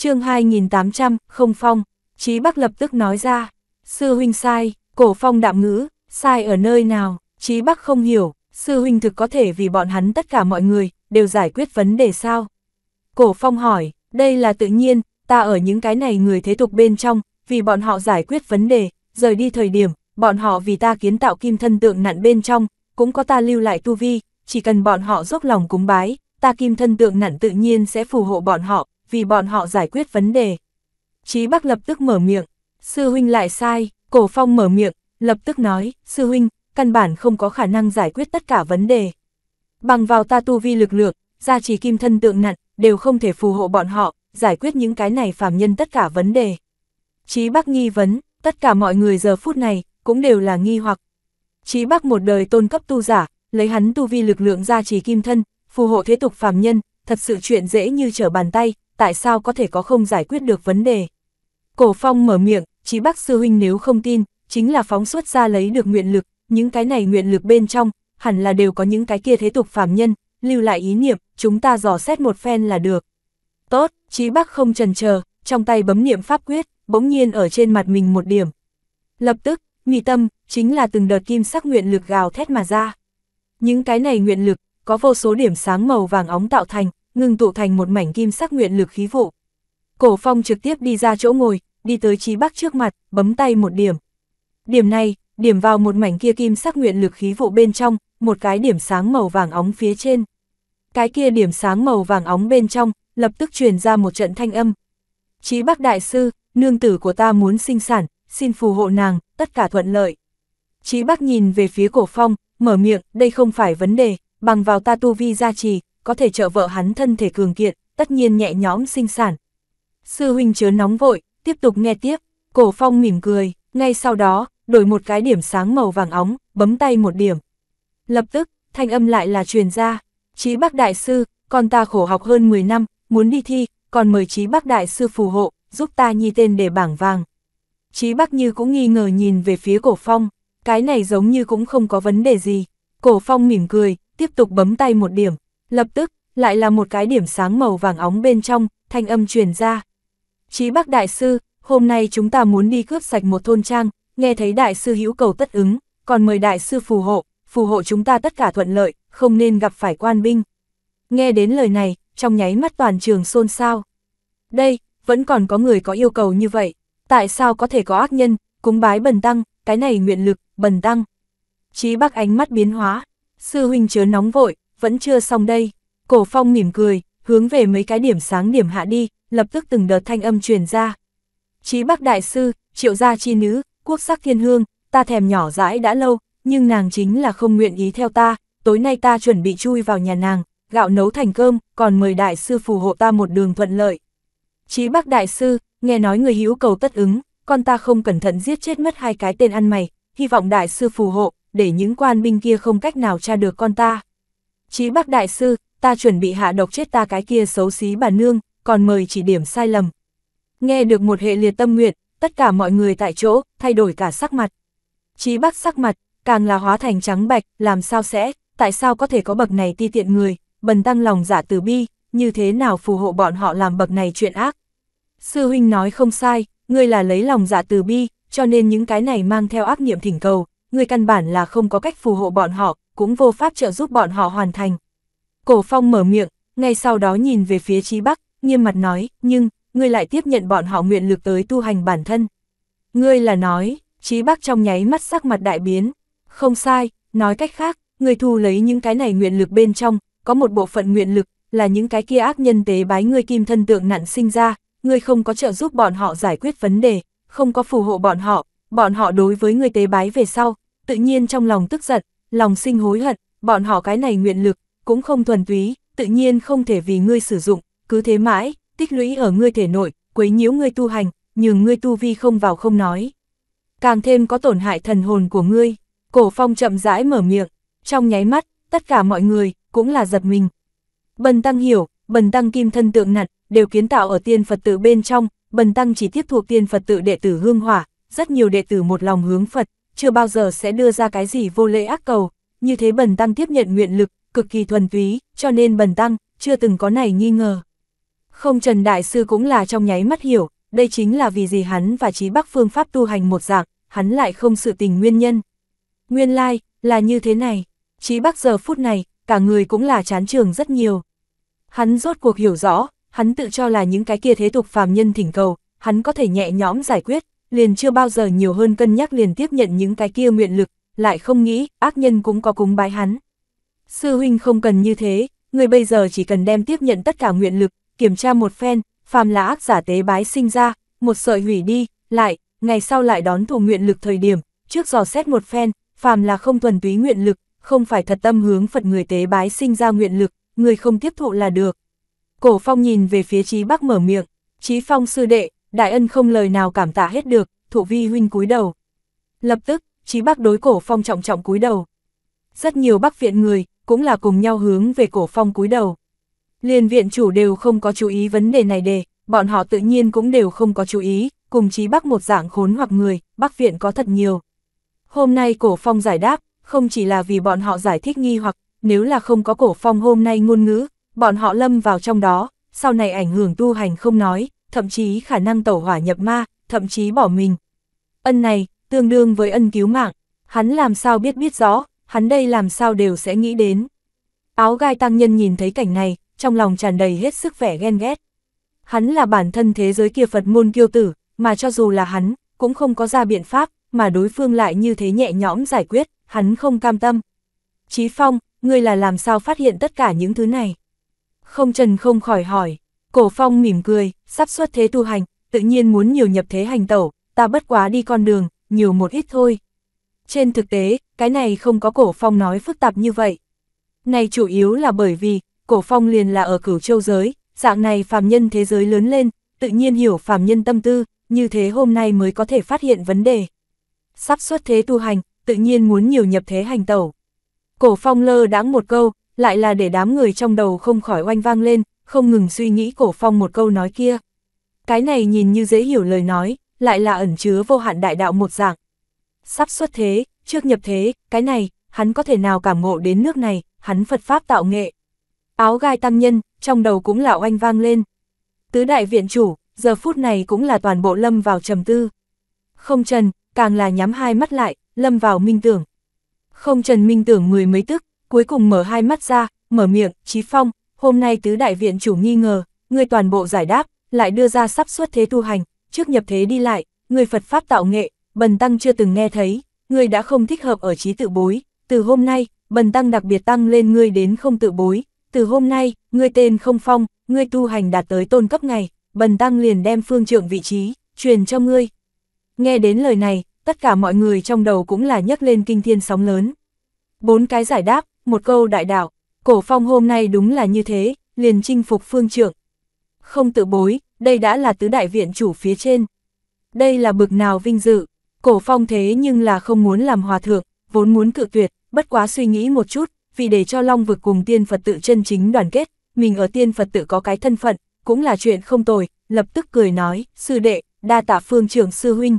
chương 2800, không phong, Chí Bắc lập tức nói ra, sư huynh sai, cổ phong đạm ngữ, sai ở nơi nào, Chí Bắc không hiểu, sư huynh thực có thể vì bọn hắn tất cả mọi người, đều giải quyết vấn đề sao. Cổ phong hỏi, đây là tự nhiên, ta ở những cái này người thế tục bên trong, vì bọn họ giải quyết vấn đề, rời đi thời điểm, bọn họ vì ta kiến tạo kim thân tượng nặn bên trong, cũng có ta lưu lại tu vi, chỉ cần bọn họ dốc lòng cúng bái, ta kim thân tượng nặn tự nhiên sẽ phù hộ bọn họ, vì bọn họ giải quyết vấn đề. Chí Bắc lập tức mở miệng, sư huynh lại sai, cổ phong mở miệng, lập tức nói, sư huynh, căn bản không có khả năng giải quyết tất cả vấn đề. Bằng vào ta tu vi lực lượng, gia trì kim thân tượng nặn, đều không thể phù hộ bọn họ, giải quyết những cái này phàm nhân tất cả vấn đề. Chí Bắc nghi vấn, tất cả mọi người giờ phút này, cũng đều là nghi hoặc. Chí Bắc một đời tôn cấp tu giả, lấy hắn tu vi lực lượng gia trì kim thân, phù hộ thế tục phàm nhân, thật sự chuyện dễ như trở bàn tay, tại sao có thể có không giải quyết được vấn đề. Cổ phong mở miệng, chí bác sư huynh nếu không tin, chính là phóng xuất ra lấy được nguyện lực, những cái này nguyện lực bên trong, hẳn là đều có những cái kia thế tục phàm nhân, lưu lại ý niệm, chúng ta dò xét một phen là được. Tốt, chí bác không trần chờ, trong tay bấm niệm pháp quyết, bỗng nhiên ở trên mặt mình một điểm. Lập tức, mì tâm, chính là từng đợt kim sắc nguyện lực gào thét mà ra. Những cái này nguyện lực, có vô số điểm sáng màu vàng óng tạo thành, ngưng tụ thành một mảnh kim sắc nguyện lực khí vụ. Cổ phong trực tiếp đi ra chỗ ngồi, đi tới trí bắc trước mặt, bấm tay một điểm. Điểm này, điểm vào một mảnh kia kim sắc nguyện lực khí vụ bên trong, một cái điểm sáng màu vàng óng phía trên. Cái kia điểm sáng màu vàng óng bên trong, lập tức truyền ra một trận thanh âm. Chí Bắc Đại Sư, nương tử của ta muốn sinh sản, xin phù hộ nàng, tất cả thuận lợi. Chí Bắc nhìn về phía cổ phong, mở miệng, đây không phải vấn đề, bằng vào ta tu vi gia trì, có thể trợ vợ hắn thân thể cường kiện, tất nhiên nhẹ nhõm sinh sản. Sư huynh chớ nóng vội, tiếp tục nghe tiếp, cổ phong mỉm cười, ngay sau đó, đổi một cái điểm sáng màu vàng óng, bấm tay một điểm. Lập tức, thanh âm lại là truyền ra, Chí bác Đại Sư, con ta khổ học hơn 10 năm, muốn đi thi, còn mời Chí bác Đại Sư phù hộ, giúp ta nhi tên để bảng vàng. Chí bác Như cũng nghi ngờ nhìn về phía cổ phong, cái này giống như cũng không có vấn đề gì. Cổ phong mỉm cười, tiếp tục bấm tay một điểm, Lập tức, lại là một cái điểm sáng màu vàng óng bên trong, thanh âm truyền ra. Chí bác đại sư, hôm nay chúng ta muốn đi cướp sạch một thôn trang, nghe thấy đại sư hữu cầu tất ứng, còn mời đại sư phù hộ, phù hộ chúng ta tất cả thuận lợi, không nên gặp phải quan binh. Nghe đến lời này, trong nháy mắt toàn trường xôn xao. Đây, vẫn còn có người có yêu cầu như vậy, tại sao có thể có ác nhân, cúng bái bần tăng, cái này nguyện lực, bần tăng. Chí bác ánh mắt biến hóa, sư huynh chớ nóng vội, vẫn chưa xong đây. Cổ phong mỉm cười, hướng về mấy cái điểm sáng điểm hạ đi, lập tức từng đợt thanh âm truyền ra. Chí bác đại sư, triệu gia chi nữ, quốc sắc thiên hương, ta thèm nhỏ dãi đã lâu, nhưng nàng chính là không nguyện ý theo ta, tối nay ta chuẩn bị chui vào nhà nàng, gạo nấu thành cơm, còn mời đại sư phù hộ ta một đường thuận lợi. Chí bác đại sư, nghe nói người hữu cầu tất ứng, con ta không cẩn thận giết chết mất hai cái tên ăn mày, hy vọng đại sư phù hộ, để những quan binh kia không cách nào tra được con ta. Chí bác đại sư, ta chuẩn bị hạ độc chết ta cái kia xấu xí bà nương, còn mời chỉ điểm sai lầm. Nghe được một hệ liệt tâm nguyện, tất cả mọi người tại chỗ, thay đổi cả sắc mặt. Chí bác sắc mặt, càng là hóa thành trắng bạch, làm sao sẽ, tại sao có thể có bậc này ti tiện người, bần tăng lòng giả dạ từ bi, như thế nào phù hộ bọn họ làm bậc này chuyện ác. Sư huynh nói không sai, ngươi là lấy lòng giả dạ từ bi, cho nên những cái này mang theo ác niệm thỉnh cầu, ngươi căn bản là không có cách phù hộ bọn họ, cũng vô pháp trợ giúp bọn họ hoàn thành. Cổ phong mở miệng, ngay sau đó nhìn về phía trí Bắc, nghiêm mặt nói, nhưng, ngươi lại tiếp nhận bọn họ nguyện lực tới tu hành bản thân. Ngươi là nói, trí Bắc trong nháy mắt sắc mặt đại biến. Không sai, nói cách khác, ngươi thu lấy những cái này nguyện lực bên trong, có một bộ phận nguyện lực, là những cái kia ác nhân tế bái ngươi kim thân tượng nặn sinh ra, ngươi không có trợ giúp bọn họ giải quyết vấn đề, không có phù hộ bọn họ, bọn họ đối với ngươi tế bái về sau, tự nhiên trong lòng tức giận, lòng sinh hối hận, bọn họ cái này nguyện lực, cũng không thuần túy, tự nhiên không thể vì ngươi sử dụng, cứ thế mãi, tích lũy ở ngươi thể nội, quấy nhiễu ngươi tu hành, nhường ngươi tu vi không vào không nói. Càng thêm có tổn hại thần hồn của ngươi, cổ phong chậm rãi mở miệng, trong nháy mắt, tất cả mọi người, cũng là giật mình. Bần tăng hiểu, bần tăng kim thân tượng nặt, đều kiến tạo ở tiên Phật tự bên trong, bần tăng chỉ tiếp thuộc tiên Phật tự đệ tử hương hỏa, rất nhiều đệ tử một lòng hướng Phật, chưa bao giờ sẽ đưa ra cái gì vô lễ ác cầu, như thế bần tăng tiếp nhận nguyện lực, cực kỳ thuần túy, cho nên bần tăng, chưa từng có này nghi ngờ. Không Trần Đại Sư cũng là trong nháy mắt hiểu, đây chính là vì gì hắn và trí bắc phương pháp tu hành một dạng, hắn lại không sự tình nguyên nhân. Nguyên lai, like, là như thế này, trí bắc giờ phút này, cả người cũng là chán trường rất nhiều. Hắn rốt cuộc hiểu rõ, hắn tự cho là những cái kia thế tục phàm nhân thỉnh cầu, hắn có thể nhẹ nhõm giải quyết, liền chưa bao giờ nhiều hơn cân nhắc liền tiếp nhận những cái kia nguyện lực, lại không nghĩ, ác nhân cũng có cúng bái hắn. Sư huynh không cần như thế, người bây giờ chỉ cần đem tiếp nhận tất cả nguyện lực, kiểm tra một phen, phàm là ác giả tế bái sinh ra, một sợi hủy đi, lại, ngày sau lại đón thủ nguyện lực thời điểm, trước dò xét một phen, phàm là không thuần túy nguyện lực, không phải thật tâm hướng Phật người tế bái sinh ra nguyện lực, người không tiếp thụ là được. Cổ Phong nhìn về phía Trí Bắc mở miệng, Trí Phong sư đệ, đại ân không lời nào cảm tạ hết được, thụ vi huynh cúi đầu. Lập tức, trí bác đối Cổ Phong trọng trọng cúi đầu. Rất nhiều bác viện người cũng là cùng nhau hướng về Cổ Phong cúi đầu. Liên viện chủ đều không có chú ý vấn đề này đề, bọn họ tự nhiên cũng đều không có chú ý, cùng trí bác một dạng khốn hoặc người, bác viện có thật nhiều. Hôm nay Cổ Phong giải đáp, không chỉ là vì bọn họ giải thích nghi hoặc, nếu là không có Cổ Phong hôm nay ngôn ngữ, bọn họ lâm vào trong đó, sau này ảnh hưởng tu hành không nói, thậm chí khả năng tẩu hỏa nhập ma, thậm chí bỏ mình. Ân này, tương đương với ân cứu mạng, hắn làm sao biết biết rõ, hắn đây làm sao đều sẽ nghĩ đến. Áo gai tăng nhân nhìn thấy cảnh này, trong lòng tràn đầy hết sức vẻ ghen ghét. Hắn là bản thân thế giới kia Phật môn kiêu tử, mà cho dù là hắn, cũng không có ra biện pháp, mà đối phương lại như thế nhẹ nhõm giải quyết, hắn không cam tâm. Chí Phong, ngươi là làm sao phát hiện tất cả những thứ này? Không Trần không khỏi hỏi. Cổ phong mỉm cười, sắp xuất thế tu hành, tự nhiên muốn nhiều nhập thế hành tẩu, ta bất quá đi con đường, nhiều một ít thôi. Trên thực tế, cái này không có cổ phong nói phức tạp như vậy. Này chủ yếu là bởi vì, cổ phong liền là ở cửu châu giới, dạng này phàm nhân thế giới lớn lên, tự nhiên hiểu phàm nhân tâm tư, như thế hôm nay mới có thể phát hiện vấn đề. Sắp xuất thế tu hành, tự nhiên muốn nhiều nhập thế hành tẩu. Cổ phong lơ đãng một câu, lại là để đám người trong đầu không khỏi oanh vang lên, không ngừng suy nghĩ cổ phong một câu nói kia. Cái này nhìn như dễ hiểu lời nói, lại là ẩn chứa vô hạn đại đạo một dạng. Sắp xuất thế, trước nhập thế, cái này, hắn có thể nào cảm ngộ đến nước này, hắn Phật Pháp tạo nghệ. Áo gai tăng nhân, trong đầu cũng lão anh vang lên. Tứ đại viện chủ, giờ phút này cũng là toàn bộ lâm vào trầm tư. Không trần, càng là nhắm hai mắt lại, lâm vào minh tưởng. Không trần minh tưởng người mấy tức, cuối cùng mở hai mắt ra, mở miệng, Chí Phong, hôm nay tứ đại viện chủ nghi ngờ, người toàn bộ giải đáp, lại đưa ra sắp xuất thế tu hành, trước nhập thế đi lại, người Phật Pháp tạo nghệ, bần tăng chưa từng nghe thấy, người đã không thích hợp ở trí tự bối, từ hôm nay, bần tăng đặc biệt tăng lên người đến không tự bối, từ hôm nay, người tên không phong, người tu hành đạt tới tôn cấp ngày, bần tăng liền đem phương trượng vị trí, truyền cho ngươi. Nghe đến lời này, tất cả mọi người trong đầu cũng là nhấc lên kinh thiên sóng lớn. Bốn cái giải đáp, một câu đại đạo, Cổ phong hôm nay đúng là như thế, liền chinh phục phương trưởng, Không tự bối, đây đã là tứ đại viện chủ phía trên. Đây là bực nào vinh dự, cổ phong thế nhưng là không muốn làm hòa thượng, vốn muốn cự tuyệt, bất quá suy nghĩ một chút, vì để cho Long vực cùng tiên Phật tự chân chính đoàn kết, mình ở tiên Phật tự có cái thân phận, cũng là chuyện không tồi, lập tức cười nói, sư đệ, đa tạ phương trưởng sư huynh.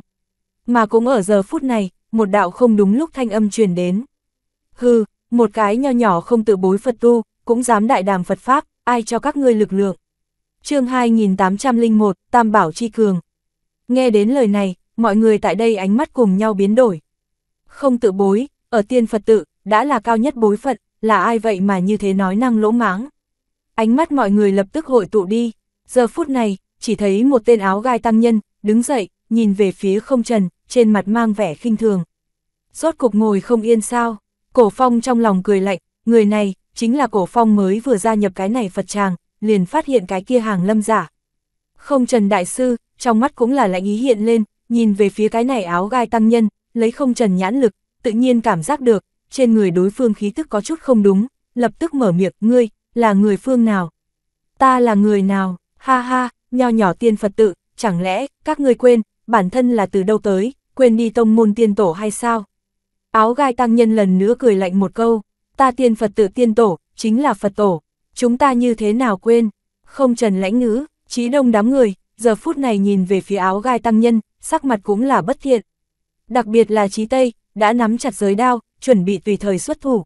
Mà cũng ở giờ phút này, một đạo không đúng lúc thanh âm truyền đến. Hừ, một cái nho nhỏ không tự bối Phật tu, cũng dám đại đàm Phật Pháp, ai cho các ngươi lực lượng. chương 2801, Tam Bảo Chi Cường. Nghe đến lời này, mọi người tại đây ánh mắt cùng nhau biến đổi. Không tự bối, ở tiên Phật tự, đã là cao nhất bối Phật, là ai vậy mà như thế nói năng lỗ máng. Ánh mắt mọi người lập tức hội tụ đi, giờ phút này, chỉ thấy một tên áo gai tăng nhân, đứng dậy, nhìn về phía không trần, trên mặt mang vẻ khinh thường. Rốt cục ngồi không yên sao. Cổ phong trong lòng cười lạnh, người này, chính là cổ phong mới vừa gia nhập cái này Phật tràng, liền phát hiện cái kia hàng lâm giả. Không Trần Đại Sư, trong mắt cũng là lạnh ý hiện lên, nhìn về phía cái này áo gai tăng nhân, lấy không Trần nhãn lực, tự nhiên cảm giác được, trên người đối phương khí tức có chút không đúng, lập tức mở miệng, ngươi, là người phương nào? Ta là người nào? Ha ha, nho nhỏ tiên Phật tự, chẳng lẽ, các ngươi quên, bản thân là từ đâu tới, quên đi tông môn tiên tổ hay sao? Áo gai tăng nhân lần nữa cười lạnh một câu, ta tiên Phật tự tiên tổ, chính là Phật tổ, chúng ta như thế nào quên, không trần lãnh ngữ, trí đông đám người, giờ phút này nhìn về phía áo gai tăng nhân, sắc mặt cũng là bất thiện. Đặc biệt là trí Tây, đã nắm chặt giới đao, chuẩn bị tùy thời xuất thủ.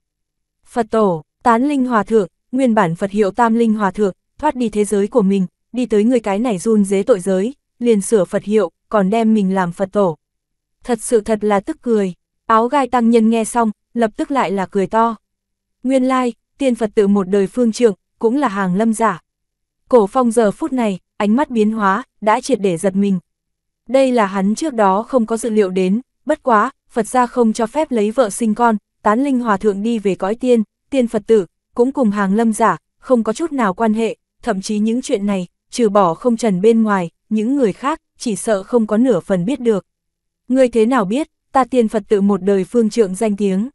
Phật tổ, tán linh hòa thượng, nguyên bản Phật hiệu tam linh hòa thượng, thoát đi thế giới của mình, đi tới người cái này run dế tội giới, liền sửa Phật hiệu, còn đem mình làm Phật tổ. Thật sự thật là tức cười. Áo gai tăng nhân nghe xong, lập tức lại là cười to. Nguyên lai, tiên Phật tự một đời phương trưởng, cũng là hàng lâm giả. Cổ phong giờ phút này, ánh mắt biến hóa, đã triệt để giật mình. Đây là hắn trước đó không có dự liệu đến, bất quá, Phật gia không cho phép lấy vợ sinh con, tán linh hòa thượng đi về cõi tiên, tiên Phật tử, cũng cùng hàng lâm giả, không có chút nào quan hệ, thậm chí những chuyện này, trừ bỏ không trần bên ngoài, những người khác, chỉ sợ không có nửa phần biết được. Người thế nào biết, ta tiên Phật tự một đời phương trượng danh tiếng.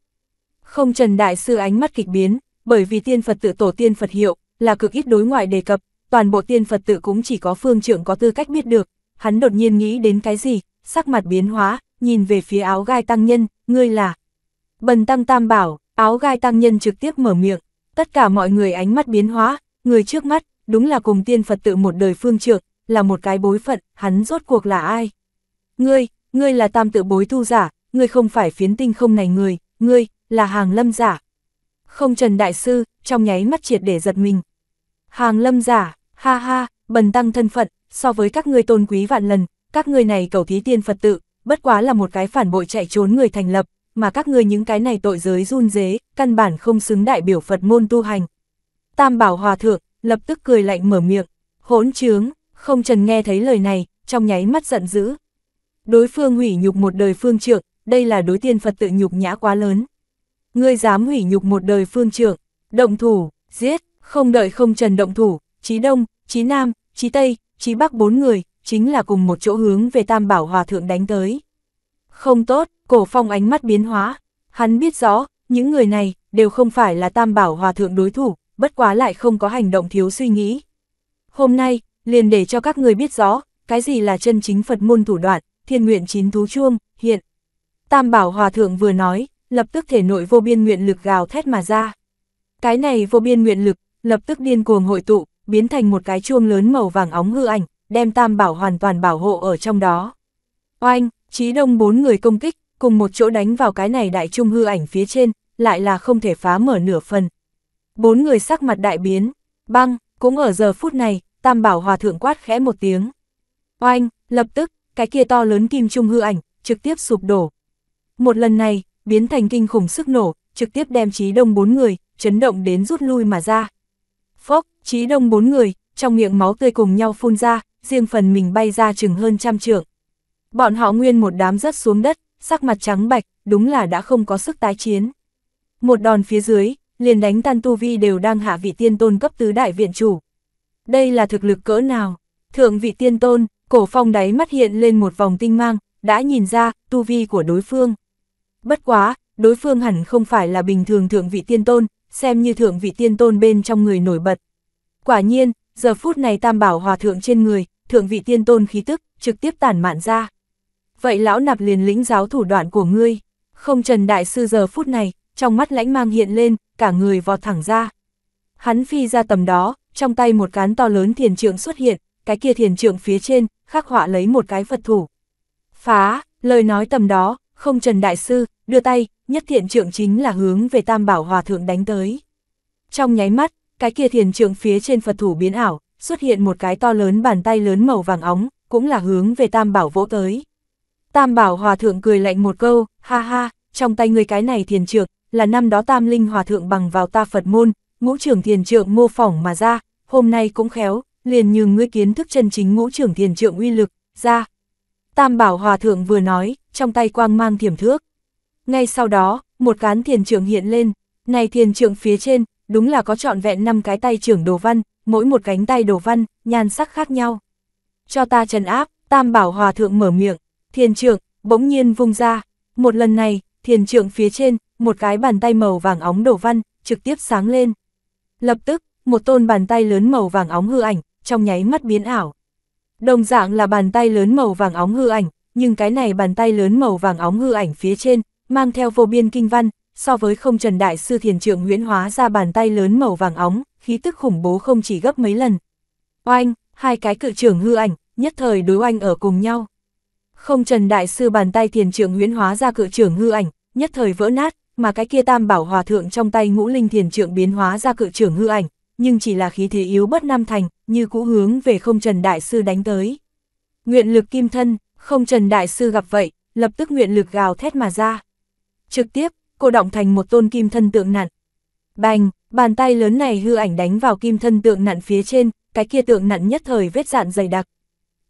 Không Trần Đại Sư ánh mắt kịch biến, bởi vì tiên Phật tự tổ tiên Phật hiệu, là cực ít đối ngoại đề cập, toàn bộ tiên Phật tự cũng chỉ có phương trượng có tư cách biết được, hắn đột nhiên nghĩ đến cái gì, sắc mặt biến hóa, nhìn về phía áo gai tăng nhân, ngươi là. Bần tăng tam bảo, áo gai tăng nhân trực tiếp mở miệng, tất cả mọi người ánh mắt biến hóa, người trước mắt, đúng là cùng tiên Phật tự một đời phương trượng, là một cái bối phận, hắn rốt cuộc là ai? Ngươi, ngươi là tam tự bối thu giả, ngươi không phải phiến tinh không này người, ngươi, là hàng lâm giả. Không trần đại sư, trong nháy mắt triệt để giật mình. Hàng lâm giả, ha ha, bần tăng thân phận, so với các ngươi tôn quý vạn lần, các ngươi này cầu thí tiên Phật tự, bất quá là một cái phản bội chạy trốn người thành lập, mà các ngươi những cái này tội giới run dế, căn bản không xứng đại biểu Phật môn tu hành. Tam bảo hòa thượng, lập tức cười lạnh mở miệng, hỗn trướng, không trần nghe thấy lời này, trong nháy mắt giận dữ, Đối phương hủy nhục một đời phương trưởng đây là đối tiên Phật tự nhục nhã quá lớn. Ngươi dám hủy nhục một đời phương trưởng động thủ, giết, không đợi không trần động thủ, chí đông, chí nam, chí tây, chí bắc bốn người, chính là cùng một chỗ hướng về tam bảo hòa thượng đánh tới. Không tốt, cổ phong ánh mắt biến hóa, hắn biết rõ, những người này đều không phải là tam bảo hòa thượng đối thủ, bất quá lại không có hành động thiếu suy nghĩ. Hôm nay, liền để cho các người biết rõ, cái gì là chân chính Phật môn thủ đoạn, thiên nguyện chín thú chuông, hiện. Tam bảo hòa thượng vừa nói, lập tức thể nội vô biên nguyện lực gào thét mà ra. Cái này vô biên nguyện lực, lập tức điên cuồng hội tụ, biến thành một cái chuông lớn màu vàng óng hư ảnh, đem tam bảo hoàn toàn bảo hộ ở trong đó. Oanh, trí đông bốn người công kích, cùng một chỗ đánh vào cái này đại trung hư ảnh phía trên, lại là không thể phá mở nửa phần. Bốn người sắc mặt đại biến, băng, cũng ở giờ phút này, tam bảo hòa thượng quát khẽ một tiếng. Oanh, lập tức, cái kia to lớn kim trung hư ảnh, trực tiếp sụp đổ. Một lần này, biến thành kinh khủng sức nổ, trực tiếp đem trí đông bốn người, chấn động đến rút lui mà ra. Phốc, trí đông bốn người, trong miệng máu tươi cùng nhau phun ra, riêng phần mình bay ra chừng hơn trăm trượng. Bọn họ nguyên một đám rớt xuống đất, sắc mặt trắng bạch, đúng là đã không có sức tái chiến. Một đòn phía dưới, liền đánh tan tu vi đều đang hạ vị tiên tôn cấp tứ đại viện chủ. Đây là thực lực cỡ nào? Thượng vị tiên tôn, cổ phong đáy mắt hiện lên một vòng tinh mang, đã nhìn ra tu vi của đối phương. Bất quá, đối phương hẳn không phải là bình thường thượng vị tiên tôn, xem như thượng vị tiên tôn bên trong người nổi bật. Quả nhiên, giờ phút này tam bảo hòa thượng trên người, thượng vị tiên tôn khí tức, trực tiếp tản mạn ra. Vậy lão nạp liền lĩnh giáo thủ đoạn của ngươi, không trần đại sư giờ phút này, trong mắt lãnh mang hiện lên, cả người vọt thẳng ra. Hắn phi ra tầm đó, trong tay một cán to lớn thiền trượng xuất hiện, cái kia thiền trượng phía trên, khắc họa lấy một cái Phật thủ. Phá, lời nói tầm đó, không Trần Đại Sư, đưa tay, nhất thiện trượng chính là hướng về Tam Bảo Hòa Thượng đánh tới. Trong nháy mắt, cái kia thiền trượng phía trên Phật thủ biến ảo, xuất hiện một cái to lớn bàn tay lớn màu vàng óng, cũng là hướng về Tam Bảo vỗ tới. Tam Bảo Hòa Thượng cười lạnh một câu, ha ha, trong tay người cái này thiền trượng, là năm đó Tam Linh Hòa Thượng bằng vào ta Phật môn, ngũ trưởng thiền trượng mô phỏng mà ra, hôm nay cũng khéo, liền nhường ngươi kiến thức chân chính ngũ trưởng thiền trượng uy lực, ra. Tam bảo hòa thượng vừa nói, trong tay quang mang thiểm thước. Ngay sau đó, một cán thiền trượng hiện lên, này thiền trượng phía trên, đúng là có trọn vẹn 5 cái tay trưởng đồ văn, mỗi một cánh tay đồ văn, nhan sắc khác nhau. Cho ta trần áp, tam bảo hòa thượng mở miệng, thiền trượng, bỗng nhiên vung ra, một lần này, thiền trượng phía trên, một cái bàn tay màu vàng óng đồ văn, trực tiếp sáng lên. Lập tức, một tôn bàn tay lớn màu vàng óng hư ảnh, trong nháy mắt biến ảo. Đồng dạng là bàn tay lớn màu vàng óng hư ảnh, nhưng cái này bàn tay lớn màu vàng óng hư ảnh phía trên, mang theo vô biên kinh văn, so với không trần đại sư thiền trượng huyễn hóa ra bàn tay lớn màu vàng óng, khí tức khủng bố không chỉ gấp mấy lần. Oanh, hai cái cự trưởng hư ảnh, nhất thời đối oanh ở cùng nhau. Không trần đại sư bàn tay thiền trượng huyễn hóa ra cự trưởng hư ảnh, nhất thời vỡ nát, mà cái kia tam bảo hòa thượng trong tay ngũ linh thiền trượng biến hóa ra cự trưởng hư ảnh, nhưng chỉ là khí thế yếu bất nam thành, như cũ hướng về không trần đại sư đánh tới. Nguyện lực kim thân, không trần đại sư gặp vậy, lập tức nguyện lực gào thét mà ra. Trực tiếp, cô động thành một tôn kim thân tượng nặn. Bành, bàn tay lớn này hư ảnh đánh vào kim thân tượng nặn phía trên, cái kia tượng nặn nhất thời vết dạn dày đặc.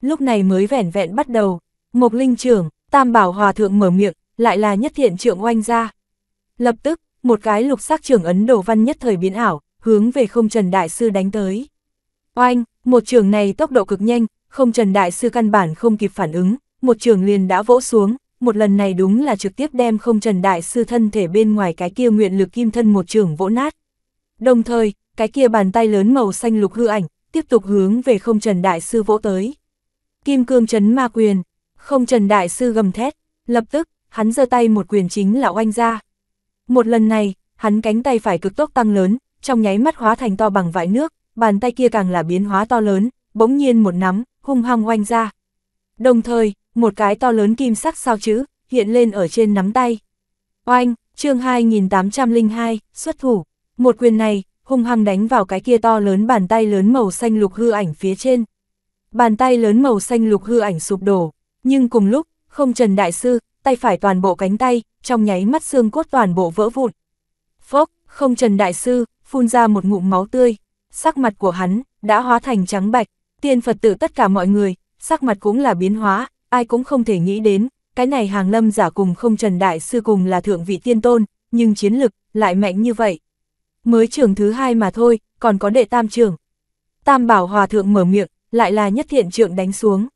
Lúc này mới vẻn vẹn bắt đầu, một Linh trưởng, Tam Bảo Hòa Thượng mở miệng, lại là nhất thiện trượng oanh ra. Lập tức, một cái lục sắc trưởng ấn đồ văn nhất thời biến ảo, hướng về không trần đại sư đánh tới. Oanh, một trường này tốc độ cực nhanh, không trần đại sư căn bản không kịp phản ứng, một trường liền đã vỗ xuống, một lần này đúng là trực tiếp đem không trần đại sư thân thể bên ngoài cái kia nguyện lực kim thân một trường vỗ nát. Đồng thời, cái kia bàn tay lớn màu xanh lục hư ảnh, tiếp tục hướng về không trần đại sư vỗ tới. Kim cương chấn ma quyền, không trần đại sư gầm thét, lập tức, hắn giơ tay một quyền chính là oanh ra. Một lần này, hắn cánh tay phải cực tốc tăng lớn, trong nháy mắt hóa thành to bằng vải nước, bàn tay kia càng là biến hóa to lớn, bỗng nhiên một nắm, hung hăng oanh ra. Đồng thời, một cái to lớn kim sắc sao chữ, hiện lên ở trên nắm tay. Oanh, chương 2802, xuất thủ. Một quyền này, hung hăng đánh vào cái kia to lớn bàn tay lớn màu xanh lục hư ảnh phía trên. Bàn tay lớn màu xanh lục hư ảnh sụp đổ, nhưng cùng lúc, không trần đại sư, tay phải toàn bộ cánh tay, trong nháy mắt xương cốt toàn bộ vỡ vụn. Phốc, không trần đại sư, phun ra một ngụm máu tươi, sắc mặt của hắn đã hóa thành trắng bạch, tiên Phật tử tất cả mọi người, sắc mặt cũng là biến hóa, ai cũng không thể nghĩ đến, cái này hàng lâm giả cùng không trần đại sư cùng là thượng vị tiên tôn, nhưng chiến lực lại mạnh như vậy. Mới trường thứ hai mà thôi, còn có đệ tam trường. Tam bảo hòa thượng mở miệng, lại là nhất thiện trưởng đánh xuống.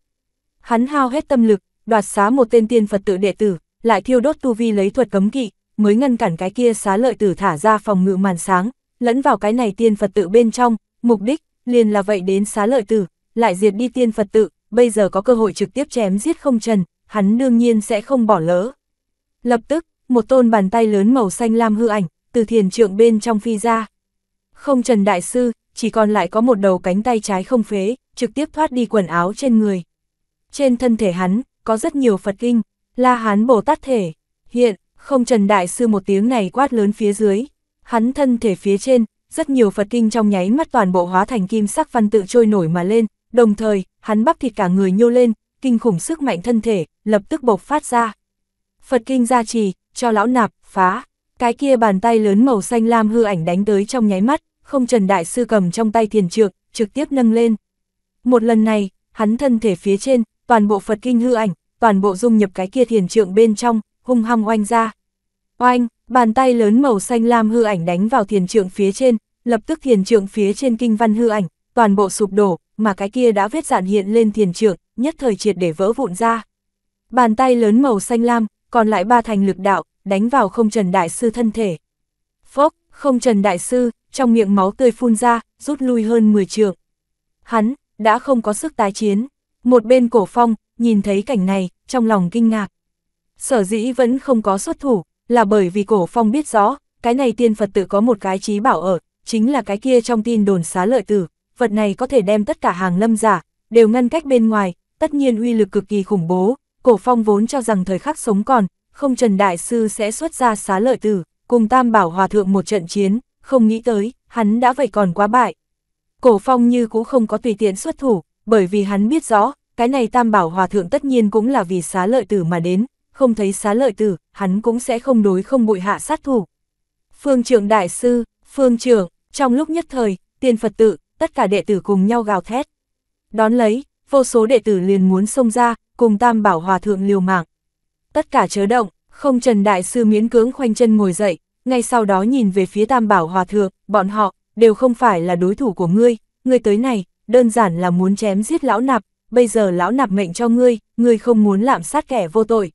Hắn hao hết tâm lực, đoạt xá một tên tiên Phật tử đệ tử, lại thiêu đốt tu vi lấy thuật cấm kỵ, mới ngăn cản cái kia xá lợi tử thả ra phòng ngự màn sáng, lẫn vào cái này tiên Phật tự bên trong, mục đích, liền là vậy đến xá lợi tử, lại diệt đi tiên Phật tự, bây giờ có cơ hội trực tiếp chém giết không trần, hắn đương nhiên sẽ không bỏ lỡ. Lập tức, một tôn bàn tay lớn màu xanh lam hư ảnh, từ thiền trượng bên trong phi ra. Không trần đại sư, chỉ còn lại có một đầu cánh tay trái không phế, trực tiếp thoát đi quần áo trên người. Trên thân thể hắn, có rất nhiều Phật kinh, la hán bồ tát thể. Hiện, không trần đại sư một tiếng này quát lớn phía dưới, hắn thân thể phía trên, rất nhiều Phật kinh trong nháy mắt toàn bộ hóa thành kim sắc văn tự trôi nổi mà lên, đồng thời, hắn bắp thịt cả người nhô lên, kinh khủng sức mạnh thân thể, lập tức bộc phát ra. Phật kinh gia trì, cho lão nạp, phá, cái kia bàn tay lớn màu xanh lam hư ảnh đánh tới trong nháy mắt, không trần đại sư cầm trong tay thiền trược, trực tiếp nâng lên. Một lần này, hắn thân thể phía trên, toàn bộ Phật kinh hư ảnh, toàn bộ dung nhập cái kia thiền trượng bên trong, hung hăng oanh ra. Oanh, Bàn tay lớn màu xanh lam hư ảnh đánh vào thiền trượng phía trên, lập tức thiền trượng phía trên kinh văn hư ảnh, toàn bộ sụp đổ, mà cái kia đã vết dạn hiện lên thiền trượng, nhất thời triệt để vỡ vụn ra. Bàn tay lớn màu xanh lam, còn lại ba thành lực đạo, đánh vào không trần đại sư thân thể. Phốc, không trần đại sư, trong miệng máu tươi phun ra, rút lui hơn 10 trượng. Hắn, đã không có sức tái chiến. Một bên cổ phong, nhìn thấy cảnh này, trong lòng kinh ngạc. Sở dĩ vẫn không có xuất thủ, là bởi vì cổ phong biết rõ, cái này tiên Phật tự có một cái trí bảo ở, chính là cái kia trong tin đồn xá lợi tử, vật này có thể đem tất cả hàng lâm giả, đều ngăn cách bên ngoài, tất nhiên uy lực cực kỳ khủng bố, cổ phong vốn cho rằng thời khắc sống còn, không Trần Đại Sư sẽ xuất ra xá lợi tử, cùng Tam Bảo Hòa Thượng một trận chiến, không nghĩ tới, hắn đã vậy còn quá bại. Cổ phong như cũng không có tùy tiện xuất thủ, bởi vì hắn biết rõ, cái này Tam Bảo Hòa Thượng tất nhiên cũng là vì xá lợi tử mà đến, không thấy xá lợi tử, hắn cũng sẽ không đối không bụi hạ sát thủ. Phương trưởng đại sư, phương trưởng, trong lúc nhất thời, tiên Phật tự, tất cả đệ tử cùng nhau gào thét. Đón lấy, vô số đệ tử liền muốn xông ra, cùng tam bảo hòa thượng liều mạng. Tất cả chớ động, không trần đại sư miễn cưỡng khoanh chân ngồi dậy, ngay sau đó nhìn về phía tam bảo hòa thượng, bọn họ, đều không phải là đối thủ của ngươi, ngươi tới này, đơn giản là muốn chém giết lão nạp, bây giờ lão nạp mệnh cho ngươi, ngươi không muốn lạm sát kẻ vô tội,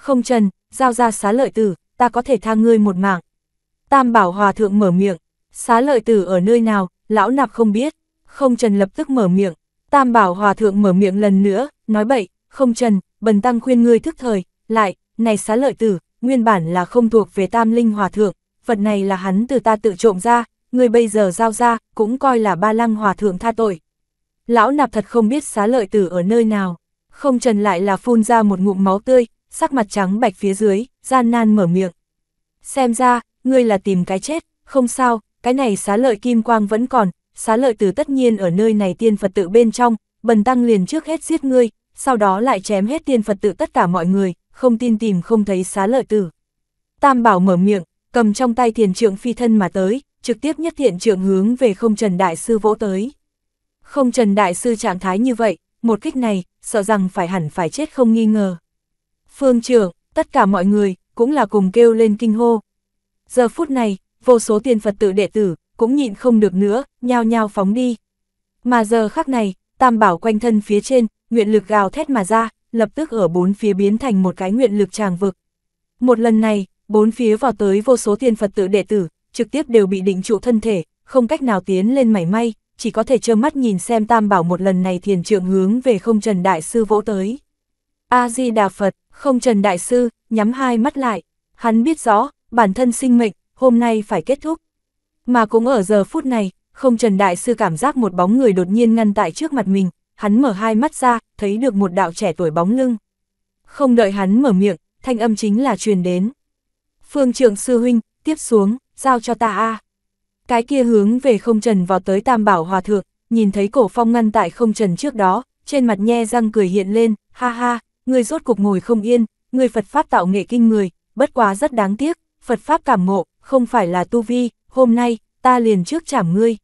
không trần, giao ra xá lợi tử, ta có thể tha ngươi một mạng. Tam bảo hòa thượng mở miệng, xá lợi tử ở nơi nào, lão nạp không biết. Không trần lập tức mở miệng, tam bảo hòa thượng mở miệng lần nữa, nói bậy, không trần, bần tăng khuyên ngươi thức thời, lại, này xá lợi tử, nguyên bản là không thuộc về tam linh hòa thượng, vật này là hắn từ ta tự trộm ra, ngươi bây giờ giao ra, cũng coi là ba lăng hòa thượng tha tội. Lão nạp thật không biết xá lợi tử ở nơi nào, không trần lại là phun ra một ngụm máu tươi, sắc mặt trắng bạch phía dưới, gian nan mở miệng. Xem ra, ngươi là tìm cái chết, không sao, cái này xá lợi kim quang vẫn còn, xá lợi từ tất nhiên ở nơi này tiên Phật tự bên trong, bần tăng liền trước hết giết ngươi, sau đó lại chém hết tiên Phật tự tất cả mọi người, không tin tìm không thấy xá lợi tử. Tam bảo mở miệng, cầm trong tay thiền trượng phi thân mà tới, trực tiếp nhất thiện trượng hướng về không trần đại sư vỗ tới. Không trần đại sư trạng thái như vậy, một kích này, sợ rằng phải hẳn phải chết không nghi ngờ. Phương trưởng, tất cả mọi người, cũng là cùng kêu lên kinh hô. Giờ phút này, vô số tiền Phật tử đệ tử, cũng nhịn không được nữa, nhao nhao phóng đi. Mà giờ khắc này, tam bảo quanh thân phía trên, nguyện lực gào thét mà ra, lập tức ở bốn phía biến thành một cái nguyện lực tràng vực. Một lần này, bốn phía vào tới vô số tiền Phật tử đệ tử, trực tiếp đều bị định trụ thân thể, không cách nào tiến lên mảy may, chỉ có thể trơ mắt nhìn xem tam bảo một lần này thiền trượng hướng về không trần đại sư vỗ tới. A-di-đà Phật, không Trần Đại Sư, nhắm hai mắt lại. Hắn biết rõ, bản thân sinh mệnh, hôm nay phải kết thúc. Mà cũng ở giờ phút này, không Trần Đại Sư cảm giác một bóng người đột nhiên ngăn tại trước mặt mình, hắn mở hai mắt ra, thấy được một đạo trẻ tuổi bóng lưng. Không đợi hắn mở miệng, thanh âm chính là truyền đến. Phương trưởng sư huynh, tiếp xuống, giao cho ta a. Cái kia hướng về không trần vào tới Tam Bảo Hòa Thượng, nhìn thấy cổ phong ngăn tại không trần trước đó, trên mặt nhe răng cười hiện lên, ha ha, ngươi rốt cục ngồi không yên, ngươi Phật Pháp tạo nghệ kinh người, bất quá rất đáng tiếc, Phật Pháp cảm ngộ, không phải là tu vi, hôm nay, ta liền trước chảm ngươi.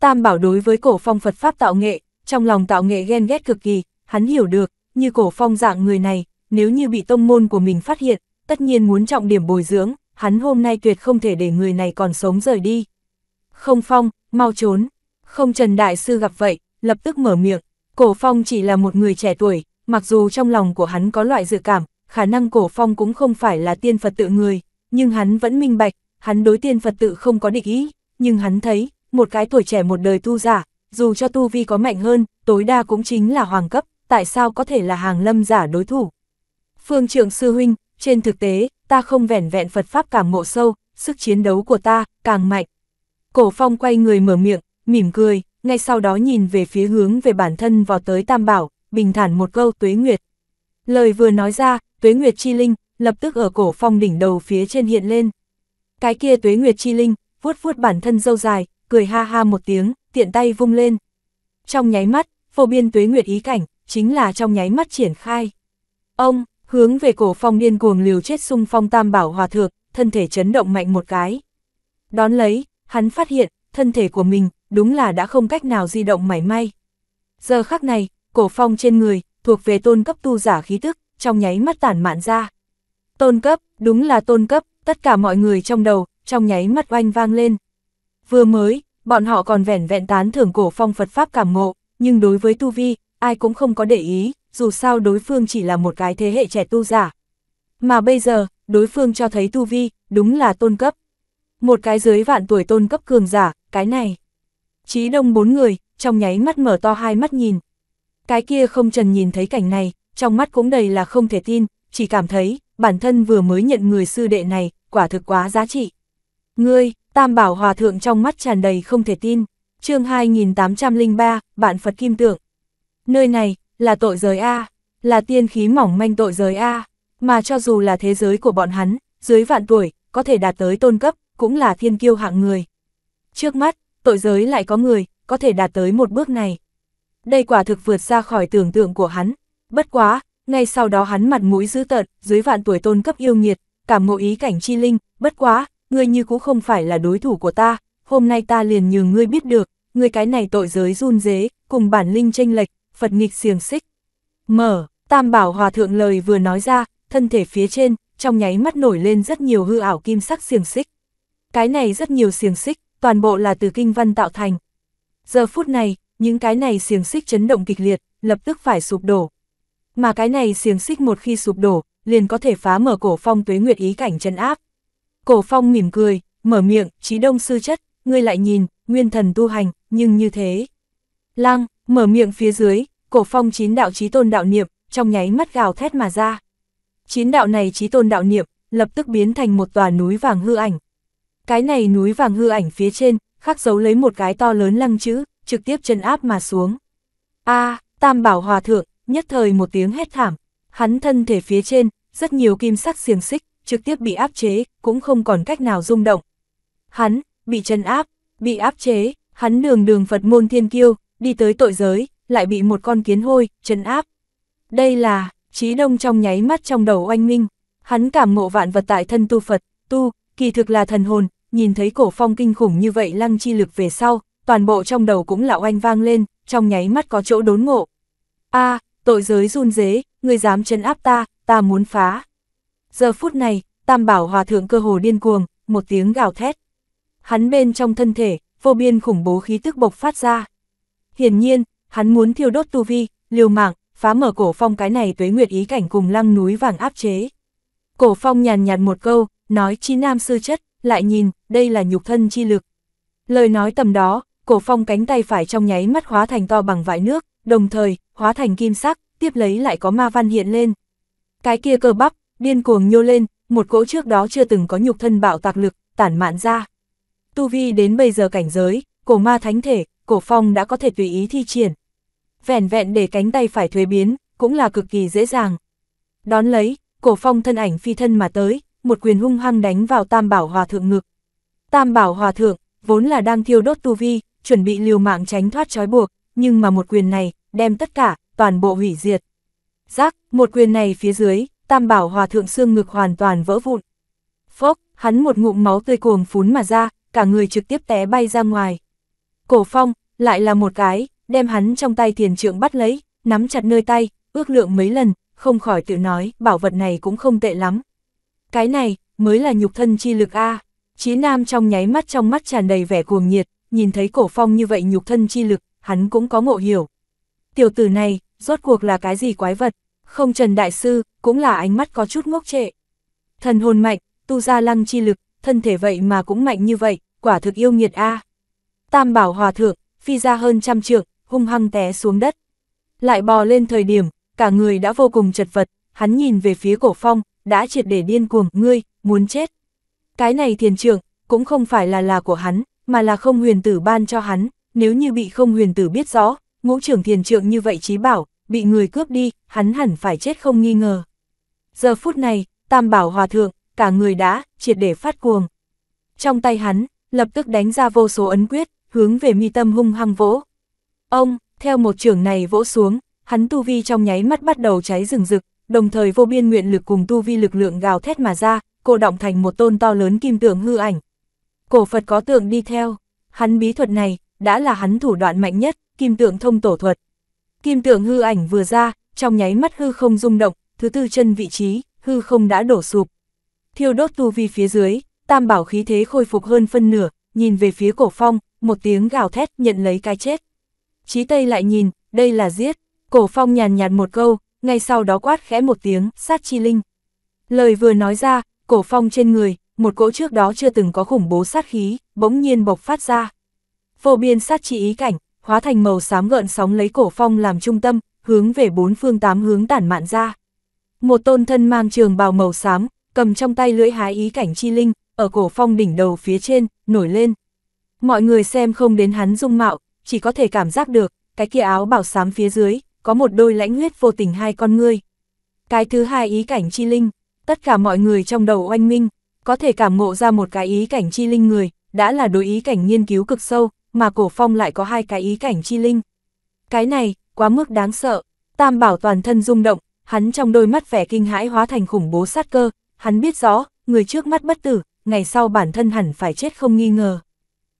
Tam bảo đối với cổ phong Phật Pháp tạo nghệ, trong lòng tạo nghệ ghen ghét cực kỳ, hắn hiểu được, như cổ phong dạng người này, nếu như bị tông môn của mình phát hiện, tất nhiên muốn trọng điểm bồi dưỡng, hắn hôm nay tuyệt không thể để người này còn sống rời đi. Không phong, mau trốn, không Trần Đại Sư gặp vậy, lập tức mở miệng, cổ phong chỉ là một người trẻ tuổi, mặc dù trong lòng của hắn có loại dự cảm, khả năng cổ phong cũng không phải là tiên Phật tự người, nhưng hắn vẫn minh bạch, hắn đối tiên Phật tự không có định ý, nhưng hắn thấy, một cái tuổi trẻ một đời tu giả, dù cho tu vi có mạnh hơn, tối đa cũng chính là hoàng cấp, tại sao có thể là hàng lâm giả đối thủ. Phương trưởng sư huynh, trên thực tế, ta không vẻn vẹn Phật Pháp cảm ngộ sâu, sức chiến đấu của ta, càng mạnh. Cổ phong quay người mở miệng, mỉm cười, ngay sau đó nhìn về phía hướng về bản thân vào tới Tam Bảo, bình thản một câu tuế nguyệt. Lời vừa nói ra, tuế nguyệt chi linh, lập tức ở cổ phong đỉnh đầu phía trên hiện lên. Cái kia tuế nguyệt chi linh, vuốt vuốt bản thân dâu dài, cười ha ha một tiếng, tiện tay vung lên. Trong nháy mắt, phổ biên tuế nguyệt ý cảnh, chính là trong nháy mắt triển khai. Ông, hướng về cổ phong điên cuồng liều chết sung phong tam bảo hòa thượng, thân thể chấn động mạnh một cái. Đón lấy, hắn phát hiện, thân thể của mình, đúng là đã không cách nào di động mảy may. Giờ khắc này, cổ phong trên người, thuộc về tôn cấp tu giả khí tức, trong nháy mắt tản mạn ra. Tôn cấp, đúng là tôn cấp, tất cả mọi người trong đầu, trong nháy mắt oanh vang lên. Vừa mới, bọn họ còn vẻn vẹn tán thưởng cổ phong Phật Pháp cảm ngộ, nhưng đối với tu vi, ai cũng không có để ý, dù sao đối phương chỉ là một cái thế hệ trẻ tu giả. Mà bây giờ, đối phương cho thấy tu vi, đúng là tôn cấp. Một cái dưới vạn tuổi tôn cấp cường giả, cái này. Chí đông bốn người, trong nháy mắt mở to hai mắt nhìn, cái kia không trần nhìn thấy cảnh này, trong mắt cũng đầy là không thể tin, chỉ cảm thấy, bản thân vừa mới nhận người sư đệ này, quả thực quá giá trị. Ngươi, Tam Bảo Hòa Thượng trong mắt tràn đầy không thể tin, chương 2803, bạn Phật Kim Tượng. Nơi này, là tội giới A, là tiên khí mỏng manh tội giới A, mà cho dù là thế giới của bọn hắn, dưới vạn tuổi, có thể đạt tới tôn cấp, cũng là thiên kiêu hạng người. Trước mắt, tội giới lại có người, có thể đạt tới một bước này đây quả thực vượt ra khỏi tưởng tượng của hắn. Bất quá, ngay sau đó hắn mặt mũi dữ tợn, dưới vạn tuổi tôn cấp yêu nghiệt, cảm ngộ ý cảnh chi linh, bất quá, ngươi như cũng không phải là đối thủ của ta, hôm nay ta liền nhường ngươi biết được, ngươi cái này tội giới run dế, cùng bản linh tranh lệch, Phật nghịch xiềng xích. Mở, Tam Bảo Hòa Thượng lời vừa nói ra, thân thể phía trên, trong nháy mắt nổi lên rất nhiều hư ảo kim sắc xiềng xích. Cái này rất nhiều xiềng xích, toàn bộ là từ kinh văn tạo thành. Giờ phút này, những cái này xiềng xích chấn động kịch liệt, lập tức phải sụp đổ. Mà cái này xiềng xích một khi sụp đổ, liền có thể phá mở cổ phong tuế nguyệt ý cảnh chân áp. Cổ phong mỉm cười, mở miệng, trí đông sư chất, ngươi lại nhìn, nguyên thần tu hành, nhưng như thế. Lăng, mở miệng phía dưới, cổ phong chín đạo trí tôn đạo niệm, trong nháy mắt gào thét mà ra. Chín đạo này trí tôn đạo niệm, lập tức biến thành một tòa núi vàng hư ảnh. Cái này núi vàng hư ảnh phía trên, khắc dấu lấy một cái to lớn lăng chữ, trực tiếp chân áp mà xuống. a à, Tam Bảo Hòa Thượng, nhất thời một tiếng hét thảm, hắn thân thể phía trên, rất nhiều kim sắc xiềng xích, trực tiếp bị áp chế, cũng không còn cách nào rung động. Hắn, bị chân áp, bị áp chế, hắn đường đường Phật môn thiên kiêu, đi tới tội giới, lại bị một con kiến hôi, chân áp. Đây là, trí đông trong nháy mắt trong đầu oanh minh, hắn cảm ngộ vạn vật tại thân tu Phật, tu, kỳ thực là thần hồn, nhìn thấy cổ phong kinh khủng như vậy lăng chi lực về sau, toàn bộ trong đầu cũng lão oanh vang lên, trong nháy mắt có chỗ đốn ngộ. a tội giới run dế, người dám chấn áp ta, ta muốn phá. Giờ phút này, Tam Bảo Hòa Thượng cơ hồ điên cuồng, một tiếng gào thét. Hắn bên trong thân thể, vô biên khủng bố khí tức bộc phát ra. Hiển nhiên, hắn muốn thiêu đốt tu vi, liều mạng, phá mở cổ phong cái này tuế nguyệt ý cảnh cùng lăng núi vàng áp chế. Cổ phong nhàn nhạt một câu, nói chi nam sư chất, lại nhìn, đây là nhục thân chi lực. Lời nói tầm đó, cổ phong cánh tay phải trong nháy mắt hóa thành to bằng vải nước, đồng thời, hóa thành kim sắc, tiếp lấy lại có ma văn hiện lên. Cái kia cơ bắp, điên cuồng nhô lên, một cỗ trước đó chưa từng có nhục thân bạo tạc lực, tản mạn ra. Tu vi đến bây giờ cảnh giới, cổ ma thánh thể, cổ phong đã có thể tùy ý thi triển. Vẹn vẹn để cánh tay phải thuế biến, cũng là cực kỳ dễ dàng. Đón lấy, cổ phong thân ảnh phi thân mà tới, một quyền hung hăng đánh vào tam bảo hòa thượng ngực. Tam bảo hòa thượng, vốn là đang thiêu đốt tu vi, chuẩn bị liều mạng tránh thoát trói buộc, nhưng mà một quyền này, đem tất cả, toàn bộ hủy diệt. Giác, một quyền này phía dưới, tam bảo hòa thượng xương ngực hoàn toàn vỡ vụn. Phốc, hắn một ngụm máu tươi cuồng phún mà ra, cả người trực tiếp té bay ra ngoài. Cổ phong, lại là một cái, đem hắn trong tay thiền trượng bắt lấy, nắm chặt nơi tay, ước lượng mấy lần, không khỏi tự nói, bảo vật này cũng không tệ lắm. Cái này, mới là nhục thân chi lực A. Chí Nam trong nháy mắt trong mắt tràn đầy vẻ cuồng nhiệt, nhìn thấy cổ phong như vậy nhục thân chi lực, hắn cũng có ngộ hiểu. Tiểu tử này, rốt cuộc là cái gì quái vật, không trần đại sư, cũng là ánh mắt có chút ngốc trệ. Thần hồn mạnh, tu ra lăng chi lực, thân thể vậy mà cũng mạnh như vậy, quả thực yêu nghiệt a. Tam bảo hòa thượng, phi ra hơn trăm trượng, hung hăng té xuống đất. Lại bò lên thời điểm, cả người đã vô cùng chật vật, hắn nhìn về phía cổ phong, đã triệt để điên cuồng, ngươi, muốn chết. Cái này thiền trưởng, cũng không phải là là của hắn, mà là không huyền tử ban cho hắn, nếu như bị không huyền tử biết rõ, ngũ trưởng thiền trượng như vậy trí bảo, bị người cướp đi, hắn hẳn phải chết không nghi ngờ. Giờ phút này, tam bảo hòa thượng, cả người đã, triệt để phát cuồng. Trong tay hắn, lập tức đánh ra vô số ấn quyết, hướng về mi tâm hung hăng vỗ. Ông, theo một trưởng này vỗ xuống, hắn tu vi trong nháy mắt bắt đầu cháy rừng rực, đồng thời vô biên nguyện lực cùng tu vi lực lượng gào thét mà ra, cô động thành một tôn to lớn kim tượng hư ảnh, Cổ Phật có tượng đi theo, hắn bí thuật này, đã là hắn thủ đoạn mạnh nhất, kim tượng thông tổ thuật. Kim tượng hư ảnh vừa ra, trong nháy mắt hư không rung động, thứ tư chân vị trí, hư không đã đổ sụp. Thiêu đốt tu vi phía dưới, tam bảo khí thế khôi phục hơn phân nửa, nhìn về phía cổ phong, một tiếng gào thét nhận lấy cái chết. Chí Tây lại nhìn, đây là giết, cổ phong nhàn nhạt một câu, ngay sau đó quát khẽ một tiếng, sát chi linh. Lời vừa nói ra, cổ phong trên người, một cỗ trước đó chưa từng có khủng bố sát khí, bỗng nhiên bộc phát ra. Vô biên sát chi ý cảnh, hóa thành màu xám gợn sóng lấy cổ phong làm trung tâm, hướng về bốn phương tám hướng tản mạn ra. Một tôn thân mang trường bào màu xám, cầm trong tay lưỡi hái ý cảnh chi linh, ở cổ phong đỉnh đầu phía trên, nổi lên. Mọi người xem không đến hắn dung mạo, chỉ có thể cảm giác được, cái kia áo bảo xám phía dưới, có một đôi lãnh huyết vô tình hai con ngươi. Cái thứ hai ý cảnh chi linh, tất cả mọi người trong đầu oanh minh, có thể cảm ngộ ra một cái ý cảnh chi linh người, đã là đối ý cảnh nghiên cứu cực sâu, mà cổ phong lại có hai cái ý cảnh chi linh. Cái này, quá mức đáng sợ, tam bảo toàn thân rung động, hắn trong đôi mắt vẻ kinh hãi hóa thành khủng bố sát cơ, hắn biết rõ, người trước mắt bất tử, ngày sau bản thân hẳn phải chết không nghi ngờ.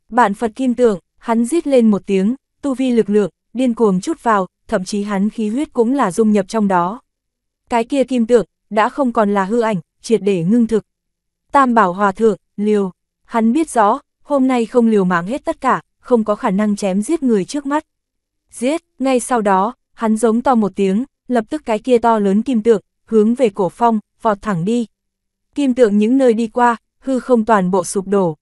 Bạn Phật Kim Tượng, hắn rít lên một tiếng, tu vi lực lượng, điên cuồng chút vào, thậm chí hắn khí huyết cũng là dung nhập trong đó. Cái kia Kim Tượng, đã không còn là hư ảnh, triệt để ngưng thực, Tam bảo hòa thượng, liều. Hắn biết rõ, hôm nay không liều mạng hết tất cả, không có khả năng chém giết người trước mắt. Giết, ngay sau đó, hắn giống to một tiếng, lập tức cái kia to lớn kim tượng, hướng về cổ phong, vọt thẳng đi. Kim tượng những nơi đi qua, hư không toàn bộ sụp đổ.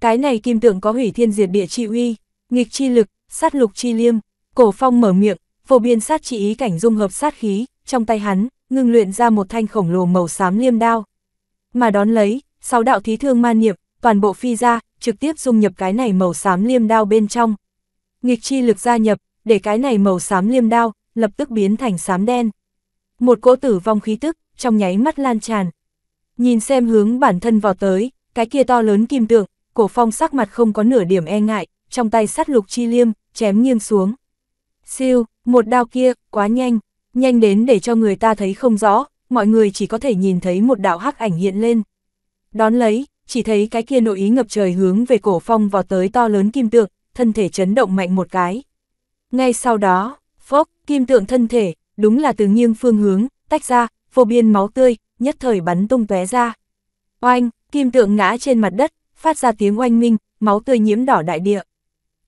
Cái này kim tượng có hủy thiên diệt địa chi uy, nghịch chi lực, sát lục chi liêm, cổ phong mở miệng, phổ biên sát chỉ ý cảnh dung hợp sát khí, trong tay hắn, ngưng luyện ra một thanh khổng lồ màu xám liêm đao mà đón lấy, sáu đạo thí thương ma niệm, toàn bộ phi ra, trực tiếp dung nhập cái này màu xám liêm đao bên trong. Nghịch chi lực gia nhập, để cái này màu xám liêm đao, lập tức biến thành xám đen. Một cỗ tử vong khí tức, trong nháy mắt lan tràn. Nhìn xem hướng bản thân vào tới, cái kia to lớn kim tượng, cổ phong sắc mặt không có nửa điểm e ngại, trong tay sắt lục chi liêm, chém nghiêng xuống. Siêu, một đao kia, quá nhanh, nhanh đến để cho người ta thấy không rõ, mọi người chỉ có thể nhìn thấy một đạo hắc ảnh hiện lên. Đón lấy, chỉ thấy cái kia nội ý ngập trời hướng về cổ phong vào tới to lớn kim tượng, thân thể chấn động mạnh một cái. Ngay sau đó, phốc, kim tượng thân thể, đúng là từ nghiêng phương hướng, tách ra, vô biên máu tươi, nhất thời bắn tung tóe ra. Oanh, kim tượng ngã trên mặt đất, phát ra tiếng oanh minh, máu tươi nhiễm đỏ đại địa.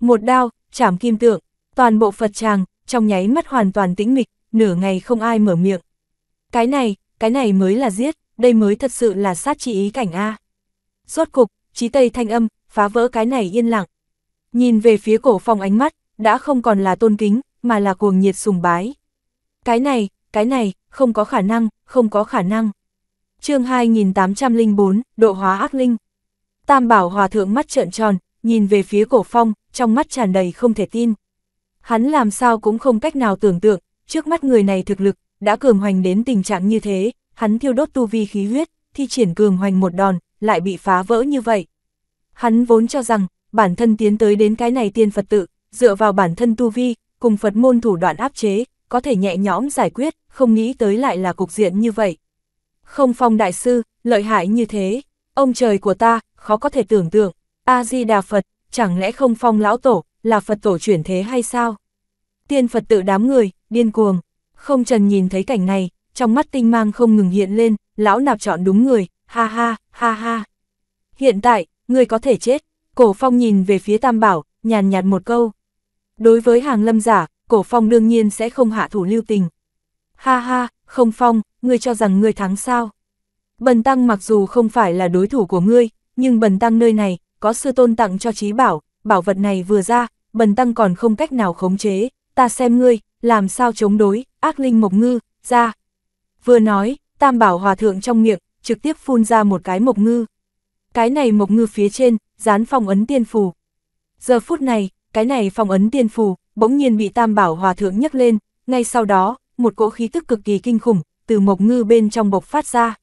Một đao, chảm kim tượng, toàn bộ Phật tràng, trong nháy mắt hoàn toàn tĩnh mịch, nửa ngày không ai mở miệng. Cái này, cái này mới là giết, đây mới thật sự là sát chi ý cảnh A. Rốt cục, trí tây thanh âm, phá vỡ cái này yên lặng. Nhìn về phía cổ phong ánh mắt, đã không còn là tôn kính, mà là cuồng nhiệt sùng bái. Cái này, cái này, không có khả năng, không có khả năng. chương 2804, độ hóa ác linh. Tam bảo hòa thượng mắt trợn tròn, nhìn về phía cổ phong, trong mắt tràn đầy không thể tin. Hắn làm sao cũng không cách nào tưởng tượng, trước mắt người này thực lực đã cường hoành đến tình trạng như thế, hắn thiêu đốt tu vi khí huyết, thi triển cường hoành một đòn, lại bị phá vỡ như vậy. Hắn vốn cho rằng, bản thân tiến tới đến cái này tiên Phật tự, dựa vào bản thân tu vi, cùng Phật môn thủ đoạn áp chế, có thể nhẹ nhõm giải quyết, không nghĩ tới lại là cục diện như vậy. Không phong đại sư, lợi hại như thế, ông trời của ta, khó có thể tưởng tượng, A-di-đà Phật, chẳng lẽ không phong lão tổ, là Phật tổ chuyển thế hay sao? Tiên Phật tự đám người, điên cuồng, không trần nhìn thấy cảnh này, trong mắt tinh mang không ngừng hiện lên, lão nạp chọn đúng người, ha ha, ha ha. Hiện tại, người có thể chết, cổ phong nhìn về phía tam bảo, nhàn nhạt một câu. Đối với hàng lâm giả, cổ phong đương nhiên sẽ không hạ thủ lưu tình. Ha ha, không phong, ngươi cho rằng ngươi thắng sao? Bần tăng mặc dù không phải là đối thủ của ngươi, nhưng bần tăng nơi này, có sư tôn tặng cho trí bảo, bảo vật này vừa ra, bần tăng còn không cách nào khống chế, ta xem ngươi, làm sao chống đối, ác linh mộc ngư, ra. Vừa nói, tam bảo hòa thượng trong miệng, trực tiếp phun ra một cái mộc ngư. Cái này mộc ngư phía trên, dán phong ấn tiên phù. Giờ phút này, cái này phong ấn tiên phù, bỗng nhiên bị tam bảo hòa thượng nhấc lên, ngay sau đó, một cỗ khí tức cực kỳ kinh khủng, từ mộc ngư bên trong bộc phát ra.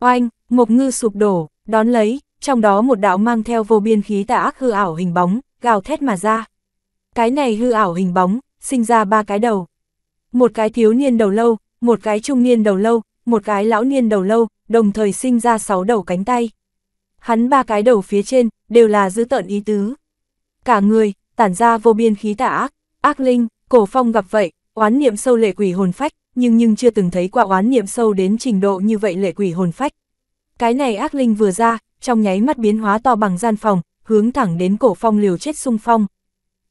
Oanh, mộc ngư sụp đổ, đón lấy, trong đó một đạo mang theo vô biên khí tà ác hư ảo hình bóng, gào thét mà ra. Cái này hư ảo hình bóng, sinh ra ba cái đầu. Một cái thiếu niên đầu lâu, một cái trung niên đầu lâu, một cái lão niên đầu lâu, đồng thời sinh ra sáu đầu cánh tay. Hắn ba cái đầu phía trên, đều là giữ tợn ý tứ. Cả người, tản ra vô biên khí tả ác, ác linh, cổ phong gặp vậy, oán niệm sâu lệ quỷ hồn phách, nhưng nhưng chưa từng thấy qua oán niệm sâu đến trình độ như vậy lệ quỷ hồn phách. Cái này ác linh vừa ra, trong nháy mắt biến hóa to bằng gian phòng, hướng thẳng đến cổ phong liều chết sung phong.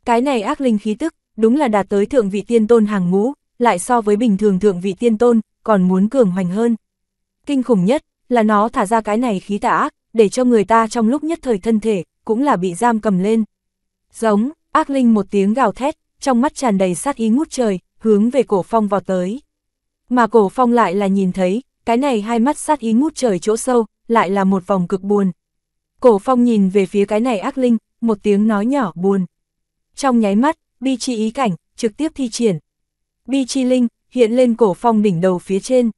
Cái này ác linh khí tức, đúng là đạt tới thượng vị tiên tôn hàng ngũ, lại so với bình thường thượng vị tiên tôn, còn muốn cường hoành hơn. Kinh khủng nhất là nó thả ra cái này khí tà ác, để cho người ta trong lúc nhất thời thân thể, cũng là bị giam cầm lên. Giống, ác linh một tiếng gào thét, trong mắt tràn đầy sát ý ngút trời, hướng về cổ phong vào tới. Mà cổ phong lại là nhìn thấy, cái này hai mắt sát ý ngút trời chỗ sâu, lại là một vòng cực buồn. Cổ phong nhìn về phía cái này ác linh, một tiếng nói nhỏ buồn. Trong nháy mắt, bi chi ý cảnh, trực tiếp thi triển, bi chi linh, hiện lên cổ phong đỉnh đầu phía trên.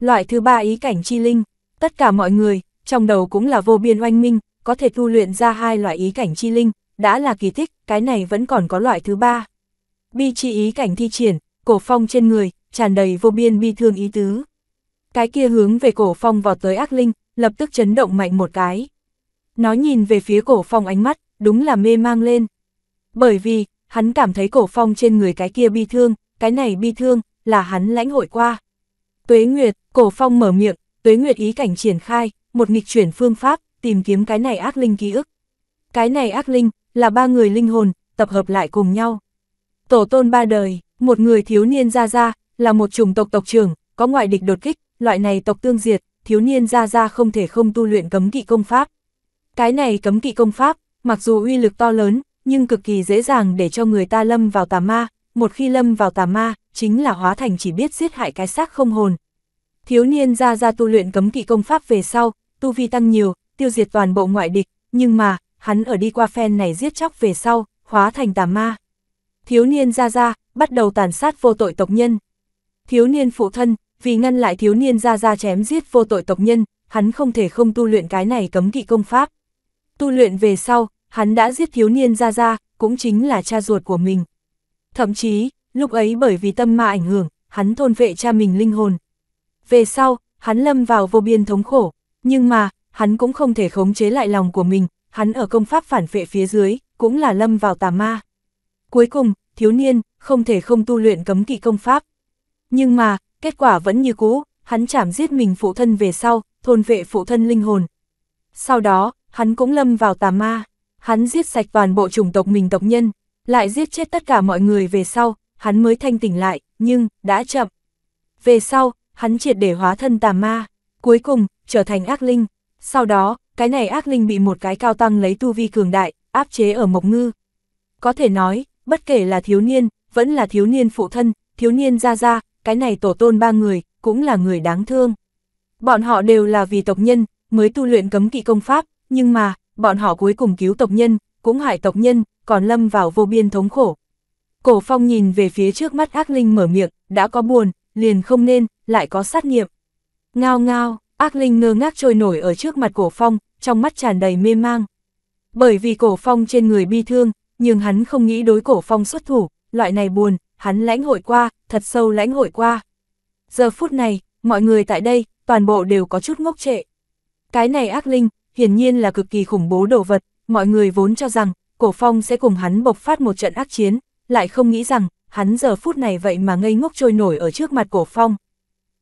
Loại thứ ba ý cảnh chi linh, tất cả mọi người, trong đầu cũng là vô biên oanh minh, có thể tu luyện ra hai loại ý cảnh chi linh, đã là kỳ tích, cái này vẫn còn có loại thứ ba. Bi chi ý cảnh thi triển, cổ phong trên người, tràn đầy vô biên bi thương ý tứ. Cái kia hướng về cổ phong vào tới ác linh, lập tức chấn động mạnh một cái. Nó nhìn về phía cổ phong ánh mắt, đúng là mê mang lên. Bởi vì, hắn cảm thấy cổ phong trên người cái kia bi thương, cái này bi thương, là hắn lãnh hội qua. Tuế Nguyệt, cổ phong mở miệng, Tuế Nguyệt ý cảnh triển khai, một nghịch chuyển phương pháp, tìm kiếm cái này ác linh ký ức. Cái này ác linh, là ba người linh hồn, tập hợp lại cùng nhau. Tổ tôn ba đời, một người thiếu niên ra ra, là một chủng tộc tộc trưởng, có ngoại địch đột kích, loại này tộc tương diệt, thiếu niên ra ra không thể không tu luyện cấm kỵ công pháp. Cái này cấm kỵ công pháp, mặc dù uy lực to lớn, nhưng cực kỳ dễ dàng để cho người ta lâm vào tà ma, một khi lâm vào tà ma, chính là hóa thành chỉ biết giết hại cái xác không hồn. Thiếu niên ra ra tu luyện cấm kỵ công pháp về sau, tu vi tăng nhiều, tiêu diệt toàn bộ ngoại địch, nhưng mà, hắn ở đi qua phen này giết chóc về sau, hóa thành tà ma. Thiếu niên ra ra, bắt đầu tàn sát vô tội tộc nhân. Thiếu niên phụ thân, vì ngăn lại thiếu niên ra ra chém giết vô tội tộc nhân, hắn không thể không tu luyện cái này cấm kỵ công pháp. Tu luyện về sau, hắn đã giết thiếu niên ra ra, cũng chính là cha ruột của mình. Thậm chí, lúc ấy bởi vì tâm ma ảnh hưởng, hắn thôn vệ cha mình linh hồn. Về sau, hắn lâm vào vô biên thống khổ, nhưng mà, hắn cũng không thể khống chế lại lòng của mình, hắn ở công pháp phản vệ phía dưới, cũng là lâm vào tà ma. Cuối cùng, thiếu niên, không thể không tu luyện cấm kỵ công pháp. Nhưng mà, kết quả vẫn như cũ, hắn chảm giết mình phụ thân về sau, thôn vệ phụ thân linh hồn. Sau đó, hắn cũng lâm vào tà ma, hắn giết sạch toàn bộ chủng tộc mình tộc nhân, lại giết chết tất cả mọi người về sau, hắn mới thanh tỉnh lại, nhưng, đã chậm. Về sau, hắn triệt để hóa thân tà ma, cuối cùng, trở thành ác linh. Sau đó, cái này ác linh bị một cái cao tăng lấy tu vi cường đại, áp chế ở mộc ngư. Có thể nói, bất kể là thiếu niên, vẫn là thiếu niên phụ thân, thiếu niên ra ra, cái này tổ tôn ba người, cũng là người đáng thương. Bọn họ đều là vì tộc nhân, mới tu luyện cấm kỵ công pháp, nhưng mà, bọn họ cuối cùng cứu tộc nhân, cũng hại tộc nhân, còn lâm vào vô biên thống khổ. Cổ phong nhìn về phía trước mắt ác linh mở miệng, đã có buồn, liền không nên, lại có sát nghiệm. Ngao ngao, ác linh ngơ ngác trôi nổi ở trước mặt cổ phong, trong mắt tràn đầy mê mang. Bởi vì cổ phong trên người bi thương, nhưng hắn không nghĩ đối cổ phong xuất thủ, loại này buồn, hắn lãnh hội qua, thật sâu lãnh hội qua. Giờ phút này, mọi người tại đây, toàn bộ đều có chút ngốc trệ. Cái này ác linh, hiển nhiên là cực kỳ khủng bố đồ vật, mọi người vốn cho rằng Cổ Phong sẽ cùng hắn bộc phát một trận ác chiến, lại không nghĩ rằng hắn giờ phút này vậy mà ngây ngốc trôi nổi ở trước mặt Cổ Phong.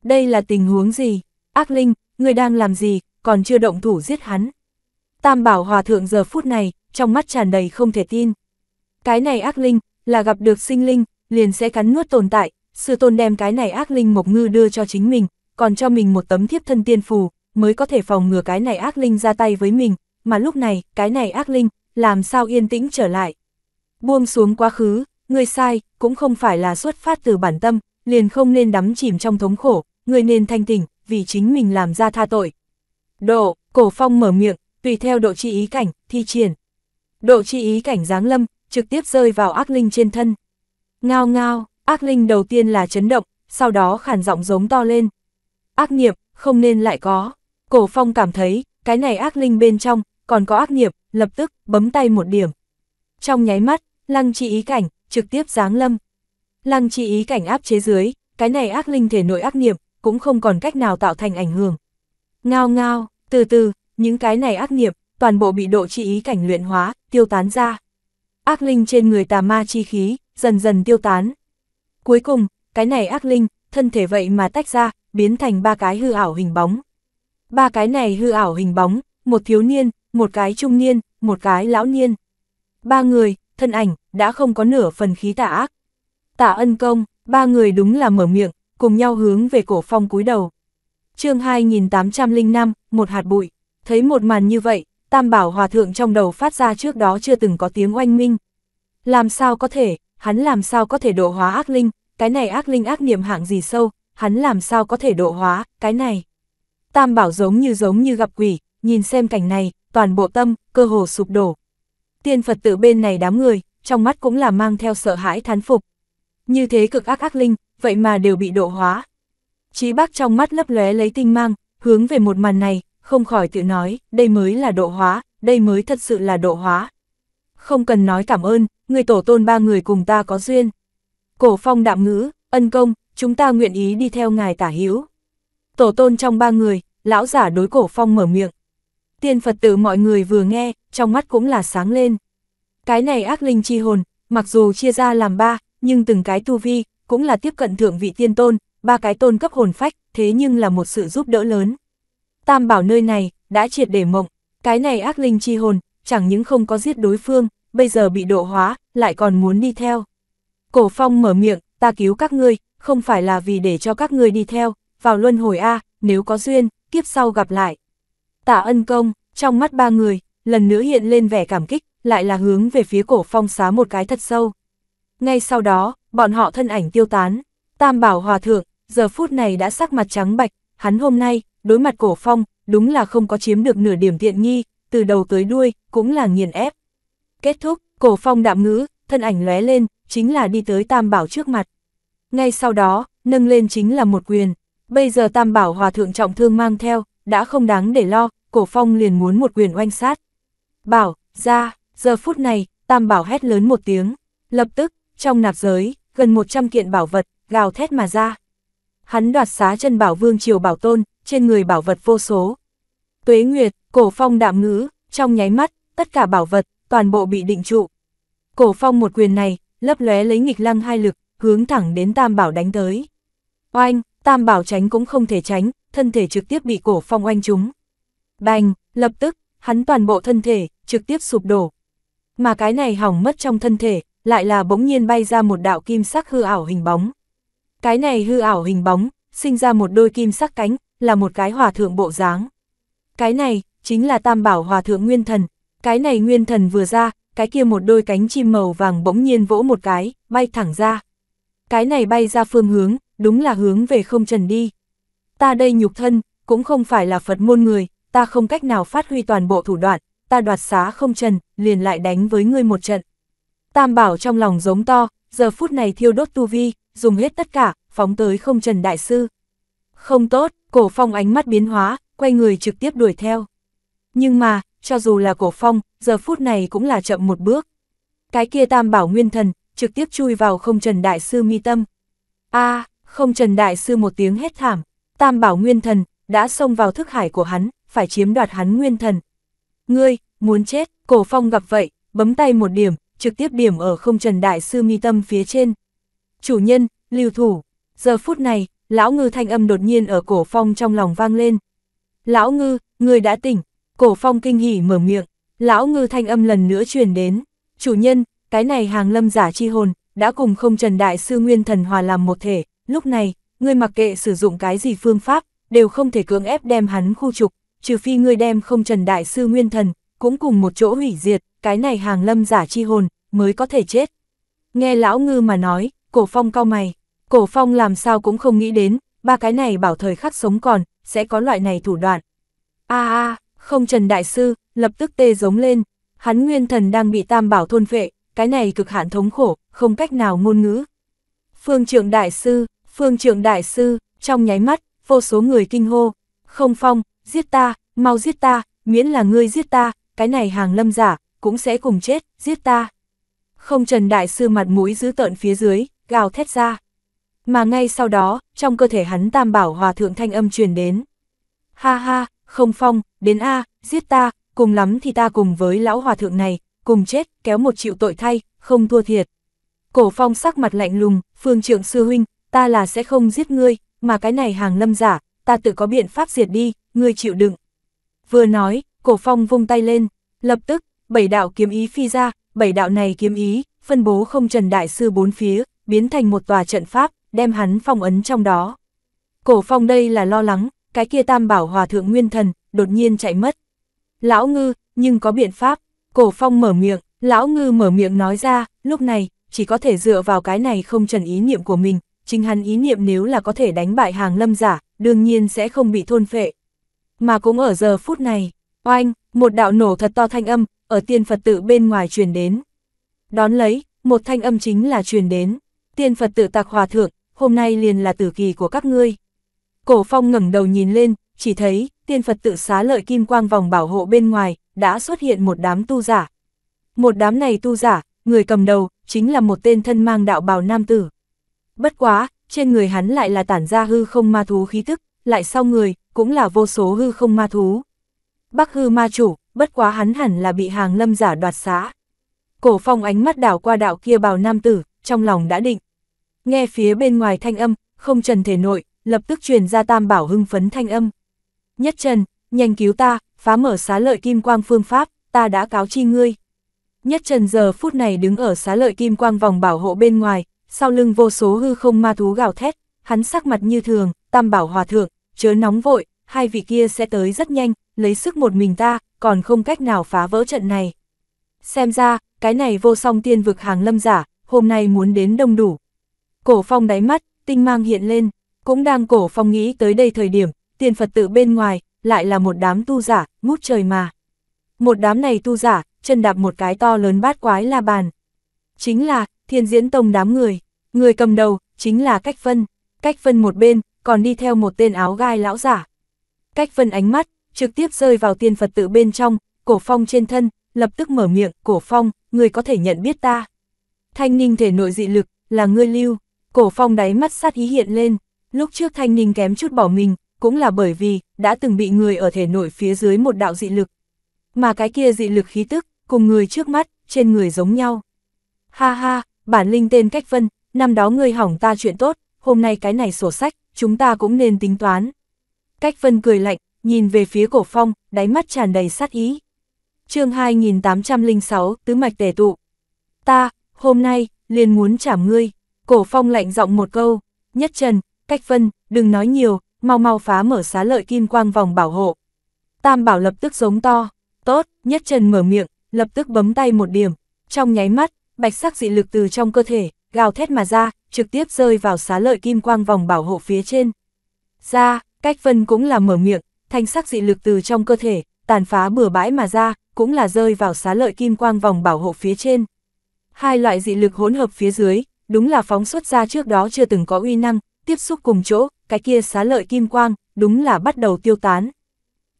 Đây là tình huống gì? Ác Linh, người đang làm gì, còn chưa động thủ giết hắn. Tam Bảo Hòa Thượng giờ phút này, trong mắt tràn đầy không thể tin. Cái này ác linh, là gặp được sinh linh, liền sẽ cắn nuốt tồn tại, sư tôn đem cái này ác linh mộc ngư đưa cho chính mình, còn cho mình một tấm thiếp thân tiên phù, mới có thể phòng ngừa cái này ác linh ra tay với mình, mà lúc này, cái này ác linh, làm sao yên tĩnh trở lại. Buông xuống quá khứ, người sai, cũng không phải là xuất phát từ bản tâm, liền không nên đắm chìm trong thống khổ, người nên thanh tỉnh, vì chính mình làm ra tha tội. Độ, cổ phong mở miệng, tùy theo độ chi ý cảnh, thi triển. Độ chi ý cảnh giáng lâm, trực tiếp rơi vào ác linh trên thân. Ngao ngao, ác linh đầu tiên là chấn động, sau đó khản giọng giống to lên. Ác nghiệp, không nên lại có. Cổ phong cảm thấy, cái này ác linh bên trong, còn có ác nghiệp, lập tức, bấm tay một điểm. Trong nháy mắt, lăng chi ý cảnh, trực tiếp giáng lâm. Lăng chi ý cảnh áp chế dưới, cái này ác linh thể nội ác nghiệp, cũng không còn cách nào tạo thành ảnh hưởng. Ngao ngao, từ từ, những cái này ác nghiệp, toàn bộ bị độ chi ý cảnh luyện hóa, tiêu tán ra. Ác linh trên người tà ma chi khí, dần dần tiêu tán. Cuối cùng, cái này ác linh, thân thể vậy mà tách ra, biến thành ba cái hư ảo hình bóng. Ba cái này hư ảo hình bóng, một thiếu niên, một cái trung niên, một cái lão niên. Ba người, thân ảnh, đã không có nửa phần khí tả ác. Tả ân công, ba người đúng là mở miệng, cùng nhau hướng về cổ phong cúi đầu. chương 2805, một hạt bụi, thấy một màn như vậy, tam bảo hòa thượng trong đầu phát ra trước đó chưa từng có tiếng oanh minh. Làm sao có thể, hắn làm sao có thể độ hóa ác linh, cái này ác linh ác niệm hạng gì sâu, hắn làm sao có thể độ hóa, cái này. Tam bảo giống như giống như gặp quỷ, nhìn xem cảnh này, toàn bộ tâm, cơ hồ sụp đổ. Tiên Phật tử bên này đám người, trong mắt cũng là mang theo sợ hãi thán phục. Như thế cực ác ác linh, vậy mà đều bị độ hóa. Chí bác trong mắt lấp lóe lấy tinh mang, hướng về một màn này, không khỏi tự nói, đây mới là độ hóa, đây mới thật sự là độ hóa. Không cần nói cảm ơn, người tổ tôn ba người cùng ta có duyên. Cổ phong đạm ngữ, ân công, chúng ta nguyện ý đi theo ngài tả hiếu. Tổ tôn trong ba người, lão giả đối cổ phong mở miệng. Tiên Phật tử mọi người vừa nghe, trong mắt cũng là sáng lên. Cái này ác linh chi hồn, mặc dù chia ra làm ba, nhưng từng cái tu vi, cũng là tiếp cận thượng vị tiên tôn, ba cái tôn cấp hồn phách, thế nhưng là một sự giúp đỡ lớn. Tam bảo nơi này, đã triệt để mộng, cái này ác linh chi hồn, chẳng những không có giết đối phương, bây giờ bị độ hóa, lại còn muốn đi theo. Cổ phong mở miệng, ta cứu các ngươi, không phải là vì để cho các ngươi đi theo, vào luân hồi A, nếu có duyên, kiếp sau gặp lại. Tạ ân công, trong mắt ba người, lần nữa hiện lên vẻ cảm kích, lại là hướng về phía cổ phong xá một cái thật sâu. Ngay sau đó, bọn họ thân ảnh tiêu tán. Tam bảo hòa thượng, giờ phút này đã sắc mặt trắng bạch, hắn hôm nay, đối mặt cổ phong, đúng là không có chiếm được nửa điểm tiện nghi, từ đầu tới đuôi, cũng là nghiền ép. Kết thúc, cổ phong đạm ngữ, thân ảnh lóe lên, chính là đi tới tam bảo trước mặt. Ngay sau đó, nâng lên chính là một quyền. Bây giờ tam bảo hòa thượng trọng thương mang theo, đã không đáng để lo, cổ phong liền muốn một quyền oanh sát. Bảo, ra, giờ phút này, tam bảo hét lớn một tiếng, lập tức, trong nạp giới, gần 100 kiện bảo vật, gào thét mà ra. Hắn đoạt xá chân bảo vương triều bảo tôn, trên người bảo vật vô số. Tuế Nguyệt, cổ phong đạm ngữ, trong nháy mắt, tất cả bảo vật, toàn bộ bị định trụ. Cổ phong một quyền này, lấp lóe lấy nghịch lăng hai lực, hướng thẳng đến tam bảo đánh tới. Oanh, tam bảo tránh cũng không thể tránh, thân thể trực tiếp bị cổ phong oanh chúng, Bành, lập tức, hắn toàn bộ thân thể, trực tiếp sụp đổ. Mà cái này hỏng mất trong thân thể, lại là bỗng nhiên bay ra một đạo kim sắc hư ảo hình bóng. Cái này hư ảo hình bóng, sinh ra một đôi kim sắc cánh, là một cái hòa thượng bộ dáng. Cái này, chính là tam bảo hòa thượng nguyên thần. Cái này nguyên thần vừa ra, cái kia một đôi cánh chim màu vàng bỗng nhiên vỗ một cái, bay thẳng ra. Cái này bay ra phương hướng, đúng là hướng về không trần đi ta đây nhục thân, cũng không phải là Phật môn người, ta không cách nào phát huy toàn bộ thủ đoạn, ta đoạt xá không trần, liền lại đánh với ngươi một trận. Tam bảo trong lòng giống to, giờ phút này thiêu đốt tu vi, dùng hết tất cả, phóng tới không trần đại sư. Không tốt, cổ phong ánh mắt biến hóa, quay người trực tiếp đuổi theo. Nhưng mà, cho dù là cổ phong, giờ phút này cũng là chậm một bước. Cái kia tam bảo nguyên thần, trực tiếp chui vào không trần đại sư mi tâm. a không trần đại sư một tiếng hét thảm, Tam bảo nguyên thần, đã xông vào thức hải của hắn, phải chiếm đoạt hắn nguyên thần. Ngươi, muốn chết, cổ phong gặp vậy, bấm tay một điểm, trực tiếp điểm ở không trần đại sư mi tâm phía trên. Chủ nhân, lưu thủ, giờ phút này, lão ngư thanh âm đột nhiên ở cổ phong trong lòng vang lên. Lão ngư, ngươi đã tỉnh, cổ phong kinh hỉ mở miệng, lão ngư thanh âm lần nữa truyền đến. Chủ nhân, cái này hàng lâm giả chi hồn, đã cùng không trần đại sư nguyên thần hòa làm một thể, lúc này, ngươi mặc kệ sử dụng cái gì phương pháp, đều không thể cưỡng ép đem hắn khu trục, trừ phi ngươi đem không trần đại sư nguyên thần, cũng cùng một chỗ hủy diệt, cái này hàng lâm giả chi hồn, mới có thể chết. Nghe lão ngư mà nói, cổ phong cao mày, cổ phong làm sao cũng không nghĩ đến, ba cái này bảo thời khắc sống còn, sẽ có loại này thủ đoạn. a a không trần đại sư, lập tức tê giống lên, hắn nguyên thần đang bị tam bảo thôn vệ, cái này cực hạn thống khổ, không cách nào ngôn ngữ. Phương trưởng đại sư, Phương trưởng đại sư, trong nháy mắt, vô số người kinh hô, không phong, giết ta, mau giết ta, miễn là ngươi giết ta, cái này hàng lâm giả, cũng sẽ cùng chết, giết ta. Không trần đại sư mặt mũi giữ tợn phía dưới, gào thét ra. Mà ngay sau đó, trong cơ thể hắn tam bảo hòa thượng thanh âm truyền đến. Ha ha, không phong, đến A, giết ta, cùng lắm thì ta cùng với lão hòa thượng này, cùng chết, kéo một triệu tội thay, không thua thiệt. Cổ phong sắc mặt lạnh lùng, phương trưởng sư huynh, ta là sẽ không giết ngươi, mà cái này hàng lâm giả, ta tự có biện pháp diệt đi, ngươi chịu đựng. Vừa nói, cổ phong vung tay lên, lập tức, bảy đạo kiếm ý phi ra, bảy đạo này kiếm ý, phân bố không trần đại sư bốn phía, biến thành một tòa trận pháp, đem hắn phong ấn trong đó. Cổ phong đây là lo lắng, cái kia tam bảo hòa thượng nguyên thần, đột nhiên chạy mất. Lão ngư, nhưng có biện pháp, cổ phong mở miệng, lão ngư mở miệng nói ra, lúc này, chỉ có thể dựa vào cái này không trần ý niệm của mình, chính hắn ý niệm nếu là có thể đánh bại hàng lâm giả, đương nhiên sẽ không bị thôn phệ. Mà cũng ở giờ phút này, oanh, một đạo nổ thật to thanh âm, ở tiên Phật tự bên ngoài truyền đến. Đón lấy, một thanh âm chính là truyền đến, tiên Phật tự tạc hòa thượng, hôm nay liền là tử kỳ của các ngươi. Cổ phong ngẩng đầu nhìn lên, chỉ thấy, tiên Phật tự xá lợi kim quang vòng bảo hộ bên ngoài, đã xuất hiện một đám tu giả. Một đám này tu giả, người cầm đầu, chính là một tên thân mang đạo bào nam tử. Bất quá, trên người hắn lại là tản ra hư không ma thú khí tức, lại sau người, cũng là vô số hư không ma thú. Bắc hư ma chủ, bất quá hắn hẳn là bị hàng lâm giả đoạt xá. Cổ phong ánh mắt đảo qua đạo kia bào nam tử, trong lòng đã định. Nghe phía bên ngoài thanh âm, không trần thể nội, lập tức truyền ra tam bảo hưng phấn thanh âm. Nhất trần, nhanh cứu ta, phá mở xá lợi kim quang phương pháp, ta đã cáo chi ngươi. Nhất trần giờ phút này đứng ở xá lợi kim quang vòng bảo hộ bên ngoài, sau lưng vô số hư không ma thú gào thét, hắn sắc mặt như thường, tam bảo hòa thượng, chớ nóng vội, hai vị kia sẽ tới rất nhanh, lấy sức một mình ta, còn không cách nào phá vỡ trận này. Xem ra, cái này vô song tiên vực hàng lâm giả, hôm nay muốn đến đông đủ. Cổ phong đáy mắt, tinh mang hiện lên, cũng đang cổ phong nghĩ tới đây thời điểm, tiền Phật tự bên ngoài, lại là một đám tu giả, ngút trời mà. Một đám này tu giả, chân đạp một cái to lớn bát quái la bàn. Chính là, thiên diễn tông đám người, người cầm đầu, chính là Cách phân Cách phân một bên, còn đi theo một tên áo gai lão giả. Cách phân ánh mắt, trực tiếp rơi vào tiên Phật tự bên trong, cổ phong trên thân, lập tức mở miệng, cổ phong, người có thể nhận biết ta. Thanh ninh thể nội dị lực, là ngươi lưu, cổ phong đáy mắt sát ý hiện lên, lúc trước thanh ninh kém chút bỏ mình, cũng là bởi vì, đã từng bị người ở thể nội phía dưới một đạo dị lực. Mà cái kia dị lực khí tức, cùng người trước mắt, trên người giống nhau. Ha ha, bản linh tên cách vân, năm đó ngươi hỏng ta chuyện tốt, hôm nay cái này sổ sách, chúng ta cũng nên tính toán. Cách vân cười lạnh, nhìn về phía cổ phong, đáy mắt tràn đầy sát ý. chương 2806, tứ mạch tề tụ. Ta, hôm nay, liền muốn trảm ngươi. Cổ phong lạnh giọng một câu, nhất trần, cách vân, đừng nói nhiều, mau mau phá mở xá lợi kim quang vòng bảo hộ. Tam bảo lập tức giống to, tốt, nhất trần mở miệng, lập tức bấm tay một điểm. Trong nháy mắt, bạch sắc dị lực từ trong cơ thể, gào thét mà ra, trực tiếp rơi vào xá lợi kim quang vòng bảo hộ phía trên. Ra, cách vân cũng là mở miệng, thanh sắc dị lực từ trong cơ thể, tàn phá bừa bãi mà ra, cũng là rơi vào xá lợi kim quang vòng bảo hộ phía trên. Hai loại dị lực hỗn hợp phía dưới, đúng là phóng xuất ra trước đó chưa từng có uy năng, tiếp xúc cùng chỗ, cái kia xá lợi kim quang, đúng là bắt đầu tiêu tán.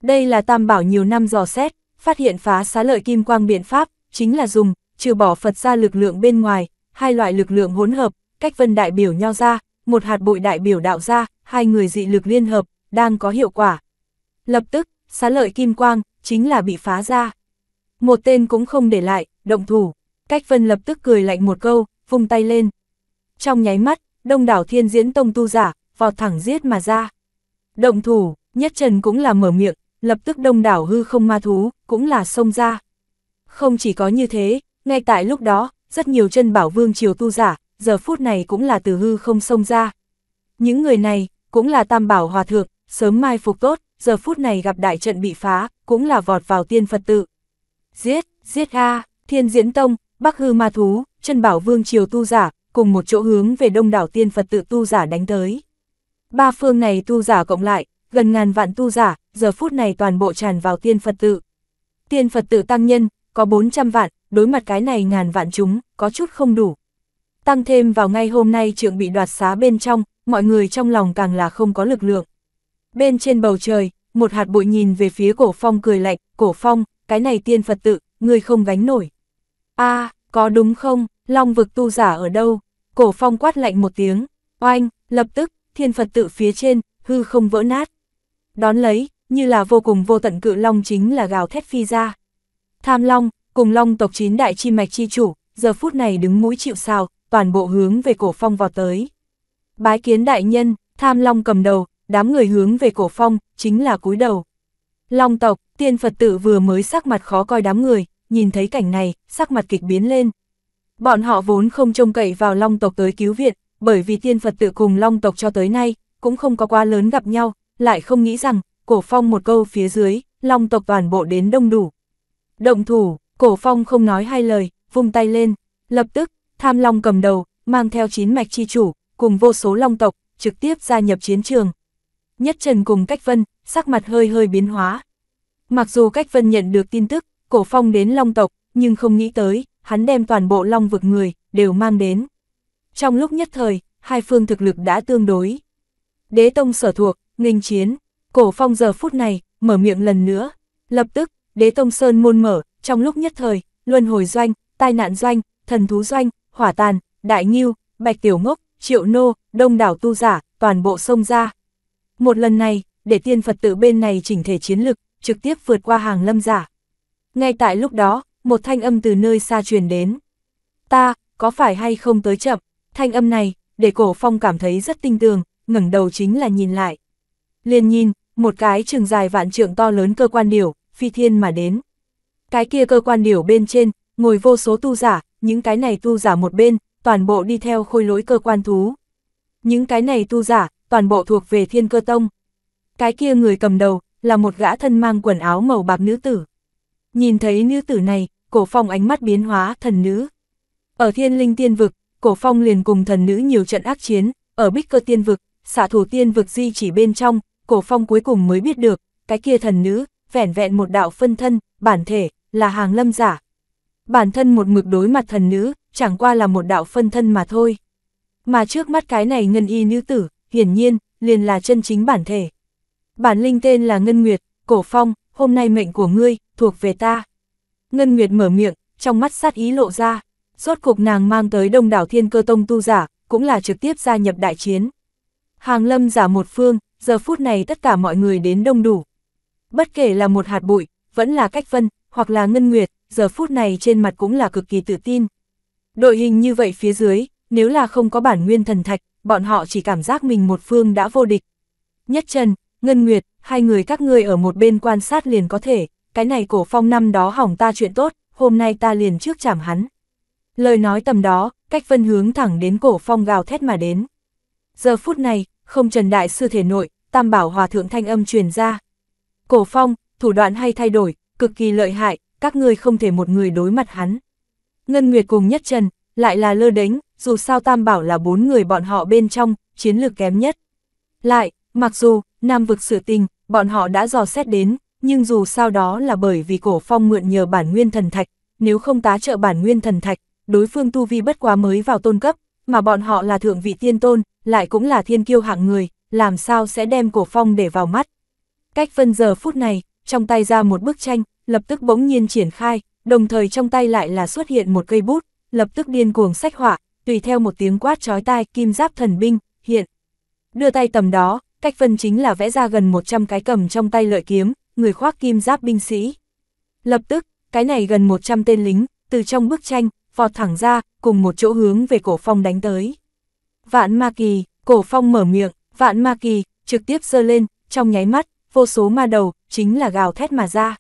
Đây là tam bảo nhiều năm dò xét, phát hiện phá xá lợi kim quang biện pháp, chính là dùng trừ bỏ Phật ra lực lượng bên ngoài, hai loại lực lượng hỗn hợp, cách vân đại biểu nhau ra, một hạt bụi đại biểu đạo ra, hai người dị lực liên hợp, đang có hiệu quả. Lập tức, xá lợi kim quang, chính là bị phá ra. Một tên cũng không để lại, động thủ, cách vân lập tức cười lạnh một câu, vung tay lên. Trong nháy mắt, đông đảo thiên diễn tông tu giả, vọt thẳng giết mà ra. Động thủ, nhất trần cũng là mở miệng, lập tức đông đảo hư không ma thú, cũng là xông ra. Không chỉ có như thế, ngay tại lúc đó, rất nhiều chân bảo vương triều tu giả, giờ phút này cũng là từ hư không xông ra. Những người này, cũng là tam bảo hòa thượng, sớm mai phục tốt, giờ phút này gặp đại trận bị phá, cũng là vọt vào tiên Phật tự. Giết, giết ga thiên diễn tông, bắc hư ma thú, chân bảo vương triều tu giả, cùng một chỗ hướng về đông đảo tiên Phật tự tu giả đánh tới. Ba phương này tu giả cộng lại, gần ngàn vạn tu giả, giờ phút này toàn bộ tràn vào tiên Phật tự. Tiên Phật tự tăng nhân, có 400 vạn, đối mặt cái này ngàn vạn chúng, có chút không đủ. Tăng thêm vào ngay hôm nay trượng bị đoạt xá bên trong, mọi người trong lòng càng là không có lực lượng. Bên trên bầu trời, một hạt bụi nhìn về phía cổ phong cười lạnh, cổ phong, cái này tiên Phật tự, người không gánh nổi. a có đúng không, long vực tu giả ở đâu? Cổ phong quát lạnh một tiếng, oanh, lập tức, thiên Phật tự phía trên, hư không vỡ nát. Đón lấy, như là vô cùng vô tận cự long chính là gào thét phi ra. Tham long, cùng long tộc chín đại chi mạch chi chủ, giờ phút này đứng mũi chịu sào, toàn bộ hướng về cổ phong vào tới. Bái kiến đại nhân, tham long cầm đầu, đám người hướng về cổ phong, chính là cúi đầu. Long tộc, tiên Phật tử vừa mới sắc mặt khó coi đám người, nhìn thấy cảnh này, sắc mặt kịch biến lên. Bọn họ vốn không trông cậy vào long tộc tới cứu viện, bởi vì tiên Phật tử cùng long tộc cho tới nay, cũng không có quá lớn gặp nhau, lại không nghĩ rằng, cổ phong một câu phía dưới, long tộc toàn bộ đến đông đủ. Động thủ, Cổ phong không nói hai lời, vung tay lên, lập tức, tham long cầm đầu, mang theo chín mạch chi chủ, cùng vô số long tộc, trực tiếp gia nhập chiến trường. Nhất Trần cùng Cách Vân, sắc mặt hơi hơi biến hóa. Mặc dù Cách Vân nhận được tin tức, cổ phong đến long tộc, nhưng không nghĩ tới, hắn đem toàn bộ long vực người, đều mang đến. Trong lúc nhất thời, hai phương thực lực đã tương đối. Đế tông sở thuộc, nghênh chiến, cổ phong giờ phút này, mở miệng lần nữa. Lập tức, đế tông sơn môn mở, trong lúc nhất thời, luân hồi doanh, tai nạn doanh, thần thú doanh, hỏa tàn, đại nghiêu, bạch tiểu ngốc, triệu nô, đông đảo tu giả, toàn bộ sông ra. Một lần này, để tiên Phật tự bên này chỉnh thể chiến lực, trực tiếp vượt qua hàng lâm giả. Ngay tại lúc đó, một thanh âm từ nơi xa truyền đến. Ta, có phải hay không tới chậm, thanh âm này, để cổ phong cảm thấy rất tinh tường, ngẩng đầu chính là nhìn lại. Liền nhìn, một cái trường dài vạn trượng to lớn cơ quan điều, phi thiên mà đến cái kia cơ quan điểu bên trên, ngồi vô số tu giả, những cái này tu giả một bên, toàn bộ đi theo khôi lối cơ quan thú. Những cái này tu giả, toàn bộ thuộc về thiên cơ tông. Cái kia người cầm đầu, là một gã thân mang quần áo màu bạc nữ tử. Nhìn thấy nữ tử này, cổ phong ánh mắt biến hóa thần nữ. Ở thiên linh tiên vực, cổ phong liền cùng thần nữ nhiều trận ác chiến, ở bích cơ tiên vực, xạ thủ tiên vực di chỉ bên trong, cổ phong cuối cùng mới biết được, cái kia thần nữ, vẻn vẹn một đạo phân thân, bản thể, là hàng lâm giả. Bản thân một mực đối mặt thần nữ, chẳng qua là một đạo phân thân mà thôi. Mà trước mắt cái này ngân y nữ tử, hiển nhiên, liền là chân chính bản thể. Bản linh tên là Ngân Nguyệt, cổ phong, hôm nay mệnh của ngươi, thuộc về ta. Ngân Nguyệt mở miệng, trong mắt sát ý lộ ra, rốt cuộc nàng mang tới đông đảo thiên cơ tông tu giả, cũng là trực tiếp gia nhập đại chiến. Hàng lâm giả một phương, giờ phút này tất cả mọi người đến đông đủ. Bất kể là một hạt bụi, vẫn là cách vân, hoặc là Ngân Nguyệt, giờ phút này trên mặt cũng là cực kỳ tự tin. Đội hình như vậy phía dưới, nếu là không có bản nguyên thần thạch, bọn họ chỉ cảm giác mình một phương đã vô địch. Nhất Trần, Ngân Nguyệt, hai người các ngươi ở một bên quan sát liền có thể, cái này cổ phong năm đó hỏng ta chuyện tốt, hôm nay ta liền trước chảm hắn. Lời nói tầm đó, cách vân hướng thẳng đến cổ phong gào thét mà đến. Giờ phút này, không trần đại sư thể nội, tam bảo hòa thượng thanh âm truyền ra. Cổ phong, thủ đoạn hay thay đổi, cực kỳ lợi hại, các ngươi không thể một người đối mặt hắn. Ngân Nguyệt cùng nhất trần, lại là lơ đánh, dù sao Tam Bảo là bốn người bọn họ bên trong, chiến lược kém nhất. Lại, mặc dù, Nam vực sự tình, bọn họ đã dò xét đến, nhưng dù sao đó là bởi vì cổ phong mượn nhờ bản nguyên thần thạch, nếu không tá trợ bản nguyên thần thạch, đối phương tu vi bất quá mới vào tôn cấp, mà bọn họ là thượng vị tiên tôn, lại cũng là thiên kiêu hạng người, làm sao sẽ đem cổ phong để vào mắt. Cách phân giờ phút này, trong tay ra một bức tranh, lập tức bỗng nhiên triển khai, đồng thời trong tay lại là xuất hiện một cây bút, lập tức điên cuồng sách họa, tùy theo một tiếng quát chói tai kim giáp thần binh, hiện. Đưa tay tầm đó, cách phân chính là vẽ ra gần 100 cái cầm trong tay lợi kiếm, người khoác kim giáp binh sĩ. Lập tức, cái này gần 100 tên lính, từ trong bức tranh, vọt thẳng ra, cùng một chỗ hướng về cổ phong đánh tới. Vạn Ma Kỳ, cổ phong mở miệng, vạn Ma Kỳ, trực tiếp giơ lên, trong nháy mắt, vô số ma đầu, chính là gào thét mà ra.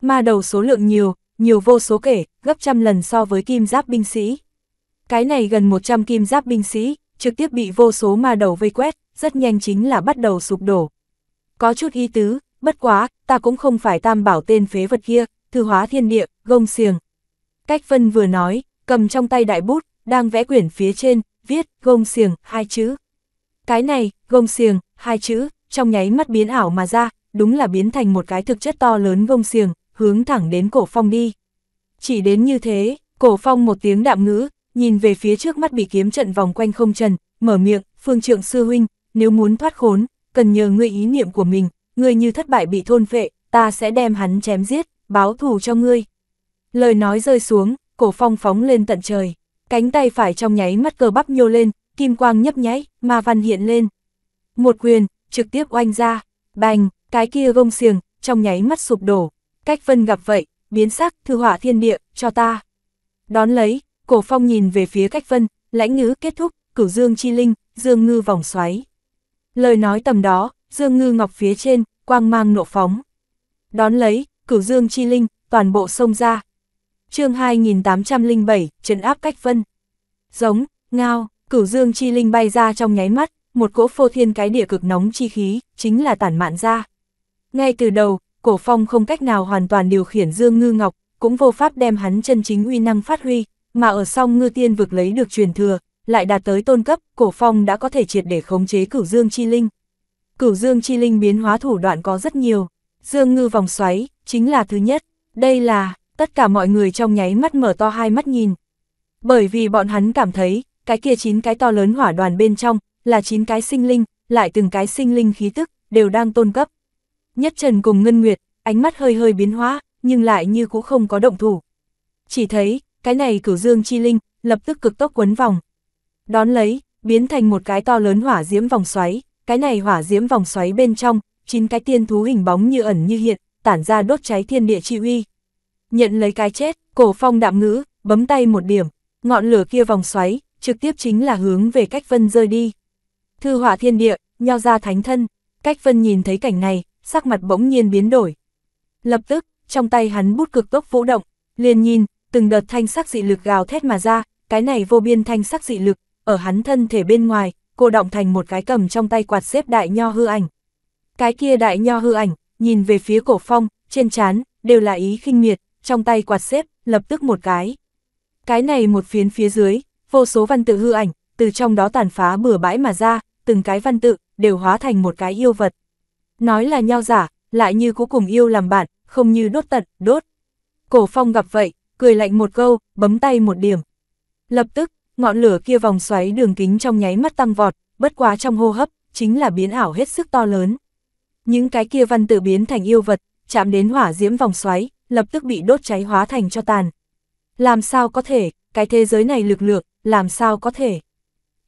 Ma đầu số lượng nhiều, nhiều vô số kể, gấp trăm lần so với kim giáp binh sĩ. Cái này gần 100 kim giáp binh sĩ, trực tiếp bị vô số ma đầu vây quét, rất nhanh chính là bắt đầu sụp đổ. Có chút ý tứ, bất quá, ta cũng không phải tam bảo tên phế vật kia, thư hóa thiên địa, gông xiềng. Cách phân vừa nói, cầm trong tay đại bút, đang vẽ quyển phía trên, viết, gông xiềng, hai chữ. Cái này, gông xiềng, hai chữ, trong nháy mắt biến ảo mà ra, đúng là biến thành một cái thực chất to lớn vông xiềng, hướng thẳng đến cổ phong đi. Chỉ đến như thế, cổ phong một tiếng đạm ngữ, nhìn về phía trước mắt bị kiếm trận vòng quanh không trần, mở miệng, phương trượng sư huynh, nếu muốn thoát khốn, cần nhờ ngươi ý niệm của mình, ngươi như thất bại bị thôn phệ, ta sẽ đem hắn chém giết, báo thù cho ngươi. Lời nói rơi xuống, cổ phong phóng lên tận trời, cánh tay phải trong nháy mắt cơ bắp nhô lên, kim quang nhấp nháy, ma văn hiện lên. Một quyền, trực tiếp oanh ra, bành, cái kia gông xiềng, trong nháy mắt sụp đổ. Cách vân gặp vậy, biến sắc, thư hỏa thiên địa, cho ta. Đón lấy, cổ phong nhìn về phía cách vân, lãnh ngữ kết thúc, cửu dương chi linh, dương ngư vòng xoáy. Lời nói tầm đó, dương ngư ngọc phía trên, quang mang nộ phóng. Đón lấy, cửu dương chi linh, toàn bộ sông ra. chương 2807, trấn áp cách vân. Giống, ngao, cửu dương chi linh bay ra trong nháy mắt, một cỗ phô thiên cái địa cực nóng chi khí, chính là tản mạn ra. Ngay từ đầu, cổ phong không cách nào hoàn toàn điều khiển Dương Ngư Ngọc, cũng vô pháp đem hắn chân chính uy năng phát huy, mà ở song ngư tiên vực lấy được truyền thừa, lại đạt tới tôn cấp, cổ phong đã có thể triệt để khống chế cửu dương chi linh. Cửu dương chi linh biến hóa thủ đoạn có rất nhiều, dương ngư vòng xoáy, chính là thứ nhất, đây là, tất cả mọi người trong nháy mắt mở to hai mắt nhìn. Bởi vì bọn hắn cảm thấy, cái kia chín cái to lớn hỏa đoàn bên trong, là chín cái sinh linh, lại từng cái sinh linh khí tức, đều đang tôn cấp. Nhất Trần cùng Ngân Nguyệt, ánh mắt hơi hơi biến hóa, nhưng lại như cũng không có động thủ. Chỉ thấy, cái này cửu dương chi linh, lập tức cực tốc quấn vòng. Đón lấy, biến thành một cái to lớn hỏa diễm vòng xoáy, cái này hỏa diễm vòng xoáy bên trong, chín cái tiên thú hình bóng như ẩn như hiện, tản ra đốt cháy thiên địa chi uy. Nhận lấy cái chết, cổ phong đạm ngữ, bấm tay một điểm, ngọn lửa kia vòng xoáy, trực tiếp chính là hướng về cách vân rơi đi. Thư họa thiên địa, nho ra thánh thân, cách vân nhìn thấy cảnh này, sắc mặt bỗng nhiên biến đổi. Lập tức, trong tay hắn bút cực tốc vũ động, liền nhìn, từng đợt thanh sắc dị lực gào thét mà ra, cái này vô biên thanh sắc dị lực, ở hắn thân thể bên ngoài, cô động thành một cái cầm trong tay quạt xếp đại nho hư ảnh. Cái kia đại nho hư ảnh, nhìn về phía cổ phong, trên trán đều là ý khinh miệt, trong tay quạt xếp, lập tức một cái. Cái này một phiến phía dưới, vô số văn tự hư ảnh, từ trong đó tàn phá bừa bãi mà ra, từng cái văn tự, đều hóa thành một cái yêu vật. Nói là nhau giả, lại như cuối cùng yêu làm bạn, không như đốt tận, đốt. Cổ phong gặp vậy, cười lạnh một câu, bấm tay một điểm. Lập tức, ngọn lửa kia vòng xoáy đường kính trong nháy mắt tăng vọt, bất quá trong hô hấp, chính là biến ảo hết sức to lớn. Những cái kia văn tự biến thành yêu vật, chạm đến hỏa diễm vòng xoáy, lập tức bị đốt cháy hóa thành cho tàn. Làm sao có thể, cái thế giới này lực lượng, làm sao có thể.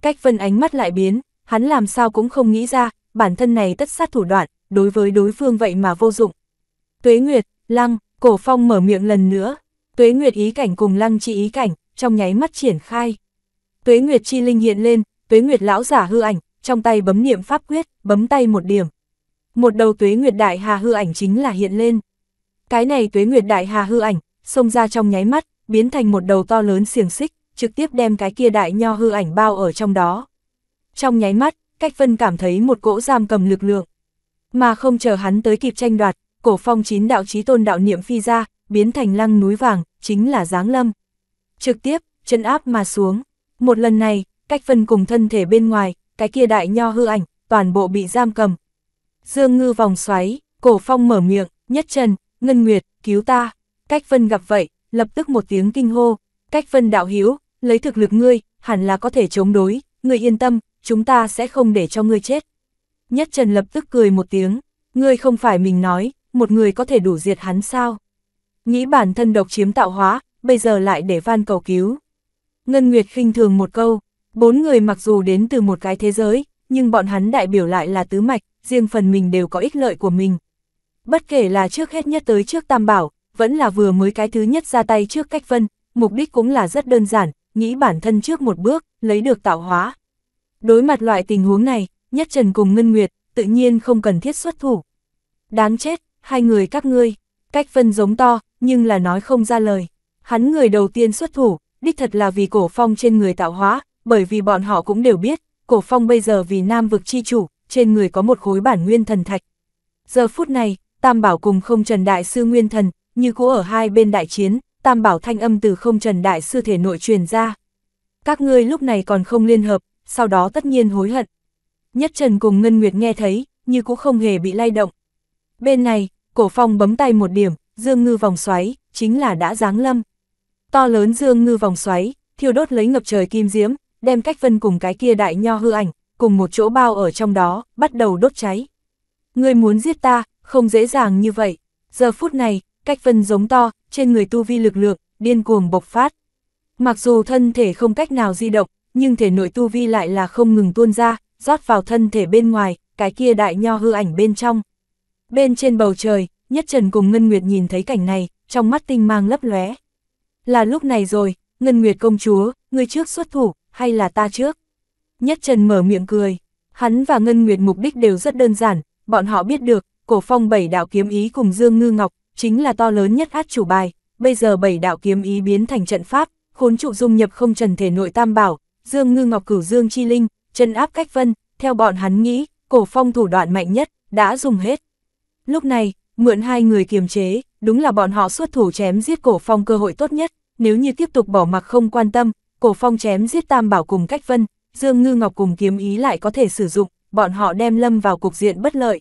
Cách vân ánh mắt lại biến, hắn làm sao cũng không nghĩ ra, bản thân này tất sát thủ đoạn, đối với đối phương vậy mà vô dụng. Tuế Nguyệt, Lăng, Cổ Phong mở miệng lần nữa, Tuế Nguyệt ý cảnh cùng Lăng chi ý cảnh, trong nháy mắt triển khai. Tuế Nguyệt chi linh hiện lên, Tuế Nguyệt lão giả hư ảnh, trong tay bấm niệm pháp quyết, bấm tay một điểm. Một đầu Tuế Nguyệt đại hà hư ảnh chính là hiện lên. Cái này Tuế Nguyệt đại hà hư ảnh, xông ra trong nháy mắt, biến thành một đầu to lớn xiềng xích, trực tiếp đem cái kia đại nho hư ảnh bao ở trong đó trong nháy mắt, Cách Vân cảm thấy một cỗ giam cầm lực lượng. Mà không chờ hắn tới kịp tranh đoạt, cổ phong chín đạo chí tôn đạo niệm phi ra, biến thành lăng núi vàng, chính là giáng lâm. Trực tiếp, chân áp mà xuống. Một lần này, Cách Vân cùng thân thể bên ngoài, cái kia đại nho hư ảnh, toàn bộ bị giam cầm. Dương ngư vòng xoáy, cổ phong mở miệng, nhất chân, ngân nguyệt, cứu ta. Cách Vân gặp vậy, lập tức một tiếng kinh hô. Cách Vân đạo hiếu, lấy thực lực ngươi, hẳn là có thể chống đối, ngươi yên tâm, chúng ta sẽ không để cho ngươi chết. Nhất Trần lập tức cười một tiếng, ngươi không phải mình nói, một người có thể đủ diệt hắn sao? Nghĩ bản thân độc chiếm tạo hóa, bây giờ lại để van cầu cứu. Ngân Nguyệt khinh thường một câu, bốn người mặc dù đến từ một cái thế giới, nhưng bọn hắn đại biểu lại là tứ mạch, riêng phần mình đều có ích lợi của mình. Bất kể là trước hết nhất tới trước Tam Bảo, vẫn là vừa mới cái thứ nhất ra tay trước cách vân, mục đích cũng là rất đơn giản, nghĩ bản thân trước một bước, lấy được tạo hóa. Đối mặt loại tình huống này, Nhất Trần cùng Ngân Nguyệt, tự nhiên không cần thiết xuất thủ. Đáng chết, hai người các ngươi, cách phân giống to, nhưng là nói không ra lời. Hắn người đầu tiên xuất thủ, đích thật là vì cổ phong trên người tạo hóa, bởi vì bọn họ cũng đều biết, cổ phong bây giờ vì nam vực chi chủ, trên người có một khối bản nguyên thần thạch. Giờ phút này, Tam Bảo cùng không trần đại sư nguyên thần, như cũ ở hai bên đại chiến, Tam Bảo thanh âm từ không trần đại sư thể nội truyền ra. Các ngươi lúc này còn không liên hợp, sau đó tất nhiên hối hận. Nhất Trần cùng Ngân Nguyệt nghe thấy, như cũng không hề bị lay động. Bên này, cổ phong bấm tay một điểm, dương ngư vòng xoáy, chính là đã giáng lâm. To lớn dương ngư vòng xoáy, thiêu đốt lấy ngập trời kim diễm, đem cách vân cùng cái kia đại nho hư ảnh, cùng một chỗ bao ở trong đó, bắt đầu đốt cháy. Ngươi muốn giết ta, không dễ dàng như vậy. Giờ phút này, cách vân giống to, trên người tu vi lực lượng, điên cuồng bộc phát. Mặc dù thân thể không cách nào di động, nhưng thể nội tu vi lại là không ngừng tuôn ra, rót vào thân thể bên ngoài, cái kia đại nho hư ảnh bên trong. Bên trên bầu trời, Nhất Trần cùng Ngân Nguyệt nhìn thấy cảnh này, trong mắt tinh mang lấp lóe. Là lúc này rồi, Ngân Nguyệt công chúa, người trước xuất thủ, hay là ta trước? Nhất Trần mở miệng cười, hắn và Ngân Nguyệt mục đích đều rất đơn giản, bọn họ biết được, cổ phong bảy đạo kiếm ý cùng Dương Ngư Ngọc, chính là to lớn nhất át chủ bài, bây giờ bảy đạo kiếm ý biến thành trận pháp, khốn trụ dung nhập không trần thể nội tam bảo, Dương Ngư Ngọc cửu Dương Chi Linh, chân áp cách vân, theo bọn hắn nghĩ, cổ phong thủ đoạn mạnh nhất, đã dùng hết. Lúc này, mượn hai người kiềm chế, đúng là bọn họ xuất thủ chém giết cổ phong cơ hội tốt nhất, nếu như tiếp tục bỏ mặc không quan tâm, cổ phong chém giết tam bảo cùng cách vân, Dương Ngư Ngọc cùng kiếm ý lại có thể sử dụng, bọn họ đem lâm vào cục diện bất lợi.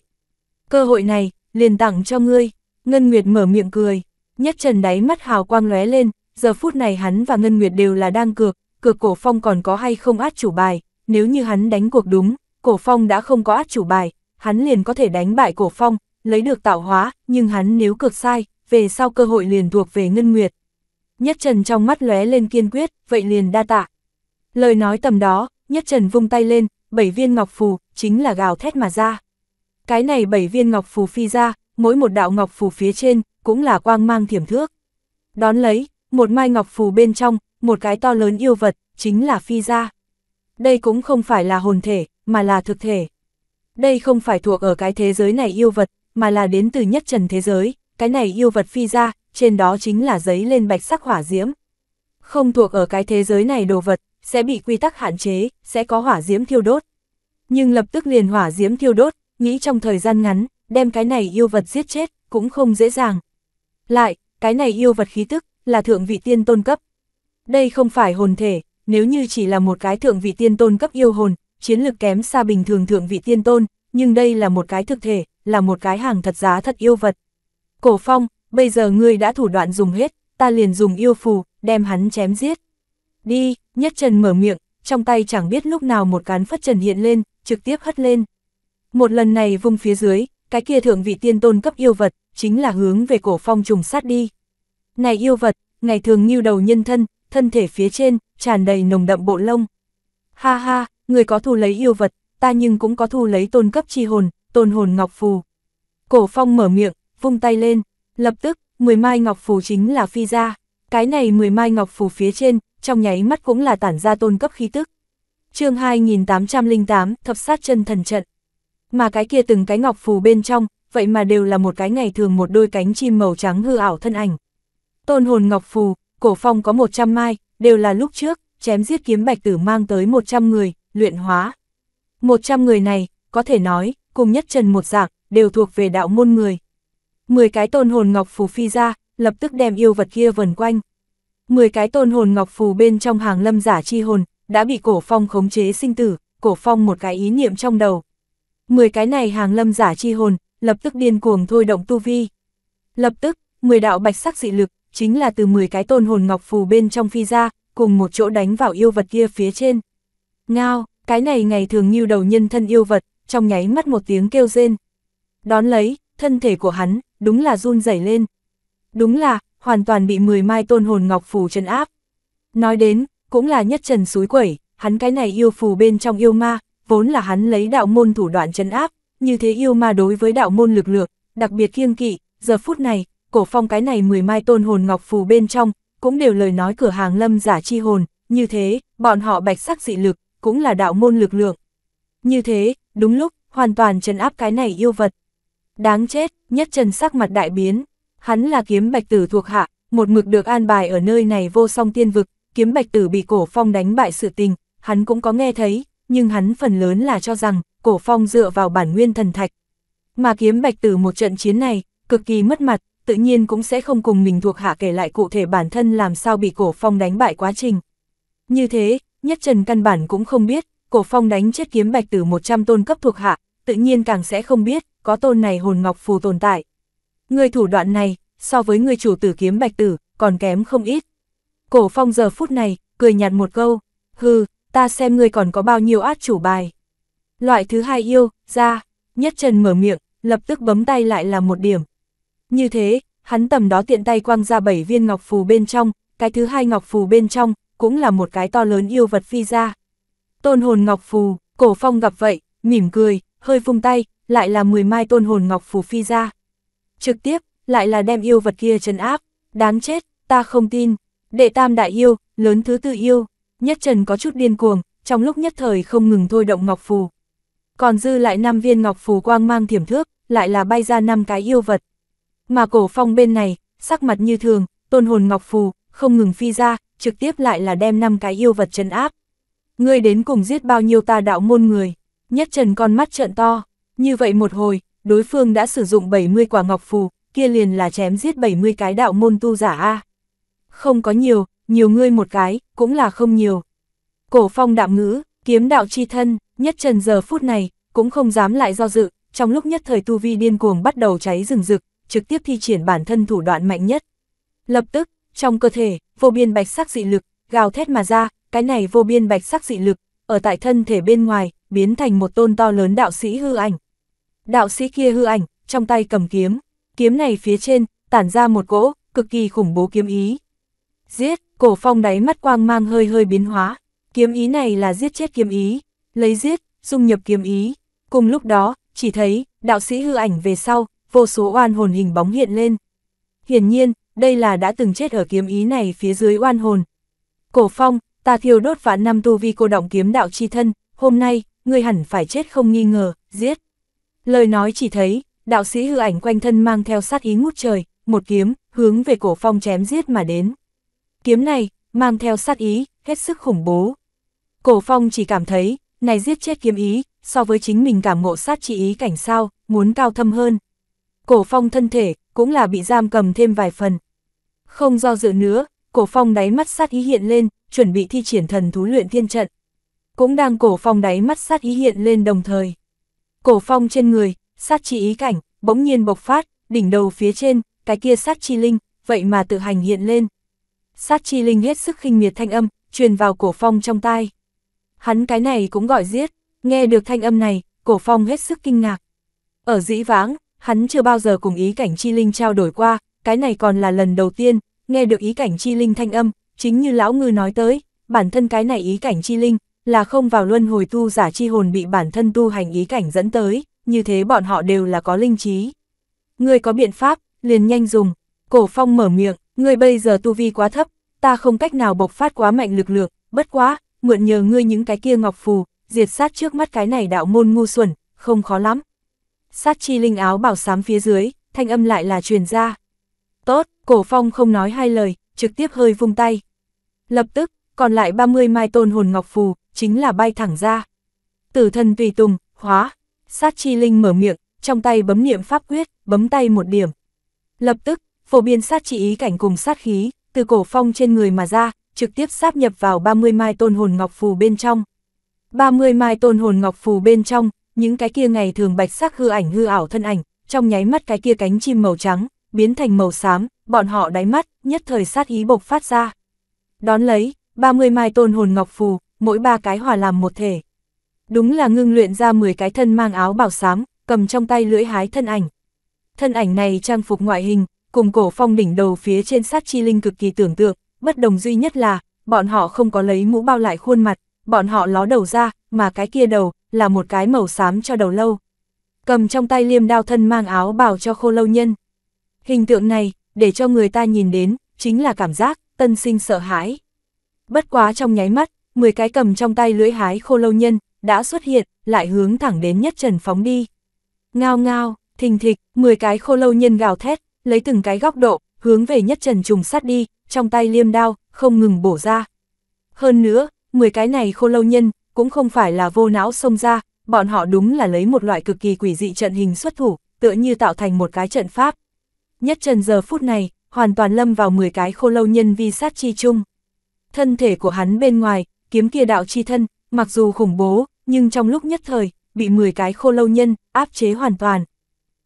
Cơ hội này, liền tặng cho ngươi, Ngân Nguyệt mở miệng cười, nhất trần đáy mắt hào quang lóe lên, giờ phút này hắn và Ngân Nguyệt đều là đang cược, cược cổ phong còn có hay không át chủ bài, nếu như hắn đánh cuộc đúng, cổ phong đã không có át chủ bài, hắn liền có thể đánh bại cổ phong, lấy được tạo hóa, nhưng hắn nếu cược sai, về sau cơ hội liền thuộc về Ngân Nguyệt. Nhất Trần trong mắt lóe lên kiên quyết, vậy liền đa tạ. Lời nói tầm đó, Nhất Trần vung tay lên, bảy viên ngọc phù, chính là gào thét mà ra. Cái này bảy viên ngọc phù phi ra, mỗi một đạo ngọc phù phía trên, cũng là quang mang thiểm thước. Đón lấy, một mai ngọc phù bên trong, một cái to lớn yêu vật, chính là phi gia. Đây cũng không phải là hồn thể, mà là thực thể. Đây không phải thuộc ở cái thế giới này yêu vật, mà là đến từ nhất trần thế giới, cái này yêu vật phi ra, trên đó chính là giấy lên bạch sắc hỏa diễm. Không thuộc ở cái thế giới này đồ vật, sẽ bị quy tắc hạn chế, sẽ có hỏa diễm thiêu đốt. Nhưng lập tức liền hỏa diễm thiêu đốt, nghĩ trong thời gian ngắn, đem cái này yêu vật giết chết, cũng không dễ dàng. Lại, cái này yêu vật khí tức, là thượng vị tiên tôn cấp. Đây không phải hồn thể, nếu như chỉ là một cái thượng vị tiên tôn cấp yêu hồn, chiến lực kém xa bình thường thượng vị tiên tôn, nhưng đây là một cái thực thể, là một cái hàng thật giá thật yêu vật. Cổ phong, bây giờ ngươi đã thủ đoạn dùng hết, ta liền dùng yêu phù, đem hắn chém giết. Đi, nhất trần mở miệng, trong tay chẳng biết lúc nào một cán phất trần hiện lên, trực tiếp hất lên. Một lần này vung phía dưới, cái kia thượng vị tiên tôn cấp yêu vật, chính là hướng về cổ phong trùng sát đi. Này yêu vật, ngày thường nghiêu đầu nhân thân, thân thể phía trên, tràn đầy nồng đậm bộ lông. Ha ha, người có thu lấy yêu vật, ta nhưng cũng có thu lấy tôn cấp chi hồn, tôn hồn ngọc phù. Cổ phong mở miệng, vung tay lên, lập tức, 10 mai ngọc phù chính là phi ra. Cái này 10 mai ngọc phù phía trên, trong nháy mắt cũng là tản ra tôn cấp khí tức. chương 2808, thập sát chân thần trận. Mà cái kia từng cái ngọc phù bên trong, vậy mà đều là một cái ngày thường một đôi cánh chim màu trắng hư ảo thân ảnh. Tôn hồn ngọc phù, cổ phong có 100 mai, đều là lúc trước, chém giết kiếm bạch tử mang tới 100 người, luyện hóa. 100 người này, có thể nói, cùng nhất trần một dạng, đều thuộc về đạo môn người. 10 cái tôn hồn ngọc phù phi ra, lập tức đem yêu vật kia vần quanh. 10 cái tôn hồn ngọc phù bên trong hàng lâm giả chi hồn, đã bị cổ phong khống chế sinh tử, cổ phong một cái ý niệm trong đầu. 10 cái này hàng lâm giả chi hồn, lập tức điên cuồng thôi động tu vi. Lập tức, 10 đạo bạch sắc dị lực, chính là từ 10 cái tôn hồn ngọc phù bên trong phi ra, cùng một chỗ đánh vào yêu vật kia phía trên. Ngao, cái này ngày thường như đầu nhân thân yêu vật, trong nháy mắt một tiếng kêu rên. Đón lấy, thân thể của hắn, đúng là run rẩy lên. Đúng là, hoàn toàn bị 10 mai tôn hồn ngọc phù chân áp. Nói đến, cũng là nhất trần suối quẩy, hắn cái này yêu phù bên trong yêu ma, vốn là hắn lấy đạo môn thủ đoạn chân áp, như thế yêu ma đối với đạo môn lực lượng, đặc biệt kiêng kỵ, giờ phút này, cổ phong cái này 10 mai tôn hồn ngọc phù bên trong, cũng đều lời nói cửa hàng lâm giả chi hồn, như thế, bọn họ bạch sắc dị lực, cũng là đạo môn lực lượng. Như thế, đúng lúc, hoàn toàn trấn áp cái này yêu vật. Đáng chết, nhất trần sắc mặt đại biến, hắn là kiếm bạch tử thuộc hạ, một mực được an bài ở nơi này vô song tiên vực, kiếm bạch tử bị cổ phong đánh bại sự tình, hắn cũng có nghe thấy, nhưng hắn phần lớn là cho rằng, cổ phong dựa vào bản nguyên thần thạch. Mà kiếm bạch tử một trận chiến này, cực kỳ mất mặt, tự nhiên cũng sẽ không cùng mình thuộc hạ kể lại cụ thể bản thân làm sao bị cổ phong đánh bại quá trình. Như thế, nhất trần căn bản cũng không biết, cổ phong đánh chết kiếm bạch từ 100 tôn cấp thuộc hạ, tự nhiên càng sẽ không biết, có tôn này hồn ngọc phù tồn tại. Người thủ đoạn này, so với người chủ tử kiếm bạch tử, còn kém không ít. Cổ phong giờ phút này, cười nhạt một câu, hừ, ta xem ngươi còn có bao nhiêu át chủ bài. Loại thứ hai yêu, ra, nhất trần mở miệng, lập tức bấm tay lại là một điểm. Như thế, hắn tầm đó tiện tay quăng ra bảy viên ngọc phù bên trong, cái thứ hai ngọc phù bên trong, cũng là một cái to lớn yêu vật phi ra. Tôn hồn ngọc phù, cổ phong gặp vậy, mỉm cười, hơi vung tay, lại là 10 mai tôn hồn ngọc phù phi ra. Trực tiếp, lại là đem yêu vật kia trấn áp, đáng chết, ta không tin. Đệ tam đại yêu, lớn thứ tư yêu, nhất trần có chút điên cuồng, trong lúc nhất thời không ngừng thôi động ngọc phù. Còn dư lại năm viên ngọc phù quang mang thiểm thước, lại là bay ra năm cái yêu vật. Mà cổ phong bên này, sắc mặt như thường, tôn hồn ngọc phù, không ngừng phi ra, trực tiếp lại là đem năm cái yêu vật chân áp. Ngươi đến cùng giết bao nhiêu ta đạo môn người, nhất trần con mắt trợn to, như vậy một hồi, đối phương đã sử dụng 70 quả ngọc phù, kia liền là chém giết 70 cái đạo môn tu giả A. Không có nhiều, nhiều ngươi một cái, cũng là không nhiều. Cổ phong đạm ngữ, kiếm đạo chi thân, nhất trần giờ phút này, cũng không dám lại do dự, trong lúc nhất thời tu vi điên cuồng bắt đầu cháy rừng rực, trực tiếp thi triển bản thân thủ đoạn mạnh nhất. Lập tức, trong cơ thể, vô biên bạch sắc dị lực, gào thét mà ra, cái này vô biên bạch sắc dị lực, ở tại thân thể bên ngoài, biến thành một tôn to lớn đạo sĩ hư ảnh. Đạo sĩ kia hư ảnh, trong tay cầm kiếm, kiếm này phía trên, tản ra một cỗ, cực kỳ khủng bố kiếm ý. Giết, cổ phong đáy mắt quang mang hơi hơi biến hóa, kiếm ý này là giết chết kiếm ý, lấy giết, dung nhập kiếm ý. Cùng lúc đó, chỉ thấy, đạo sĩ hư ảnh về sau, vô số oan hồn hình bóng hiện lên. Hiển nhiên, đây là đã từng chết ở kiếm ý này phía dưới oan hồn. Cổ phong, ta thiêu đốt vạn năm tu vi cô động kiếm đạo chi thân, hôm nay, ngươi hẳn phải chết không nghi ngờ, giết. Lời nói chỉ thấy, đạo sĩ hư ảnh quanh thân mang theo sát ý ngút trời, một kiếm, hướng về cổ phong chém giết mà đến. Kiếm này, mang theo sát ý, hết sức khủng bố. Cổ phong chỉ cảm thấy, này giết chết kiếm ý, so với chính mình cảm ngộ sát chỉ ý cảnh sao, muốn cao thâm hơn cổ phong thân thể, cũng là bị giam cầm thêm vài phần. Không do dự nữa, cổ phong đáy mắt sát ý hiện lên, chuẩn bị thi triển thần thú luyện thiên trận. Cũng đang cổ phong đáy mắt sát ý hiện lên đồng thời. Cổ phong trên người, sát chi ý cảnh, bỗng nhiên bộc phát, đỉnh đầu phía trên, cái kia sát chi linh, vậy mà tự hành hiện lên. Sát chi linh hết sức khinh miệt thanh âm, truyền vào cổ phong trong tai. Hắn cái này cũng gọi giết, nghe được thanh âm này, cổ phong hết sức kinh ngạc. Ở dĩ vãng, hắn chưa bao giờ cùng ý cảnh chi linh trao đổi qua, cái này còn là lần đầu tiên, nghe được ý cảnh chi linh thanh âm, chính như lão ngư nói tới, bản thân cái này ý cảnh chi linh, là không vào luân hồi tu giả chi hồn bị bản thân tu hành ý cảnh dẫn tới, như thế bọn họ đều là có linh trí. người có biện pháp, liền nhanh dùng, cổ phong mở miệng, người bây giờ tu vi quá thấp, ta không cách nào bộc phát quá mạnh lực lượng, bất quá, mượn nhờ ngươi những cái kia ngọc phù, diệt sát trước mắt cái này đạo môn ngu xuẩn, không khó lắm sát chi linh áo bảo sám phía dưới, thanh âm lại là truyền ra. Tốt, cổ phong không nói hai lời, trực tiếp hơi vung tay. Lập tức, còn lại 30 mai tôn hồn ngọc phù, chính là bay thẳng ra. Tử thần tùy tùng, hóa, sát chi linh mở miệng, trong tay bấm niệm pháp quyết, bấm tay một điểm. Lập tức, phổ biến sát chi ý cảnh cùng sát khí, từ cổ phong trên người mà ra, trực tiếp sáp nhập vào 30 mai tôn hồn ngọc phù bên trong. 30 mai tôn hồn ngọc phù bên trong, những cái kia ngày thường bạch sắc hư ảnh hư ảo thân ảnh, trong nháy mắt cái kia cánh chim màu trắng, biến thành màu xám, bọn họ đáy mắt, nhất thời sát ý bộc phát ra. Đón lấy, 30 mai tôn hồn ngọc phù, mỗi ba cái hòa làm một thể. Đúng là ngưng luyện ra 10 cái thân mang áo bảo xám, cầm trong tay lưỡi hái thân ảnh. Thân ảnh này trang phục ngoại hình, cùng cổ phong đỉnh đầu phía trên sát chi linh cực kỳ tưởng tượng, bất đồng duy nhất là, bọn họ không có lấy mũ bao lại khuôn mặt, bọn họ ló đầu ra, mà cái kia đầu, là một cái màu xám cho đầu lâu. Cầm trong tay liêm đao thân mang áo bào cho khô lâu nhân. Hình tượng này, để cho người ta nhìn đến, chính là cảm giác, tân sinh sợ hãi. Bất quá trong nháy mắt, 10 cái cầm trong tay lưỡi hái khô lâu nhân, đã xuất hiện, lại hướng thẳng đến nhất trần phóng đi. Ngao ngao, thình thịch, 10 cái khô lâu nhân gào thét, lấy từng cái góc độ, hướng về nhất trần trùng sát đi, trong tay liêm đao, không ngừng bổ ra. Hơn nữa, 10 cái này khô lâu nhân, cũng không phải là vô não xông ra, bọn họ đúng là lấy một loại cực kỳ quỷ dị trận hình xuất thủ, tựa như tạo thành một cái trận pháp. Nhất trần giờ phút này, hoàn toàn lâm vào 10 cái khô lâu nhân vi sát chi chung. Thân thể của hắn bên ngoài, kiếm kia đạo chi thân, mặc dù khủng bố, nhưng trong lúc nhất thời, bị 10 cái khô lâu nhân, áp chế hoàn toàn.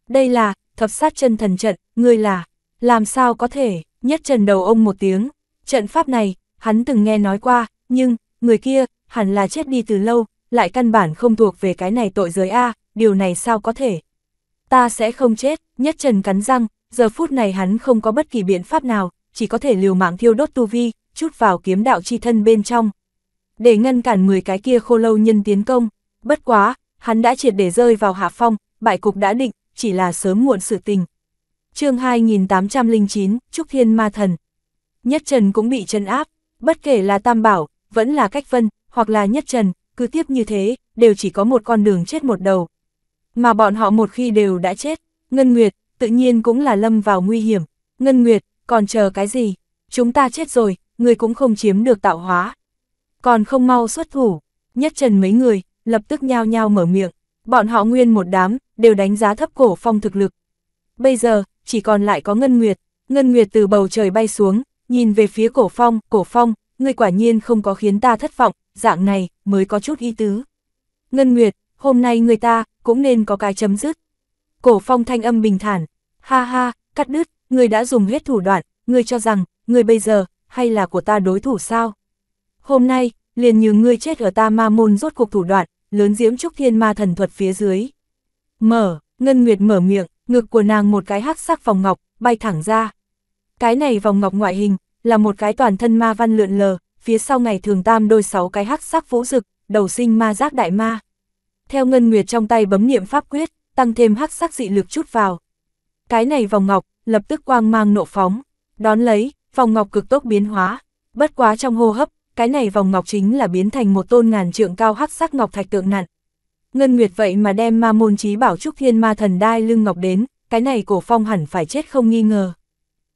Đây là, thập sát chân thần trận, ngươi là, làm sao có thể, nhất trần đầu ông một tiếng, trận pháp này, hắn từng nghe nói qua, nhưng, người kia, hẳn là chết đi từ lâu, lại căn bản không thuộc về cái này tội giới A, điều này sao có thể. Ta sẽ không chết, nhất trần cắn răng, giờ phút này hắn không có bất kỳ biện pháp nào, chỉ có thể liều mạng thiêu đốt tu vi, chút vào kiếm đạo chi thân bên trong. Để ngăn cản 10 cái kia khô lâu nhân tiến công, bất quá, hắn đã triệt để rơi vào hạ phong, bại cục đã định, chỉ là sớm muộn sự tình. chương 2809, Trúc Thiên Ma Thần. Nhất Trần cũng bị chân áp, bất kể là Tam Bảo, vẫn là Cách Vân, hoặc là nhất trần, cứ tiếp như thế, đều chỉ có một con đường chết một đầu. Mà bọn họ một khi đều đã chết, Ngân Nguyệt, tự nhiên cũng là lâm vào nguy hiểm. Ngân Nguyệt, còn chờ cái gì? Chúng ta chết rồi, người cũng không chiếm được tạo hóa. Còn không mau xuất thủ, nhất trần mấy người, lập tức nhao nhao mở miệng. Bọn họ nguyên một đám, đều đánh giá thấp cổ phong thực lực. Bây giờ, chỉ còn lại có Ngân Nguyệt. Ngân Nguyệt từ bầu trời bay xuống, nhìn về phía cổ phong, cổ phong, người quả nhiên không có khiến ta thất vọng, dạng này mới có chút ý tứ. Ngân Nguyệt, hôm nay người ta cũng nên có cái chấm dứt. Cổ phong thanh âm bình thản, ha ha, cắt đứt, người đã dùng huyết thủ đoạn, người cho rằng, người bây giờ, hay là của ta đối thủ sao? Hôm nay, liền như người chết ở ta ma môn rốt cuộc thủ đoạn, lớn diễm trúc thiên ma thần thuật phía dưới. Mở, Ngân Nguyệt mở miệng, ngực của nàng một cái hắc sắc vòng ngọc, bay thẳng ra. Cái này vòng ngọc ngoại hình, là một cái toàn thân ma văn lượn lờ, phía sau ngày thường tam đôi sáu cái hắc sắc vũ rực, đầu sinh ma giác đại ma. Theo ngân nguyệt trong tay bấm niệm pháp quyết, tăng thêm hắc sắc dị lực chút vào. Cái này vòng ngọc, lập tức quang mang nộ phóng, đón lấy, vòng ngọc cực tốc biến hóa, bất quá trong hô hấp, cái này vòng ngọc chính là biến thành một tôn ngàn trượng cao hắc sắc ngọc thạch tượng nặn. Ngân Nguyệt vậy mà đem ma môn trí bảo trúc thiên ma thần đai lưng ngọc đến, cái này cổ phong hẳn phải chết không nghi ngờ.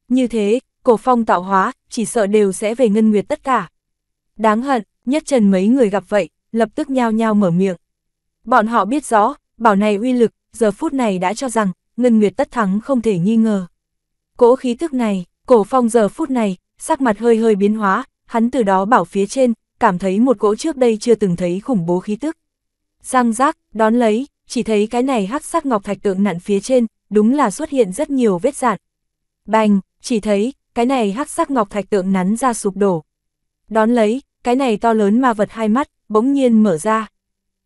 Như thế, cổ phong tạo hóa, chỉ sợ đều sẽ về Ngân Nguyệt tất cả. Đáng hận, nhất trần mấy người gặp vậy, lập tức nhao nhao mở miệng. Bọn họ biết rõ, bảo này uy lực, giờ phút này đã cho rằng, Ngân Nguyệt tất thắng không thể nghi ngờ. Cỗ khí tức này, cổ phong giờ phút này, sắc mặt hơi hơi biến hóa, hắn từ đó bảo phía trên, cảm thấy một cỗ trước đây chưa từng thấy khủng bố khí tức. Giang giác, đón lấy, chỉ thấy cái này hắc sắc ngọc thạch tượng nặn phía trên, đúng là xuất hiện rất nhiều vết dạn. Bành, chỉ thấy, cái này hắc sắc ngọc thạch tượng nắn ra sụp đổ. Đón lấy, cái này to lớn ma vật hai mắt, bỗng nhiên mở ra.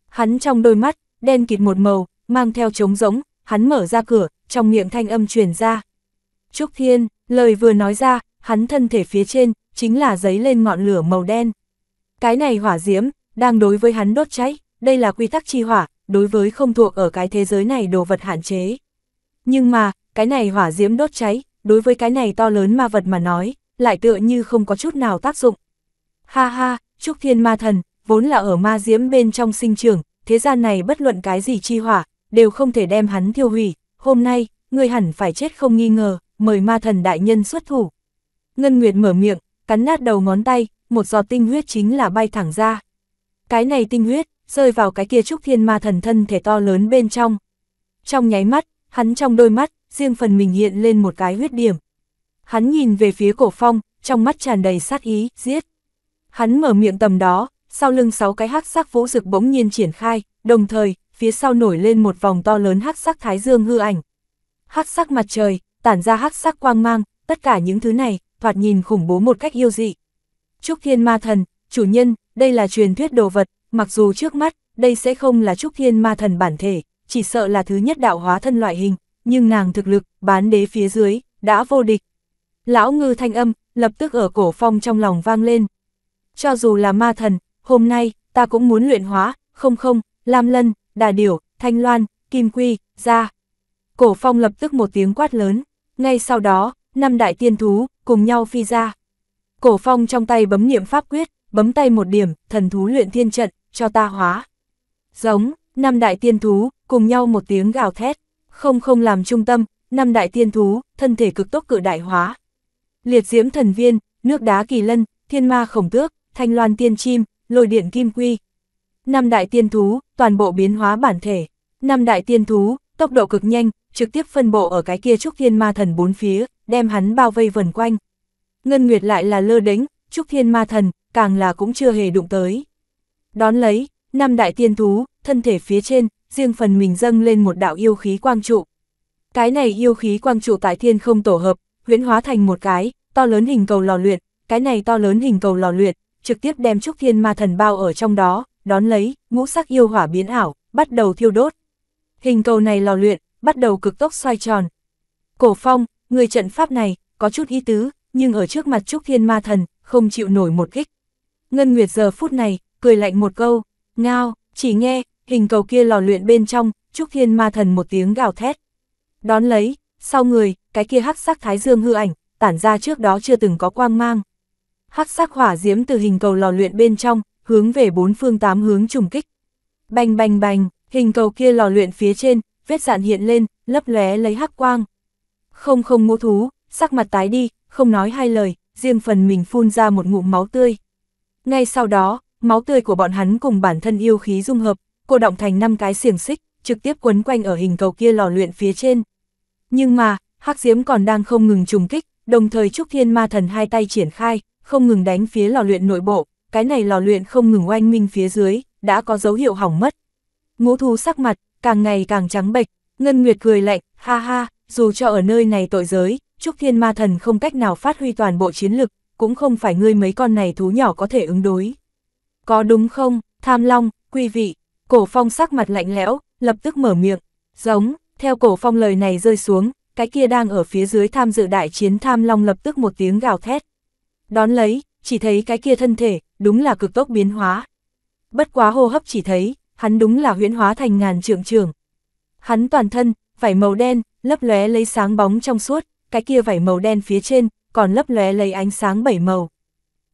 Hắn trong đôi mắt, đen kịt một màu, mang theo trống rỗng, hắn mở ra cửa, trong miệng thanh âm truyền ra. Trúc Thiên, lời vừa nói ra, hắn thân thể phía trên, chính là giấy lên ngọn lửa màu đen. Cái này hỏa diễm, đang đối với hắn đốt cháy, đây là quy tắc chi hỏa, đối với không thuộc ở cái thế giới này đồ vật hạn chế. Nhưng mà, cái này hỏa diễm đốt cháy, đối với cái này to lớn ma vật mà nói, lại tựa như không có chút nào tác dụng. Ha ha, Trúc Thiên Ma Thần, vốn là ở ma diễm bên trong sinh trưởng, thế gian này bất luận cái gì chi hỏa, đều không thể đem hắn thiêu hủy, hôm nay, người hẳn phải chết không nghi ngờ, mời ma thần đại nhân xuất thủ. Ngân Nguyệt mở miệng, cắn nát đầu ngón tay, một giọt tinh huyết chính là bay thẳng ra. Cái này tinh huyết, rơi vào cái kia trúc thiên ma thần thân thể to lớn bên trong. Trong nháy mắt, hắn trong đôi mắt, riêng phần mình hiện lên một cái huyết điểm. Hắn nhìn về phía cổ phong, trong mắt tràn đầy sát ý, giết. Hắn mở miệng tầm đó, sau lưng sáu cái hắc sắc vũ rực bỗng nhiên triển khai, đồng thời, phía sau nổi lên một vòng to lớn hắc sắc thái dương hư ảnh. Hắc sắc mặt trời, tản ra hắc sắc quang mang, tất cả những thứ này, thoạt nhìn khủng bố một cách yêu dị. Trúc Thiên Ma Thần, chủ nhân, đây là truyền thuyết đồ vật, mặc dù trước mắt, đây sẽ không là Trúc Thiên Ma Thần bản thể, chỉ sợ là thứ nhất đạo hóa thân loại hình, nhưng nàng thực lực, bán đế phía dưới, đã vô địch. Lão ngư thanh âm, lập tức ở cổ phong trong lòng vang lên, cho dù là ma thần, hôm nay, ta cũng muốn luyện hóa, không không, lam lân, đà điểu, thanh loan, kim quy, ra. Cổ phong lập tức một tiếng quát lớn, ngay sau đó, năm đại tiên thú, cùng nhau phi ra. Cổ phong trong tay bấm niệm pháp quyết, bấm tay một điểm, thần thú luyện thiên trận, cho ta hóa. Giống, năm đại tiên thú, cùng nhau một tiếng gào thét, không không làm trung tâm, năm đại tiên thú, thân thể cực tốc cự đại hóa. Liệt diễm thần viên, nước đá kỳ lân, thiên ma khổng tước, thanh loan tiên chim, lôi điện kim quy. Năm đại tiên thú, toàn bộ biến hóa bản thể. Năm đại tiên thú, tốc độ cực nhanh, trực tiếp phân bộ ở cái kia Trúc Thiên Ma Thần bốn phía, đem hắn bao vây vần quanh. Ngân Nguyệt lại là lơ đễnh, Trúc Thiên Ma Thần, càng là cũng chưa hề đụng tới. Đón lấy, năm đại tiên thú, thân thể phía trên, riêng phần mình dâng lên một đạo yêu khí quang trụ. Cái này yêu khí quang trụ tại thiên không tổ hợp, huyễn hóa thành một cái, to lớn hình cầu lò luyện, cái này to lớn hình cầu lò luyện, trực tiếp đem trúc thiên ma thần bao ở trong đó, đón lấy, ngũ sắc yêu hỏa biến ảo, bắt đầu thiêu đốt. Hình cầu này lò luyện, bắt đầu cực tốc xoay tròn. Cổ phong, người trận pháp này, có chút ý tứ, nhưng ở trước mặt trúc thiên ma thần, không chịu nổi một kích. Ngân Nguyệt giờ phút này, cười lạnh một câu, ngao, chỉ nghe, hình cầu kia lò luyện bên trong, trúc thiên ma thần một tiếng gào thét. Đón lấy, sau người, cái kia hắc sắc thái dương hư ảnh, tản ra trước đó chưa từng có quang mang hắc sắc hỏa diễm từ hình cầu lò luyện bên trong, hướng về bốn phương tám hướng trùng kích. Bành bành bành, hình cầu kia lò luyện phía trên, vết dạn hiện lên, lấp lóe lấy hắc quang. Không không ngũ thú, sắc mặt tái đi, không nói hai lời, riêng phần mình phun ra một ngụm máu tươi. Ngay sau đó, máu tươi của bọn hắn cùng bản thân yêu khí dung hợp, cô động thành năm cái xiềng xích, trực tiếp quấn quanh ở hình cầu kia lò luyện phía trên. Nhưng mà, hắc diễm còn đang không ngừng trùng kích, đồng thời Trúc Thiên Ma Thần hai tay triển khai, không ngừng đánh phía lò luyện nội bộ, cái này lò luyện không ngừng oanh minh phía dưới, đã có dấu hiệu hỏng mất. Ngũ thú sắc mặt, càng ngày càng trắng bệch, Ngân Nguyệt cười lạnh, ha ha, dù cho ở nơi này tội giới, Trúc Thiên Ma Thần không cách nào phát huy toàn bộ chiến lực, cũng không phải ngươi mấy con này thú nhỏ có thể ứng đối. Có đúng không, Tham Long, quý vị, cổ phong sắc mặt lạnh lẽo, lập tức mở miệng, giống, theo cổ phong lời này rơi xuống, cái kia đang ở phía dưới tham dự đại chiến Tham Long lập tức một tiếng gào thét. Đón lấy, chỉ thấy cái kia thân thể, đúng là cực tốc biến hóa. Bất quá hô hấp chỉ thấy, hắn đúng là huyễn hóa thành ngàn trượng trường. Hắn toàn thân, vải màu đen, lấp lóe lấy sáng bóng trong suốt, cái kia vải màu đen phía trên, còn lấp lóe lấy ánh sáng bảy màu.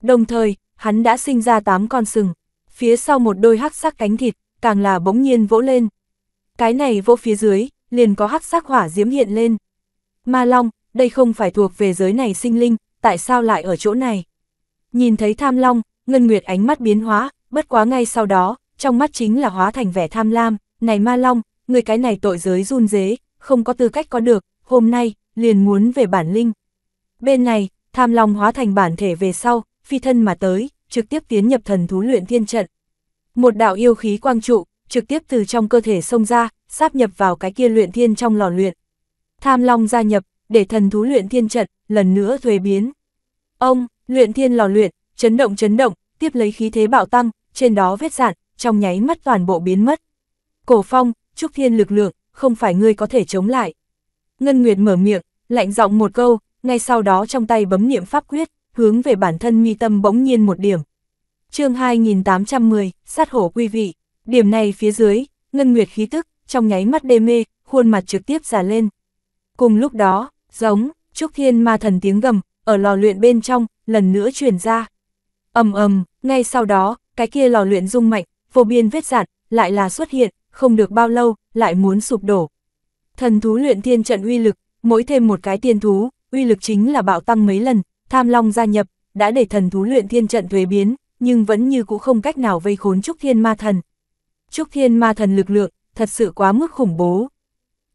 Đồng thời, hắn đã sinh ra tám con sừng, phía sau một đôi hắc sắc cánh thịt, càng là bỗng nhiên vỗ lên. Cái này vỗ phía dưới, liền có hắc sắc hỏa diễm hiện lên. Ma Long, đây không phải thuộc về giới này sinh linh, tại sao lại ở chỗ này? Nhìn thấy tham long, Ngân Nguyệt ánh mắt biến hóa, bất quá ngay sau đó, trong mắt chính là hóa thành vẻ tham lam, này ma long, người cái này tội giới run dế, không có tư cách có được, hôm nay, liền muốn về bản linh. Bên này, tham long hóa thành bản thể về sau, phi thân mà tới, trực tiếp tiến nhập thần thú luyện thiên trận. Một đạo yêu khí quang trụ, trực tiếp từ trong cơ thể sông ra, sáp nhập vào cái kia luyện thiên trong lò luyện. Tham long gia nhập, để thần thú luyện thiên trận, lần nữa thuế biến. Ông, luyện thiên lò luyện, chấn động chấn động, tiếp lấy khí thế bạo tăng, trên đó vết dạn, trong nháy mắt toàn bộ biến mất. Cổ phong, trúc thiên lực lượng, không phải ngươi có thể chống lại. Ngân Nguyệt mở miệng, lạnh giọng một câu, ngay sau đó trong tay bấm niệm pháp quyết, hướng về bản thân mi tâm bỗng nhiên một điểm. chương 2810, sát hổ quy vị, điểm này phía dưới, Ngân Nguyệt khí tức, trong nháy mắt đê mê, khuôn mặt trực tiếp giả lên. Cùng lúc đó, Giống, Trúc Thiên ma thần tiếng gầm, ở lò luyện bên trong, lần nữa truyền ra. ầm ầm, ngay sau đó, cái kia lò luyện rung mạnh, vô biên vết giản, lại là xuất hiện, không được bao lâu, lại muốn sụp đổ. Thần thú luyện thiên trận uy lực, mỗi thêm một cái tiên thú, uy lực chính là bạo tăng mấy lần, tham long gia nhập, đã để thần thú luyện thiên trận thuế biến, nhưng vẫn như cũ không cách nào vây khốn Trúc Thiên ma thần. Trúc Thiên ma thần lực lượng, thật sự quá mức khủng bố.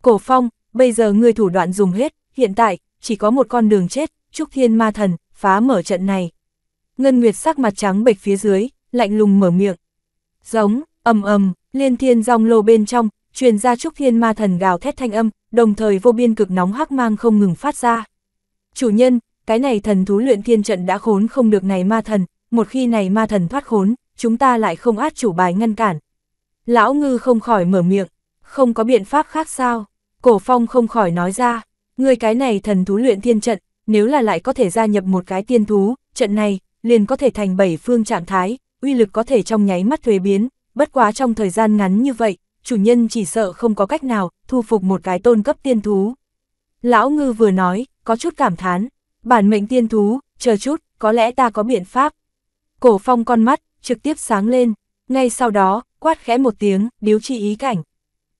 Cổ phong, bây giờ ngươi thủ đoạn dùng hết, hiện tại, chỉ có một con đường chết, Trúc Thiên Ma Thần, phá mở trận này. Ngân Nguyệt sắc mặt trắng bệch phía dưới, lạnh lùng mở miệng. Giống, ầm ầm, liên thiên rong lô bên trong, truyền ra Trúc Thiên Ma Thần gào thét thanh âm, đồng thời vô biên cực nóng hắc mang không ngừng phát ra. Chủ nhân, cái này thần thú luyện thiên trận đã khốn không được này ma thần, một khi này ma thần thoát khốn, chúng ta lại không át chủ bài ngăn cản. Lão ngư không khỏi mở miệng, không có biện pháp khác sao, cổ phong không khỏi nói ra. Người cái này thần thú luyện thiên trận, nếu là lại có thể gia nhập một cái tiên thú, trận này, liền có thể thành bảy phương trạng thái, uy lực có thể trong nháy mắt thuế biến, bất quá trong thời gian ngắn như vậy, chủ nhân chỉ sợ không có cách nào thu phục một cái tôn cấp tiên thú. Lão ngư vừa nói, có chút cảm thán, bản mệnh tiên thú, chờ chút, có lẽ ta có biện pháp. Cổ phong con mắt, trực tiếp sáng lên, ngay sau đó, quát khẽ một tiếng, điếu chi ý cảnh.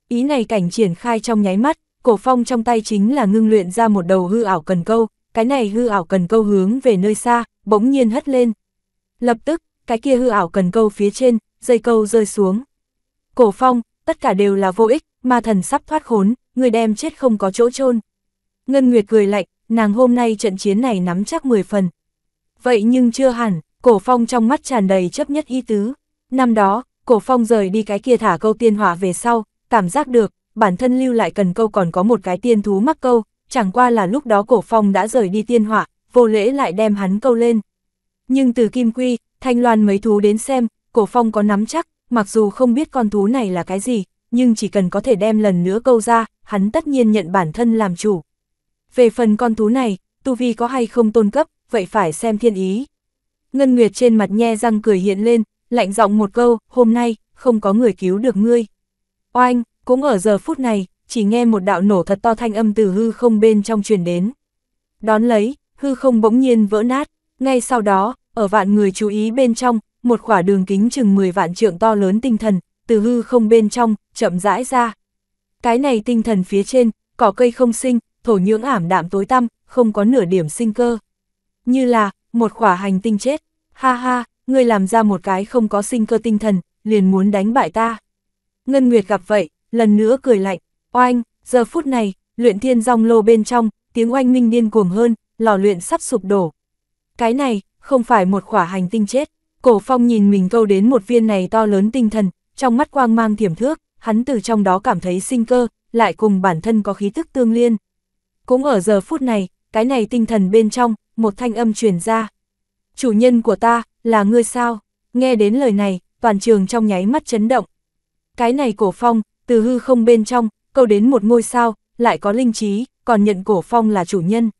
Ý này cảnh triển khai trong nháy mắt, Cổ phong trong tay chính là ngưng luyện ra một đầu hư ảo cần câu, cái này hư ảo cần câu hướng về nơi xa, bỗng nhiên hất lên. Lập tức, cái kia hư ảo cần câu phía trên, dây câu rơi xuống. Cổ phong, tất cả đều là vô ích, ma thần sắp thoát khốn, người đem chết không có chỗ chôn. Ngân Nguyệt cười lạnh, nàng hôm nay trận chiến này nắm chắc 10 phần. Vậy nhưng chưa hẳn, cổ phong trong mắt tràn đầy chấp nhất y tứ. Năm đó, cổ phong rời đi cái kia thả câu tiên hỏa về sau, cảm giác được, bản thân lưu lại cần câu còn có một cái tiên thú mắc câu, chẳng qua là lúc đó cổ phong đã rời đi tiên hỏa, vô lễ lại đem hắn câu lên. Nhưng từ kim quy, thanh loan mấy thú đến xem, cổ phong có nắm chắc, mặc dù không biết con thú này là cái gì, nhưng chỉ cần có thể đem lần nữa câu ra, hắn tất nhiên nhận bản thân làm chủ. Về phần con thú này, tu vi có hay không tôn cấp, vậy phải xem thiên ý. Ngân Nguyệt trên mặt nhe răng cười hiện lên, lạnh giọng một câu, hôm nay, không có người cứu được ngươi. Oanh, cũng ở giờ phút này, chỉ nghe một đạo nổ thật to thanh âm từ hư không bên trong truyền đến. Đón lấy, hư không bỗng nhiên vỡ nát, ngay sau đó, ở vạn người chú ý bên trong, một quả đường kính chừng 10 vạn trượng to lớn tinh thần, từ hư không bên trong, chậm rãi ra. Cái này tinh thần phía trên, cỏ cây không sinh, thổ nhưỡng ảm đạm tối tăm, không có nửa điểm sinh cơ. Như là, một quả hành tinh chết, ha ha, người làm ra một cái không có sinh cơ tinh thần, liền muốn đánh bại ta. Ngân Nguyệt gặp vậy, lần nữa cười lạnh, oanh, giờ phút này, luyện thiên rong lô bên trong, tiếng oanh minh điên cuồng hơn, lò luyện sắp sụp đổ. Cái này, không phải một khỏa hành tinh chết, cổ phong nhìn mình câu đến một viên này to lớn tinh thần, trong mắt quang mang thiểm thước, hắn từ trong đó cảm thấy sinh cơ, lại cùng bản thân có khí tức tương liên. Cũng ở giờ phút này, cái này tinh thần bên trong, một thanh âm truyền ra. Chủ nhân của ta, là ngươi sao? Nghe đến lời này, toàn trường trong nháy mắt chấn động. Cái này cổ phong, từ hư không bên trong, câu đến một ngôi sao, lại có linh trí, còn nhận cổ phong là chủ nhân.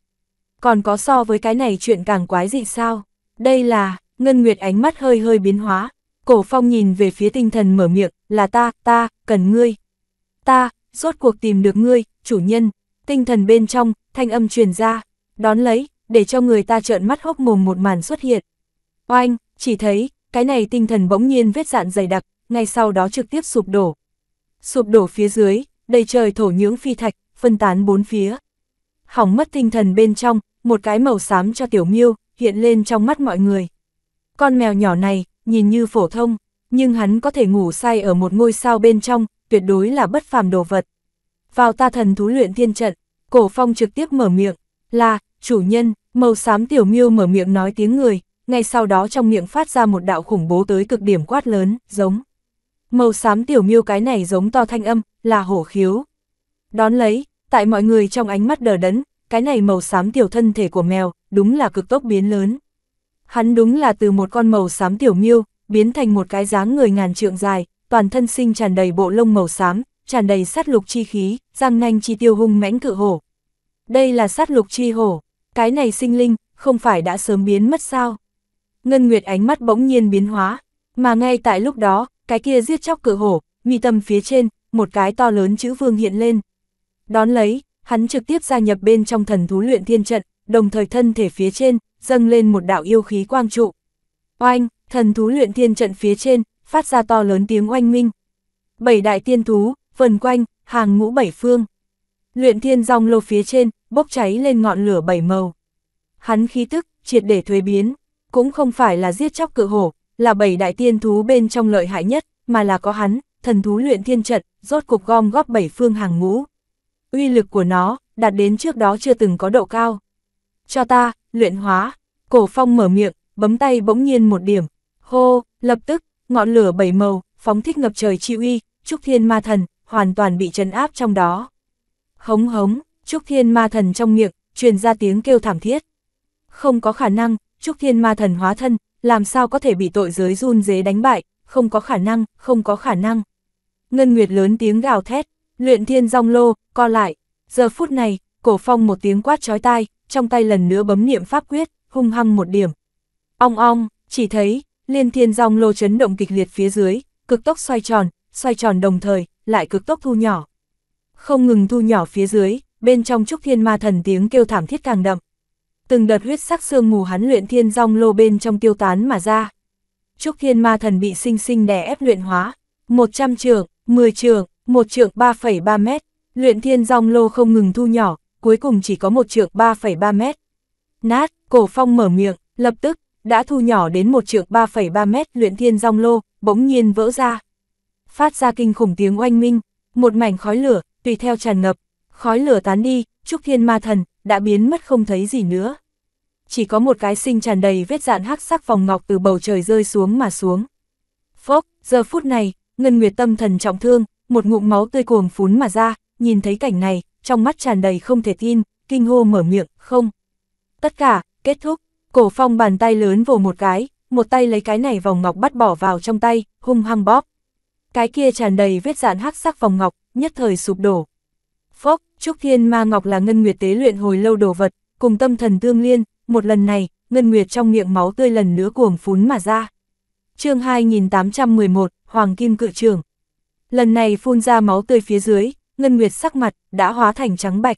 Còn có so với cái này chuyện càng quái dị sao? Đây là, Ngân Nguyệt ánh mắt hơi hơi biến hóa, cổ phong nhìn về phía tinh thần mở miệng, là ta, ta, cần ngươi. Ta, rốt cuộc tìm được ngươi, chủ nhân, tinh thần bên trong, thanh âm truyền ra, đón lấy, để cho người ta trợn mắt hốc mồm một màn xuất hiện. Oanh, chỉ thấy, cái này tinh thần bỗng nhiên vết dạn dày đặc, ngay sau đó trực tiếp sụp đổ, sụp đổ phía dưới, đầy trời thổ nhưỡng phi thạch, phân tán bốn phía. Hỏng mất tinh thần bên trong, một cái màu xám cho tiểu miêu, hiện lên trong mắt mọi người. Con mèo nhỏ này, nhìn như phổ thông, nhưng hắn có thể ngủ say ở một ngôi sao bên trong, tuyệt đối là bất phàm đồ vật. Vào ta thần thú luyện thiên trận, cổ phong trực tiếp mở miệng, là, chủ nhân, màu xám tiểu miêu mở miệng nói tiếng người, ngay sau đó trong miệng phát ra một đạo khủng bố tới cực điểm quát lớn, giống. Màu xám tiểu miêu cái này giống to thanh âm, là hổ khiếu. Đón lấy, tại mọi người trong ánh mắt đờ đẫn, cái này màu xám tiểu thân thể của mèo, đúng là cực tốc biến lớn. Hắn đúng là từ một con màu xám tiểu miêu, biến thành một cái dáng người ngàn trượng dài, toàn thân sinh tràn đầy bộ lông màu xám, tràn đầy sát lục chi khí, răng nanh chi tiêu hung mãnh cự hổ. Đây là sát lục chi hổ, cái này sinh linh, không phải đã sớm biến mất sao? Ngân Nguyệt ánh mắt bỗng nhiên biến hóa, mà ngay tại lúc đó, cái kia giết chóc cự hổ, mi tâm phía trên, một cái to lớn chữ vương hiện lên. Đón lấy, hắn trực tiếp gia nhập bên trong thần thú luyện thiên trận, đồng thời thân thể phía trên, dâng lên một đạo yêu khí quang trụ. Oanh, thần thú luyện thiên trận phía trên, phát ra to lớn tiếng oanh minh. Bảy đại tiên thú, vần quanh, hàng ngũ bảy phương. Luyện thiên rong lô phía trên, bốc cháy lên ngọn lửa bảy màu. Hắn khí tức, triệt để thuế biến, cũng không phải là giết chóc cự hổ, là bảy đại tiên thú bên trong lợi hại nhất, mà là có hắn, thần thú luyện thiên trận, rốt cục gom góp bảy phương hàng ngũ. Uy lực của nó, đạt đến trước đó chưa từng có độ cao. Cho ta, luyện hóa, cổ phong mở miệng, bấm tay bỗng nhiên một điểm, hô, lập tức, ngọn lửa bảy màu, phóng thích ngập trời chi uy, trúc thiên ma thần, hoàn toàn bị trấn áp trong đó. Hống hống, trúc thiên ma thần trong miệng, truyền ra tiếng kêu thảm thiết. Không có khả năng, trúc thiên ma thần hóa thân, làm sao có thể bị tội giới run dế đánh bại, không có khả năng, không có khả năng. Ngân Nguyệt lớn tiếng gào thét, luyện thiên rong lô, co lại. Giờ phút này, cổ phong một tiếng quát chói tai, trong tay lần nữa bấm niệm pháp quyết, hung hăng một điểm. Ong ong, chỉ thấy, liên thiên rong lô chấn động kịch liệt phía dưới, cực tốc xoay tròn, xoay tròn đồng thời, lại cực tốc thu nhỏ. Không ngừng thu nhỏ phía dưới, bên trong trúc thiên ma thần tiếng kêu thảm thiết càng đậm từng đợt huyết sắc sương mù hắn luyện thiên rong lô bên trong tiêu tán mà ra. Trúc thiên ma thần bị sinh sinh đè ép luyện hóa, 100 trường, 10 trường, 1 trường 3,3 mét, luyện thiên rong lô không ngừng thu nhỏ, cuối cùng chỉ có 1 trường 3,3 mét. Nát, cổ phong mở miệng, lập tức, đã thu nhỏ đến 1 trường 3,3 mét luyện thiên rong lô, bỗng nhiên vỡ ra. Phát ra kinh khủng tiếng oanh minh, một mảnh khói lửa, tùy theo tràn ngập, khói lửa tán đi, Trúc Thiên Ma Thần, đã biến mất không thấy gì nữa. Chỉ có một cái sinh tràn đầy vết dạn hắc sắc vòng ngọc từ bầu trời rơi xuống mà xuống. Phốc, giờ phút này, Ngân Nguyệt tâm thần trọng thương, một ngụm máu tươi cuồng phún mà ra, nhìn thấy cảnh này, trong mắt tràn đầy không thể tin, kinh hô mở miệng, không. Tất cả, kết thúc, cổ phong bàn tay lớn vồ một cái, một tay lấy cái này vòng ngọc bắt bỏ vào trong tay, hung hăng bóp. Cái kia tràn đầy vết dạn hắc sắc vòng ngọc, nhất thời sụp đổ. Phốc, Trúc Thiên Ma Ngọc là Ngân Nguyệt tế luyện hồi lâu đồ vật, cùng tâm thần tương liên, một lần này, Ngân Nguyệt trong miệng máu tươi lần nữa cuồng phún mà ra. chương 2811, Hoàng Kim Cự Trường. Lần này phun ra máu tươi phía dưới, Ngân Nguyệt sắc mặt, đã hóa thành trắng bạch.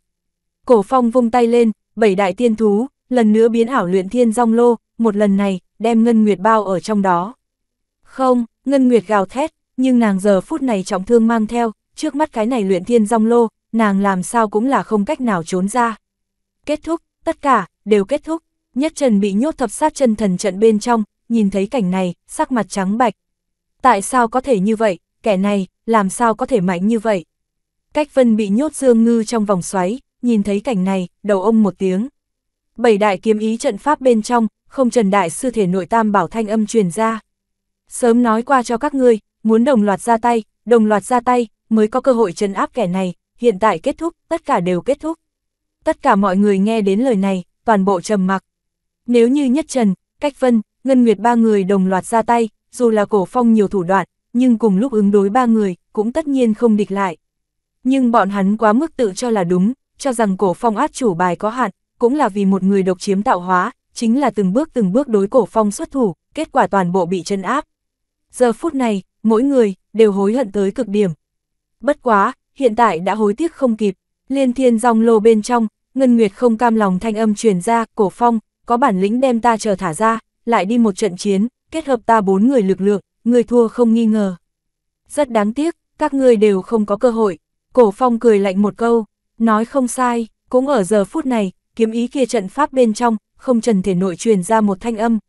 Cổ phong vung tay lên, bảy đại tiên thú, lần nữa biến ảo luyện thiên rong lô, một lần này, đem Ngân Nguyệt bao ở trong đó. Không, Ngân Nguyệt gào thét, nhưng nàng giờ phút này trọng thương mang theo, trước mắt cái này luyện thiên rong lô, nàng làm sao cũng là không cách nào trốn ra. Kết thúc, tất cả, đều kết thúc, nhất trần bị nhốt thập sát chân thần trận bên trong, nhìn thấy cảnh này, sắc mặt trắng bạch. Tại sao có thể như vậy, kẻ này, làm sao có thể mạnh như vậy? Cách vân bị nhốt dương ngư trong vòng xoáy, nhìn thấy cảnh này, đầu ông một tiếng. Bảy đại kiếm ý trận pháp bên trong, không trần đại sư thể nội tam bảo thanh âm truyền ra. Sớm nói qua cho các ngươi, muốn đồng loạt ra tay, đồng loạt ra tay, mới có cơ hội trấn áp kẻ này, hiện tại kết thúc, tất cả đều kết thúc. Tất cả mọi người nghe đến lời này, toàn bộ trầm mặc. Nếu như Nhất Trần, Cách Vân, Ngân Nguyệt ba người đồng loạt ra tay, dù là cổ phong nhiều thủ đoạn, nhưng cùng lúc ứng đối ba người, cũng tất nhiên không địch lại. Nhưng bọn hắn quá mức tự cho là đúng, cho rằng cổ phong át chủ bài có hạn, cũng là vì một người độc chiếm tạo hóa, chính là từng bước từng bước đối cổ phong xuất thủ, kết quả toàn bộ bị chân áp. Giờ phút này, mỗi người, đều hối hận tới cực điểm. Bất quá, hiện tại đã hối tiếc không kịp, liên thiên rong lô bên trong, Ngân Nguyệt không cam lòng thanh âm truyền ra, cổ phong, có bản lĩnh đem ta chờ thả ra, lại đi một trận chiến, kết hợp ta bốn người lực lượng, người thua không nghi ngờ. Rất đáng tiếc, các ngươi đều không có cơ hội, cổ phong cười lạnh một câu, nói không sai, cũng ở giờ phút này, kiếm ý kia trận pháp bên trong, không trần thể nội truyền ra một thanh âm.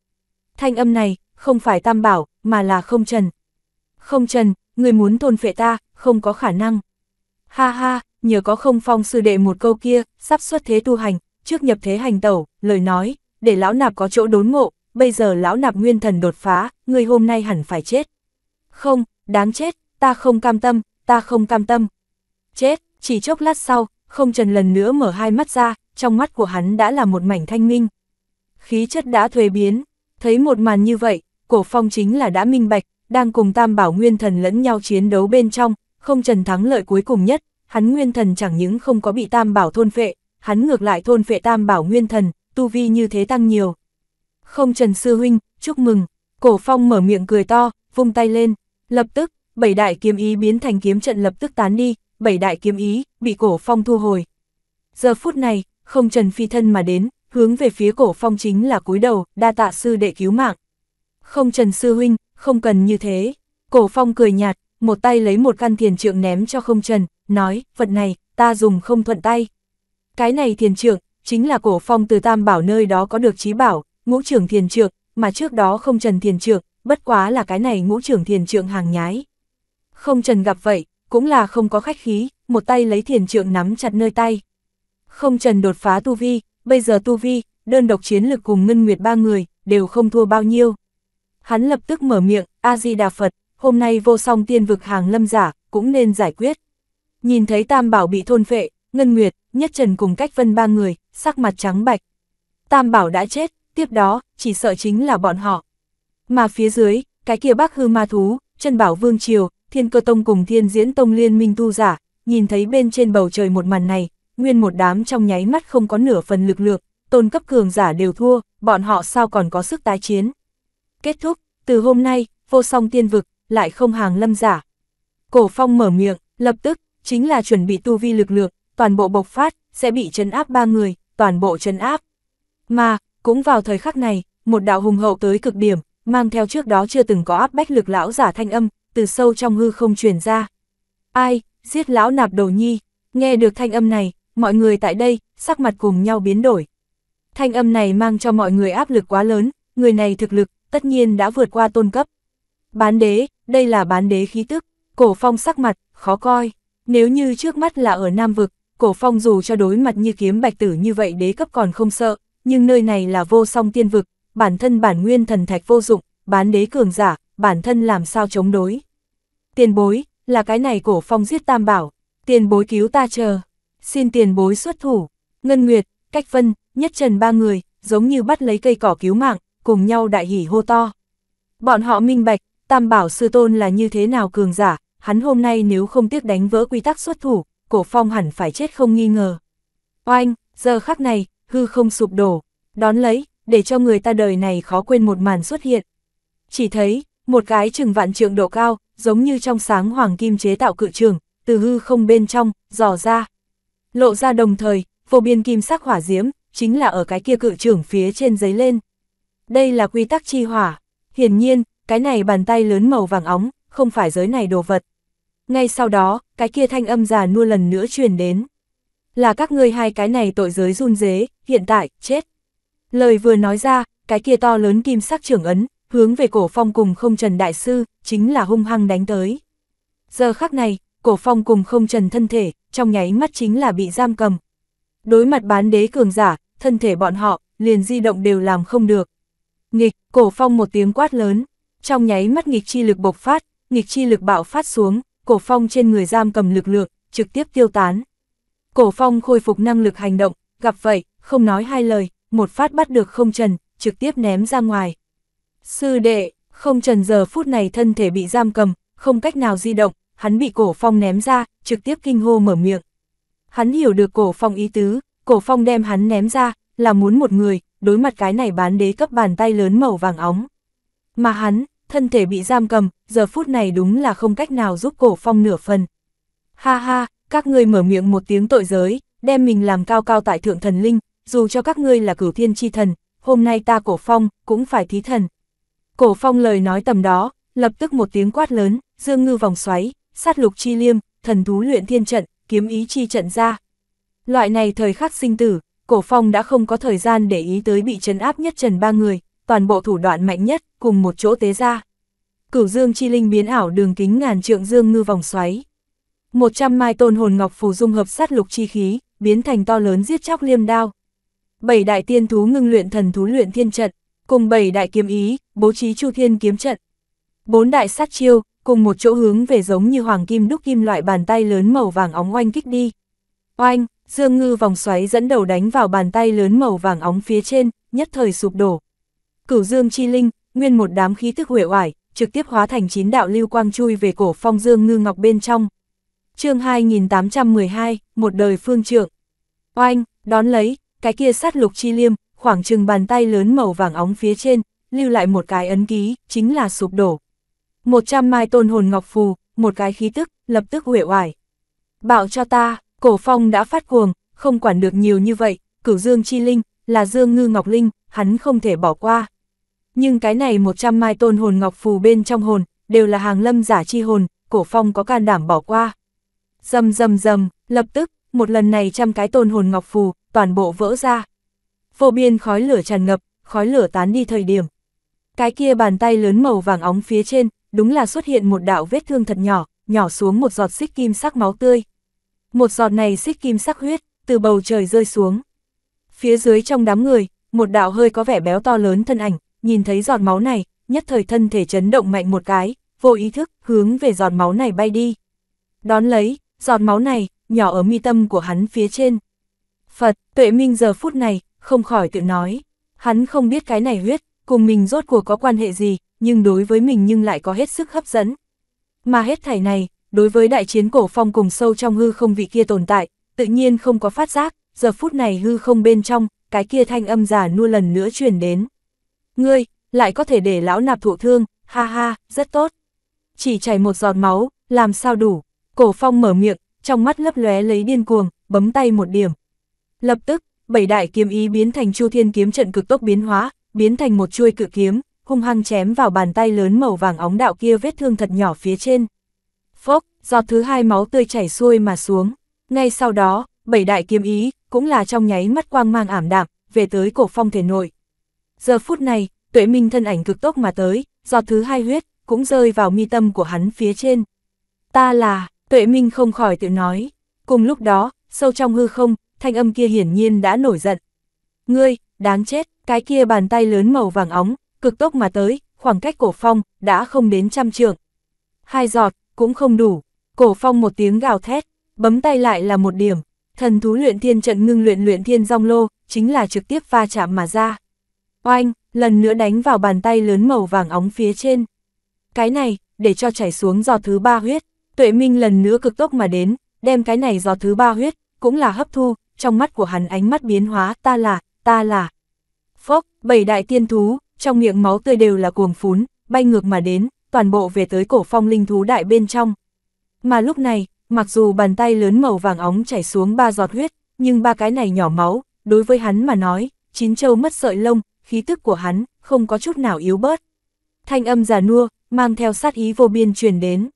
Thanh âm này, không phải tam bảo, mà là không trần. Không trần, người muốn thôn phệ ta, không có khả năng. Ha ha, nhờ có không phong sư đệ một câu kia, sắp xuất thế tu hành, trước nhập thế hành tẩu, lời nói, để lão nạp có chỗ đốn ngộ, bây giờ lão nạp nguyên thần đột phá, người hôm nay hẳn phải chết. Không, đáng chết, ta không cam tâm, ta không cam tâm. Chết, chỉ chốc lát sau, không trần lần nữa mở hai mắt ra, trong mắt của hắn đã là một mảnh thanh minh. Khí chất đã thuế biến, thấy một màn như vậy, cổ phong chính là đã minh bạch, đang cùng tam bảo nguyên thần lẫn nhau chiến đấu bên trong, không trần thắng lợi cuối cùng nhất, hắn nguyên thần chẳng những không có bị tam bảo thôn phệ, hắn ngược lại thôn phệ tam bảo nguyên thần, tu vi như thế tăng nhiều. Không trần sư huynh, chúc mừng, cổ phong mở miệng cười to, vung tay lên, lập tức, bảy đại kiếm ý biến thành kiếm trận lập tức tán đi, bảy đại kiếm ý, bị cổ phong thu hồi. Giờ phút này, không trần phi thân mà đến, hướng về phía cổ phong chính là cúi đầu, đa tạ sư đệ cứu mạng. Không trần sư huynh, không cần như thế. Cổ phong cười nhạt, một tay lấy một căn thiền trượng ném cho không trần, nói, vật này, ta dùng không thuận tay. Cái này thiền trượng, chính là cổ phong từ tam bảo nơi đó có được trí bảo, ngũ trưởng thiền trượng, mà trước đó không trần thiền trượng, bất quá là cái này ngũ trưởng thiền trượng hàng nhái. Không trần gặp vậy, cũng là không có khách khí, một tay lấy thiền trượng nắm chặt nơi tay. Không trần đột phá tu vi, bây giờ tu vi, đơn độc chiến lực cùng ngân nguyệt ba người, đều không thua bao nhiêu. Hắn lập tức mở miệng, A-di-đà Phật, hôm nay vô song tiên vực hàng lâm giả, cũng nên giải quyết. Nhìn thấy Tam Bảo bị thôn phệ, Ngân Nguyệt, Nhất Trần cùng cách vân ba người, sắc mặt trắng bạch. Tam Bảo đã chết, tiếp đó, chỉ sợ chính là bọn họ. Mà phía dưới, cái kia bác hư ma thú, chân bảo vương triều, thiên cơ tông cùng thiên diễn tông liên minh tu giả, nhìn thấy bên trên bầu trời một màn này, nguyên một đám trong nháy mắt không có nửa phần lực lượng, tôn cấp cường giả đều thua, bọn họ sao còn có sức tái chiến. Kết thúc, từ hôm nay, vô song tiên vực, lại không hàng lâm giả. Cổ phong mở miệng, lập tức, chính là chuẩn bị tu vi lực lượng, toàn bộ bộc phát, sẽ bị chấn áp ba người, toàn bộ chấn áp. Mà, cũng vào thời khắc này, một đạo hùng hậu tới cực điểm, mang theo trước đó chưa từng có áp bách lực lão giả thanh âm, từ sâu trong hư không truyền ra. Ai, giết lão nạp đầu nhi, nghe được thanh âm này, mọi người tại đây, sắc mặt cùng nhau biến đổi. Thanh âm này mang cho mọi người áp lực quá lớn, người này thực lực, tất nhiên đã vượt qua tôn cấp. Bán đế, đây là bán đế khí tức, cổ phong sắc mặt, khó coi. Nếu như trước mắt là ở Nam Vực, cổ phong dù cho đối mặt như kiếm bạch tử như vậy đế cấp còn không sợ, nhưng nơi này là vô song tiên vực, bản thân bản nguyên thần thạch vô dụng, bán đế cường giả, bản thân làm sao chống đối. Tiền bối, là cái này cổ phong giết tam bảo, tiền bối cứu ta chờ, xin tiền bối xuất thủ, ngân nguyệt, cách vân, nhất trần ba người, giống như bắt lấy cây cỏ cứu mạng, cùng nhau đại hỉ hô to. Bọn họ minh bạch, Tam bảo sư tôn là như thế nào cường giả, hắn hôm nay nếu không tiếc đánh vỡ quy tắc xuất thủ, cổ phong hẳn phải chết không nghi ngờ. Oanh, giờ khắc này, hư không sụp đổ, đón lấy, để cho người ta đời này khó quên một màn xuất hiện. Chỉ thấy, một cái chừng vạn trượng độ cao, giống như trong sáng hoàng kim chế tạo cự trường, từ hư không bên trong, dò ra. Lộ ra đồng thời, vô biên kim sắc hỏa diễm, chính là ở cái kia cự trường phía trên giấy lên. Đây là quy tắc chi hỏa. Hiển nhiên, cái này bàn tay lớn màu vàng óng, không phải giới này đồ vật. Ngay sau đó, cái kia thanh âm già nua lần nữa truyền đến. Là các ngươi hai cái này tội giới run dế, hiện tại, chết. Lời vừa nói ra, cái kia to lớn kim sắc trưởng ấn, hướng về cổ phong cùng không trần đại sư, chính là hung hăng đánh tới. Giờ khắc này, cổ phong cùng không trần thân thể, trong nháy mắt chính là bị giam cầm. Đối mặt bán đế cường giả, thân thể bọn họ, liền di động đều làm không được. Nghịch, cổ phong một tiếng quát lớn, trong nháy mắt nghịch chi lực bộc phát, nghịch chi lực bạo phát xuống, cổ phong trên người giam cầm lực lượng, trực tiếp tiêu tán. Cổ phong khôi phục năng lực hành động, gặp vậy, không nói hai lời, một phát bắt được không trần, trực tiếp ném ra ngoài. Sư đệ, không trần giờ phút này thân thể bị giam cầm, không cách nào di động, hắn bị cổ phong ném ra, trực tiếp kinh hô mở miệng. Hắn hiểu được cổ phong ý tứ, cổ phong đem hắn ném ra, là muốn một người, đối mặt cái này bán đế cấp bàn tay lớn màu vàng óng. Mà hắn, thân thể bị giam cầm, giờ phút này đúng là không cách nào giúp cổ phong nửa phần. Ha ha, các ngươi mở miệng một tiếng tội giới, đem mình làm cao cao tại thượng thần linh, dù cho các ngươi là cửu thiên chi thần, hôm nay ta cổ phong, cũng phải thí thần. Cổ phong lời nói tầm đó, lập tức một tiếng quát lớn, dương ngư vòng xoáy, sát lục chi liêm, thần thú luyện thiên trận, kiếm ý chi trận ra. Loại này thời khắc sinh tử, cổ phong đã không có thời gian để ý tới bị trấn áp nhất trần ba người, toàn bộ thủ đoạn mạnh nhất, cùng một chỗ tế ra. Cửu dương chi linh biến ảo đường kính ngàn trượng dương ngư vòng xoáy. 100 mai tôn hồn ngọc phù dung hợp sát lục chi khí, biến thành to lớn giết chóc liêm đao. Bảy đại tiên thú ngưng luyện thần thú luyện thiên trận, cùng bảy đại kiếm ý, bố trí chu thiên kiếm trận. Bốn đại sát chiêu, cùng một chỗ hướng về giống như hoàng kim đúc kim loại bàn tay lớn màu vàng óng oanh kích đi. Oanh, dương ngư vòng xoáy dẫn đầu đánh vào bàn tay lớn màu vàng óng phía trên, nhất thời sụp đổ. Cửu Dương Chi Linh, nguyên một đám khí thức uể oải, trực tiếp hóa thành chín đạo lưu quang chui về cổ Phong Dương Ngư Ngọc bên trong. Chương 2812, một đời phương trượng. Oanh, đón lấy, cái kia sát lục chi liêm, khoảng chừng bàn tay lớn màu vàng óng phía trên, lưu lại một cái ấn ký, chính là sụp đổ. 100 mai tôn hồn ngọc phù, một cái khí tức, lập tức uể oải. bảo cho ta, cổ phong đã phát cuồng, không quản được nhiều như vậy, cửu dương chi linh, là dương ngư ngọc linh, hắn không thể bỏ qua, nhưng cái này 100 mai tôn hồn ngọc phù bên trong hồn, đều là hàng lâm giả chi hồn, cổ phong có can đảm bỏ qua. Dầm dầm dầm, lập tức, một lần này trăm cái tôn hồn ngọc phù, toàn bộ vỡ ra. Vô biên khói lửa tràn ngập, khói lửa tán đi thời điểm. Cái kia bàn tay lớn màu vàng óng phía trên, đúng là xuất hiện một đạo vết thương thật nhỏ, nhỏ xuống một giọt xích kim sắc máu tươi. Một giọt này xích kim sắc huyết, từ bầu trời rơi xuống. Phía dưới trong đám người, một đạo hơi có vẻ béo to lớn thân ảnh, nhìn thấy giọt máu này, nhất thời thân thể chấn động mạnh một cái, vô ý thức, hướng về giọt máu này bay đi. Đón lấy, giọt máu này, nhỏ ở mi tâm của hắn phía trên. Phật, tuệ minh giờ phút này, không khỏi tự nói. Hắn không biết cái này huyết, cùng mình rốt cuộc có quan hệ gì, nhưng đối với mình nhưng lại có hết sức hấp dẫn. Mà hết thảy này, đối với đại chiến cổ phong cùng sâu trong hư không vị kia tồn tại, tự nhiên không có phát giác, giờ phút này hư không bên trong, cái kia thanh âm giả nua lần nữa truyền đến ngươi, lại có thể để lão nạp thụ thương, ha ha, rất tốt. Chỉ chảy một giọt máu, làm sao đủ, cổ phong mở miệng, trong mắt lấp lóe lấy điên cuồng, bấm tay một điểm. Lập tức, bảy đại kiếm ý biến thành chu thiên kiếm trận cực tốc biến hóa, biến thành một chuôi cự kiếm, hung hăng chém vào bàn tay lớn màu vàng óng đạo kia vết thương thật nhỏ phía trên. Phốc, giọt thứ hai máu tươi chảy xuôi mà xuống. Ngay sau đó, bảy đại kiếm ý cũng là trong nháy mắt quang mang ảm đạm, về tới cổ phong thể nội. Giờ phút này, tuệ minh thân ảnh cực tốc mà tới, do thứ hai huyết, cũng rơi vào mi tâm của hắn phía trên. Ta là, tuệ minh không khỏi tự nói. Cùng lúc đó, sâu trong hư không, thanh âm kia hiển nhiên đã nổi giận. Ngươi, đáng chết, cái kia bàn tay lớn màu vàng óng, cực tốc mà tới, khoảng cách cổ phong, đã không đến trăm trượng. Hai giọt, cũng không đủ, cổ phong một tiếng gào thét, bấm tay lại là một điểm, thần thú luyện thiên trận ngưng luyện luyện thiên rong lô, chính là trực tiếp va chạm mà ra. Oanh, lần nữa đánh vào bàn tay lớn màu vàng óng phía trên. Cái này, để cho chảy xuống giò thứ ba huyết, tuệ minh lần nữa cực tốc mà đến, đem cái này giò thứ ba huyết, cũng là hấp thu, trong mắt của hắn ánh mắt biến hóa, ta là, ta là. Phốc, bảy đại tiên thú, trong miệng máu tươi đều là cuồng phún, bay ngược mà đến, toàn bộ về tới cổ phong linh thú đại bên trong. Mà lúc này, mặc dù bàn tay lớn màu vàng óng chảy xuống ba giọt huyết, nhưng ba cái này nhỏ máu, đối với hắn mà nói, chín châu mất sợi lông, khí tức của hắn, không có chút nào yếu bớt. Thanh âm già nua, mang theo sát ý vô biên truyền đến.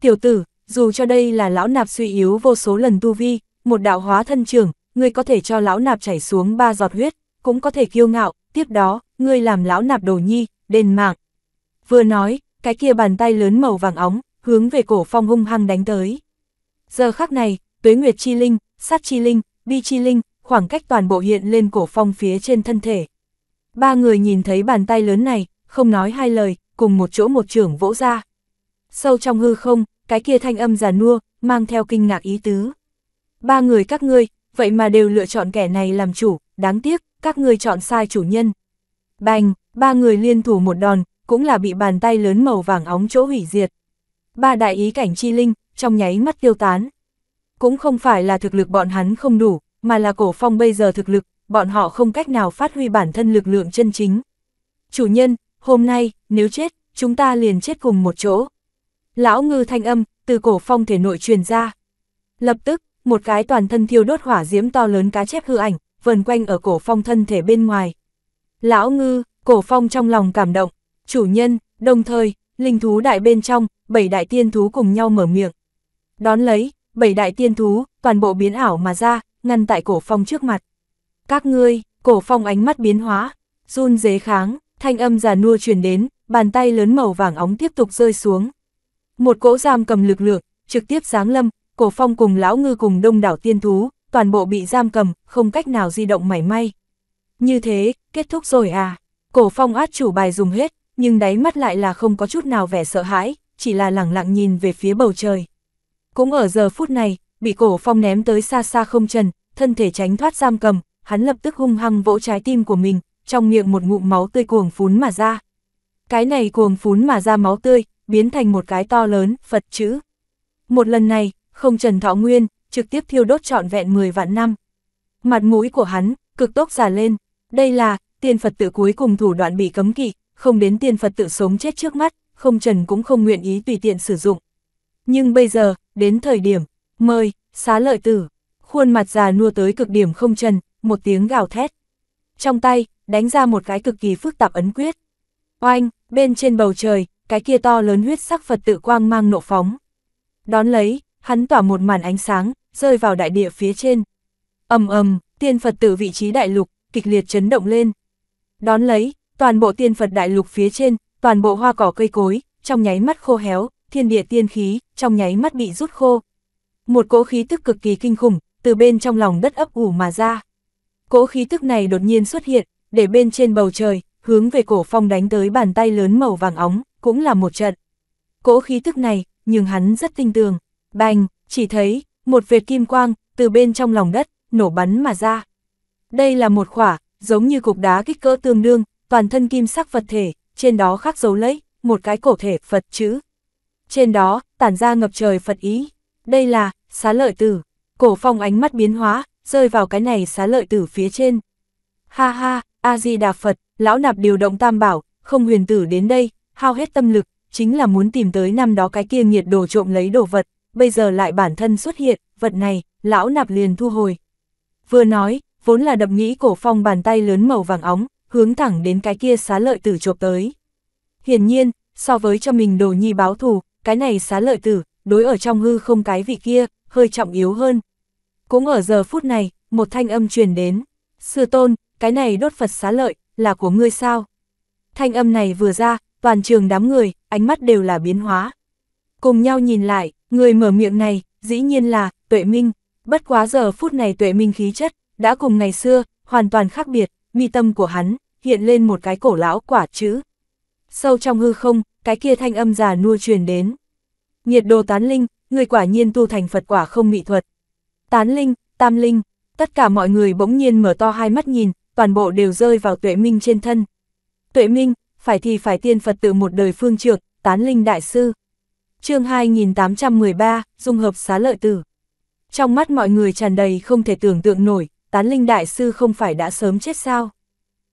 Tiểu tử, dù cho đây là lão nạp suy yếu vô số lần tu vi, một đạo hóa thân trưởng, ngươi có thể cho lão nạp chảy xuống ba giọt huyết, cũng có thể kiêu ngạo, tiếp đó, ngươi làm lão nạp đồ nhi, đền mạng. Vừa nói, cái kia bàn tay lớn màu vàng óng, hướng về cổ phong hung hăng đánh tới. Giờ khắc này, tuế nguyệt chi linh, sát chi linh, bi chi linh, khoảng cách toàn bộ hiện lên cổ phong phía trên thân thể. Ba người nhìn thấy bàn tay lớn này, không nói hai lời, cùng một chỗ một trưởng vỗ ra. Sâu trong hư không, cái kia thanh âm già nua, mang theo kinh ngạc ý tứ. Ba người các ngươi, vậy mà đều lựa chọn kẻ này làm chủ, đáng tiếc, các ngươi chọn sai chủ nhân. Bành, ba người liên thủ một đòn, cũng là bị bàn tay lớn màu vàng óng chỗ hủy diệt. Ba đại ý cảnh chi linh, trong nháy mắt tiêu tán. Cũng không phải là thực lực bọn hắn không đủ, mà là cổ phong bây giờ thực lực, bọn họ không cách nào phát huy bản thân lực lượng chân chính. Chủ nhân, hôm nay, nếu chết, chúng ta liền chết cùng một chỗ. Lão ngư thanh âm, từ cổ phong thể nội truyền ra. Lập tức, một cái toàn thân thiêu đốt hỏa diễm to lớn cá chép hư ảnh, vần quanh ở cổ phong thân thể bên ngoài. Lão ngư, cổ phong trong lòng cảm động, chủ nhân, đồng thời, linh thú đại bên trong, bảy đại tiên thú cùng nhau mở miệng. Đón lấy, bảy đại tiên thú, toàn bộ biến ảo mà ra, ngăn tại cổ phong trước mặt. Các ngươi, cổ phong ánh mắt biến hóa, run dế kháng, thanh âm già nua truyền đến, bàn tay lớn màu vàng óng tiếp tục rơi xuống. Một cỗ giam cầm lực lượng, trực tiếp giáng lâm, cổ phong cùng lão ngư cùng đông đảo tiên thú, toàn bộ bị giam cầm, không cách nào di động mảy may. Như thế, kết thúc rồi à? Cổ phong át chủ bài dùng hết, nhưng đáy mắt lại là không có chút nào vẻ sợ hãi, chỉ là lẳng lặng nhìn về phía bầu trời. Cũng ở giờ phút này, bị cổ phong ném tới xa xa không trần, thân thể tránh thoát giam cầm, hắn lập tức hung hăng vỗ trái tim của mình, trong miệng một ngụm máu tươi cuồng phún mà ra. Cái này cuồng phún mà ra máu tươi, biến thành một cái to lớn, Phật chữ. Một lần này, không Trần Thọ Nguyên, trực tiếp thiêu đốt trọn vẹn 10 vạn năm. Mặt mũi của hắn, cực tốc già lên, đây là, tiên Phật tự cuối cùng thủ đoạn bị cấm kỵ, không đến tiên Phật tự sống chết trước mắt, không Trần cũng không nguyện ý tùy tiện sử dụng. Nhưng bây giờ, đến thời điểm, mời, xá lợi tử, khuôn mặt già nua tới cực điểm không Trần, một tiếng gào thét. Trong tay, đánh ra một cái cực kỳ phức tạp ấn quyết. Oanh, bên trên bầu trời, cái kia to lớn huyết sắc Phật tự quang mang nộ phóng. Đón lấy, hắn tỏa một màn ánh sáng, rơi vào đại địa phía trên. ầm ầm, tiên Phật tự vị trí đại lục, kịch liệt chấn động lên. Đón lấy, toàn bộ tiên Phật đại lục phía trên, toàn bộ hoa cỏ cây cối, trong nháy mắt khô héo, thiên địa tiên khí, trong nháy mắt bị rút khô. Một cỗ khí tức cực kỳ kinh khủng, từ bên trong lòng đất ấp ủ mà ra. Cỗ khí tức này đột nhiên xuất hiện, để bên trên bầu trời, hướng về cổ phong đánh tới bàn tay lớn màu vàng óng, cũng là một trận. Cỗ khí tức này, nhưng hắn rất tinh tường. Bành, chỉ thấy, một vệt kim quang, từ bên trong lòng đất, nổ bắn mà ra. Đây là một khỏa, giống như cục đá kích cỡ tương đương, toàn thân kim sắc vật thể, trên đó khắc dấu lấy, một cái cổ thể Phật chữ. Trên đó, tản ra ngập trời Phật ý. Đây là, xá lợi tử. Cổ phong ánh mắt biến hóa, rơi vào cái này xá lợi tử phía trên. Ha ha, A-di-đà Phật, lão nạp điều động tam bảo, không huyền tử đến đây, hao hết tâm lực, chính là muốn tìm tới năm đó cái kia nghiệt đồ trộm lấy đồ vật, bây giờ lại bản thân xuất hiện, vật này, lão nạp liền thu hồi. Vừa nói, vốn là đập nghĩ cổ phong bàn tay lớn màu vàng óng, hướng thẳng đến cái kia xá lợi tử chộp tới. Hiển nhiên, so với cho mình đồ nhi báo thù, cái này xá lợi tử, đối ở trong hư không cái vị kia, hơi trọng yếu hơn, cũng ở giờ phút này, một thanh âm truyền đến. Sư tôn, cái này đốt Phật xá lợi, là của ngươi sao? Thanh âm này vừa ra, toàn trường đám người, ánh mắt đều là biến hóa. Cùng nhau nhìn lại, người mở miệng này, dĩ nhiên là, tuệ minh. Bất quá giờ phút này tuệ minh khí chất, đã cùng ngày xưa, hoàn toàn khác biệt, mi tâm của hắn, hiện lên một cái cổ lão quả chữ. Sâu trong hư không, cái kia thanh âm già nua truyền đến. Nhiệt đồ tán linh, người quả nhiên tu thành Phật quả không mị thuật tán linh, tam linh, tất cả mọi người bỗng nhiên mở to hai mắt nhìn, toàn bộ đều rơi vào tuệ minh trên thân. Tuệ minh, phải thì phải tiên Phật tự một đời phương trược, tán linh đại sư. chương 2813, dung hợp xá lợi tử. Trong mắt mọi người tràn đầy không thể tưởng tượng nổi, tán linh đại sư không phải đã sớm chết sao.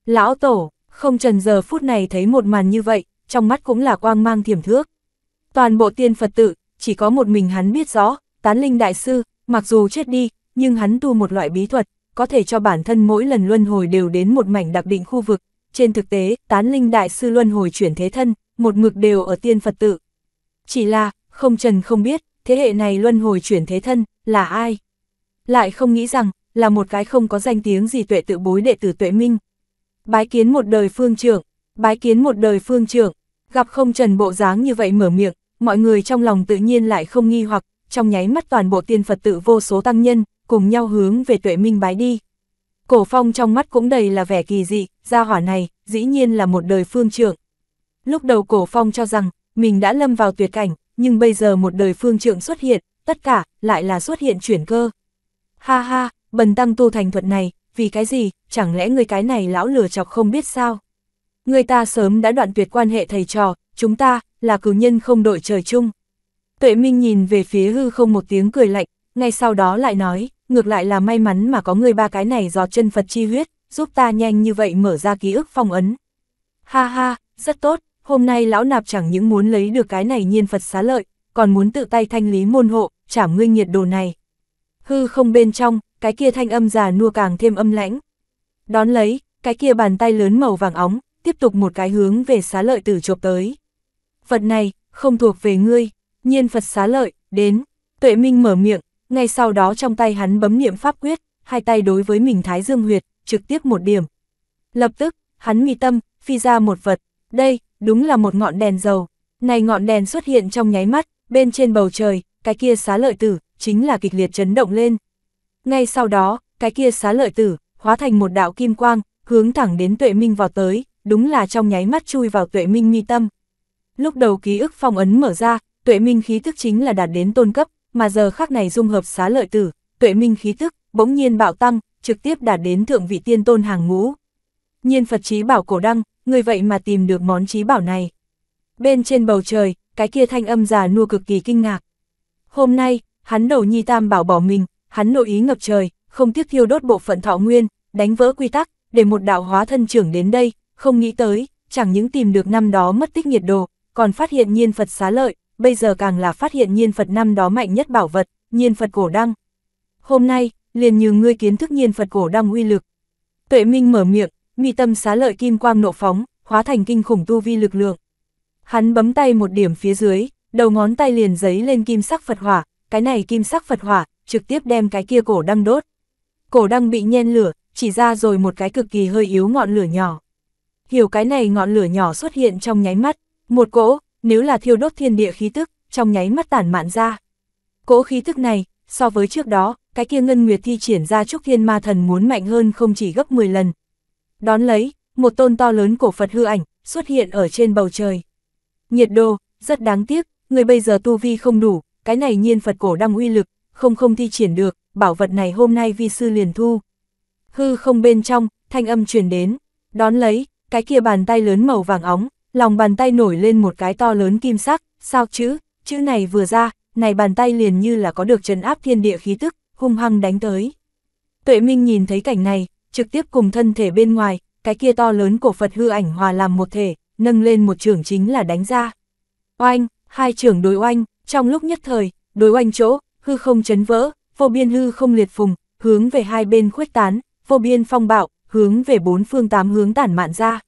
Lão tổ, không trần giờ phút này thấy một màn như vậy, trong mắt cũng là quang mang thiểm thước. Toàn bộ tiên Phật tự, chỉ có một mình hắn biết rõ, tán linh đại sư, Mặc dù chết đi, nhưng hắn tu một loại bí thuật, có thể cho bản thân mỗi lần luân hồi đều đến một mảnh đặc định khu vực. Trên thực tế, tán linh đại sư luân hồi chuyển thế thân, một mực đều ở tiên Phật tự. Chỉ là, không trần không biết, thế hệ này luân hồi chuyển thế thân, là ai? Lại không nghĩ rằng, là một cái không có danh tiếng gì tuệ tự bối đệ tử tuệ minh. Bái kiến một đời phương trưởng, bái kiến một đời phương trưởng, gặp không trần bộ dáng như vậy mở miệng, mọi người trong lòng tự nhiên lại không nghi hoặc, trong nháy mắt toàn bộ tiên Phật tự vô số tăng nhân, cùng nhau hướng về tuệ minh bái đi. Cổ phong trong mắt cũng đầy là vẻ kỳ dị, gia hỏa này, dĩ nhiên là một đời phương trưởng. Lúc đầu cổ phong cho rằng, mình đã lâm vào tuyệt cảnh, nhưng bây giờ một đời phương trưởng xuất hiện, tất cả, lại là xuất hiện chuyển cơ. Ha ha, bần tăng tu thành thuật này, vì cái gì, chẳng lẽ người cái này lão lừa chọc không biết sao? Người ta sớm đã đoạn tuyệt quan hệ thầy trò, chúng ta, là cử nhân không đội trời chung. Tuệ Minh nhìn về phía hư không một tiếng cười lạnh, ngay sau đó lại nói, ngược lại là may mắn mà có người ba cái này giọt chân Phật chi huyết, giúp ta nhanh như vậy mở ra ký ức phong ấn. Ha ha, rất tốt, hôm nay lão nạp chẳng những muốn lấy được cái này nhiên Phật xá lợi, còn muốn tự tay thanh lý môn hộ, trảm ngươi nhiệt đồ này. Hư không bên trong, cái kia thanh âm già nua càng thêm âm lãnh. Đón lấy, cái kia bàn tay lớn màu vàng óng, tiếp tục một cái hướng về xá lợi tử chộp tới. Phật này, không thuộc về ngươi. Nhiên Phật xá lợi, đến, tuệ minh mở miệng, ngay sau đó trong tay hắn bấm niệm pháp quyết, hai tay đối với mình thái dương huyệt, trực tiếp một điểm. Lập tức, hắn mi tâm, phi ra một vật, đây, đúng là một ngọn đèn dầu. Này ngọn đèn xuất hiện trong nháy mắt, bên trên bầu trời, cái kia xá lợi tử, chính là kịch liệt chấn động lên. Ngay sau đó, cái kia xá lợi tử, hóa thành một đạo kim quang, hướng thẳng đến tuệ minh vào tới, đúng là trong nháy mắt chui vào tuệ minh mi tâm. Lúc đầu ký ức phong ấn mở ra, tuệ minh khí tức chính là đạt đến tôn cấp, mà giờ khắc này dung hợp xá lợi tử, tuệ minh khí tức bỗng nhiên bạo tăng, trực tiếp đạt đến thượng vị tiên tôn hàng ngũ. Nhiên Phật trí bảo cổ đăng, người vậy mà tìm được món trí bảo này. Bên trên bầu trời, cái kia thanh âm già nua cực kỳ kinh ngạc. Hôm nay, hắn đầu nhi tam bảo bỏ mình, hắn nội ý ngập trời, không tiếc thiêu đốt bộ phận thọ nguyên, đánh vỡ quy tắc, để một đạo hóa thân trưởng đến đây, không nghĩ tới, chẳng những tìm được năm đó mất tích nhiệt đồ, còn phát hiện nhiên Phật xá lợi, bây giờ càng là phát hiện nhiên Phật năm đó mạnh nhất bảo vật, nhiên Phật cổ đăng. Hôm nay, liền như ngươi kiến thức nhiên Phật cổ đăng uy lực. Tuệ Minh mở miệng, mi tâm xá lợi kim quang nộ phóng, hóa thành kinh khủng tu vi lực lượng. Hắn bấm tay một điểm phía dưới, đầu ngón tay liền giấy lên kim sắc Phật hỏa, cái này kim sắc Phật hỏa, trực tiếp đem cái kia cổ đăng đốt. Cổ đăng bị nhen lửa, chỉ ra rồi một cái cực kỳ hơi yếu ngọn lửa nhỏ. Hiểu cái này ngọn lửa nhỏ xuất hiện trong nháy mắt, một cỗ, nếu là thiêu đốt thiên địa khí tức, trong nháy mắt tản mạn ra. Cỗ khí tức này, so với trước đó, cái kia ngân nguyệt thi triển ra trúc thiên ma thần muốn mạnh hơn không chỉ gấp 10 lần. Đón lấy, một tôn to lớn cổ Phật hư ảnh, xuất hiện ở trên bầu trời. Nhiệt độ, rất đáng tiếc, người bây giờ tu vi không đủ, cái này nhiên Phật cổ đang uy lực, không không thi triển được, bảo vật này hôm nay vi sư liền thu. Hư không bên trong, thanh âm truyền đến, đón lấy, cái kia bàn tay lớn màu vàng óng, lòng bàn tay nổi lên một cái to lớn kim sắc, sao chữ, chữ này vừa ra, này bàn tay liền như là có được trấn áp thiên địa khí tức, hung hăng đánh tới. Tuệ Minh nhìn thấy cảnh này, trực tiếp cùng thân thể bên ngoài, cái kia to lớn cổ Phật hư ảnh hòa làm một thể, nâng lên một trường chính là đánh ra. Oanh, hai trường đối oanh, trong lúc nhất thời, đối oanh chỗ, hư không chấn vỡ, vô biên hư không liệt phùng, hướng về hai bên khuếch tán, vô biên phong bạo, hướng về bốn phương tám hướng tản mạn ra.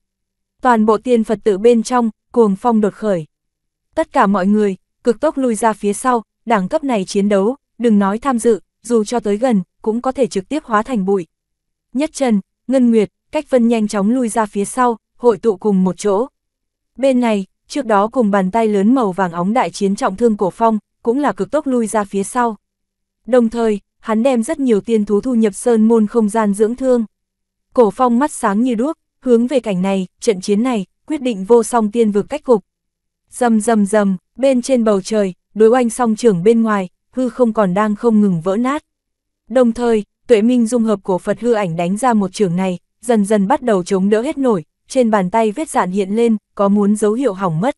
Toàn bộ tiên Phật tự bên trong, cuồng phong đột khởi. Tất cả mọi người, cực tốc lui ra phía sau, đẳng cấp này chiến đấu, đừng nói tham dự, dù cho tới gần, cũng có thể trực tiếp hóa thành bụi. Nhất Trần, Ngân Nguyệt, Cách Vân nhanh chóng lui ra phía sau, hội tụ cùng một chỗ. Bên này, trước đó cùng bàn tay lớn màu vàng óng đại chiến trọng thương cổ phong, cũng là cực tốc lui ra phía sau. Đồng thời, hắn đem rất nhiều tiên thú thu nhập sơn môn không gian dưỡng thương. Cổ phong mắt sáng như đuốc, hướng về cảnh này, trận chiến này, quyết định vô song tiên vực cách cục. Dầm dầm dầm, bên trên bầu trời, đối oanh song trưởng bên ngoài, hư không còn đang không ngừng vỡ nát. Đồng thời, tuệ minh dung hợp của Phật hư ảnh đánh ra một trưởng này, dần dần bắt đầu chống đỡ hết nổi, trên bàn tay vết dạn hiện lên, có muốn dấu hiệu hỏng mất.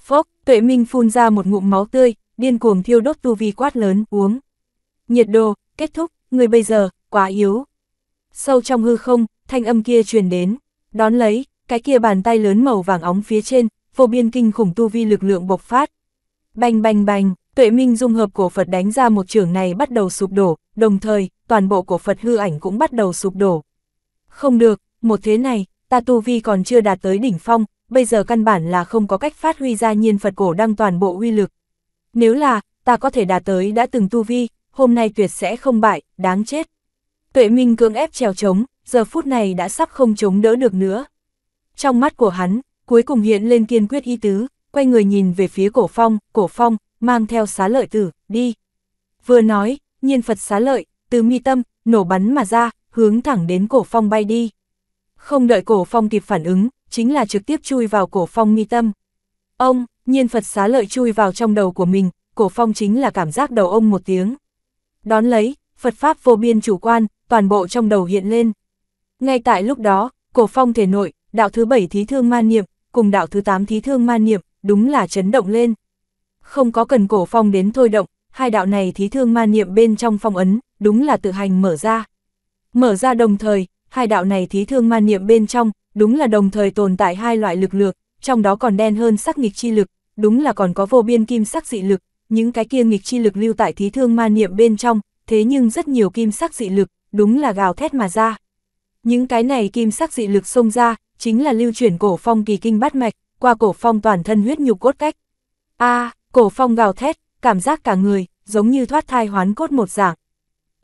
Phốc, tuệ minh phun ra một ngụm máu tươi, điên cuồng thiêu đốt tu vi quát lớn, uống. Nhiệt độ, kết thúc, người bây giờ, quá yếu. Sâu trong hư không, thanh âm kia truyền đến. Đón lấy, cái kia bàn tay lớn màu vàng óng phía trên, vô biên kinh khủng tu vi lực lượng bộc phát. Bành bành bành, tuệ minh dung hợp cổ Phật đánh ra một trường này bắt đầu sụp đổ, đồng thời, toàn bộ cổ Phật hư ảnh cũng bắt đầu sụp đổ. Không được, một thế này, ta tu vi còn chưa đạt tới đỉnh phong, bây giờ căn bản là không có cách phát huy ra nhiên Phật cổ đăng toàn bộ uy lực. Nếu là, ta có thể đạt tới đã từng tu vi, hôm nay tuyệt sẽ không bại, đáng chết. Tuệ Minh cưỡng ép trèo trống, giờ phút này đã sắp không chống đỡ được nữa. Trong mắt của hắn, cuối cùng hiện lên kiên quyết ý tứ, quay người nhìn về phía cổ phong, cổ phong, mang theo xá lợi tử, đi. Vừa nói, nhiên Phật xá lợi, từ mi tâm, nổ bắn mà ra, hướng thẳng đến cổ phong bay đi. Không đợi cổ phong kịp phản ứng, chính là trực tiếp chui vào cổ phong mi tâm. Ông, nhiên Phật xá lợi chui vào trong đầu của mình, cổ phong chính là cảm giác đầu ông một tiếng. Đón lấy, Phật Pháp vô biên chủ quan, toàn bộ trong đầu hiện lên. Ngay tại lúc đó, cổ phong thể nội, đạo thứ bảy thí thương man niệm, cùng đạo thứ tám thí thương man niệm, đúng là chấn động lên. Không có cần cổ phong đến thôi động, hai đạo này thí thương man niệm bên trong phong ấn, đúng là tự hành mở ra. Mở ra đồng thời, hai đạo này thí thương man niệm bên trong, đúng là đồng thời tồn tại hai loại lực lượng, trong đó còn đen hơn sắc nghịch chi lực, đúng là còn có vô biên kim sắc dị lực, những cái kia nghịch chi lực lưu tại thí thương ma niệm bên trong, thế nhưng rất nhiều kim sắc dị lực, đúng là gào thét mà ra. Những cái này kim sắc dị lực xông ra, chính là lưu chuyển cổ phong kỳ kinh bát mạch, qua cổ phong toàn thân huyết nhục cốt cách. A, cổ phong gào thét, cảm giác cả người, giống như thoát thai hoán cốt một dạng.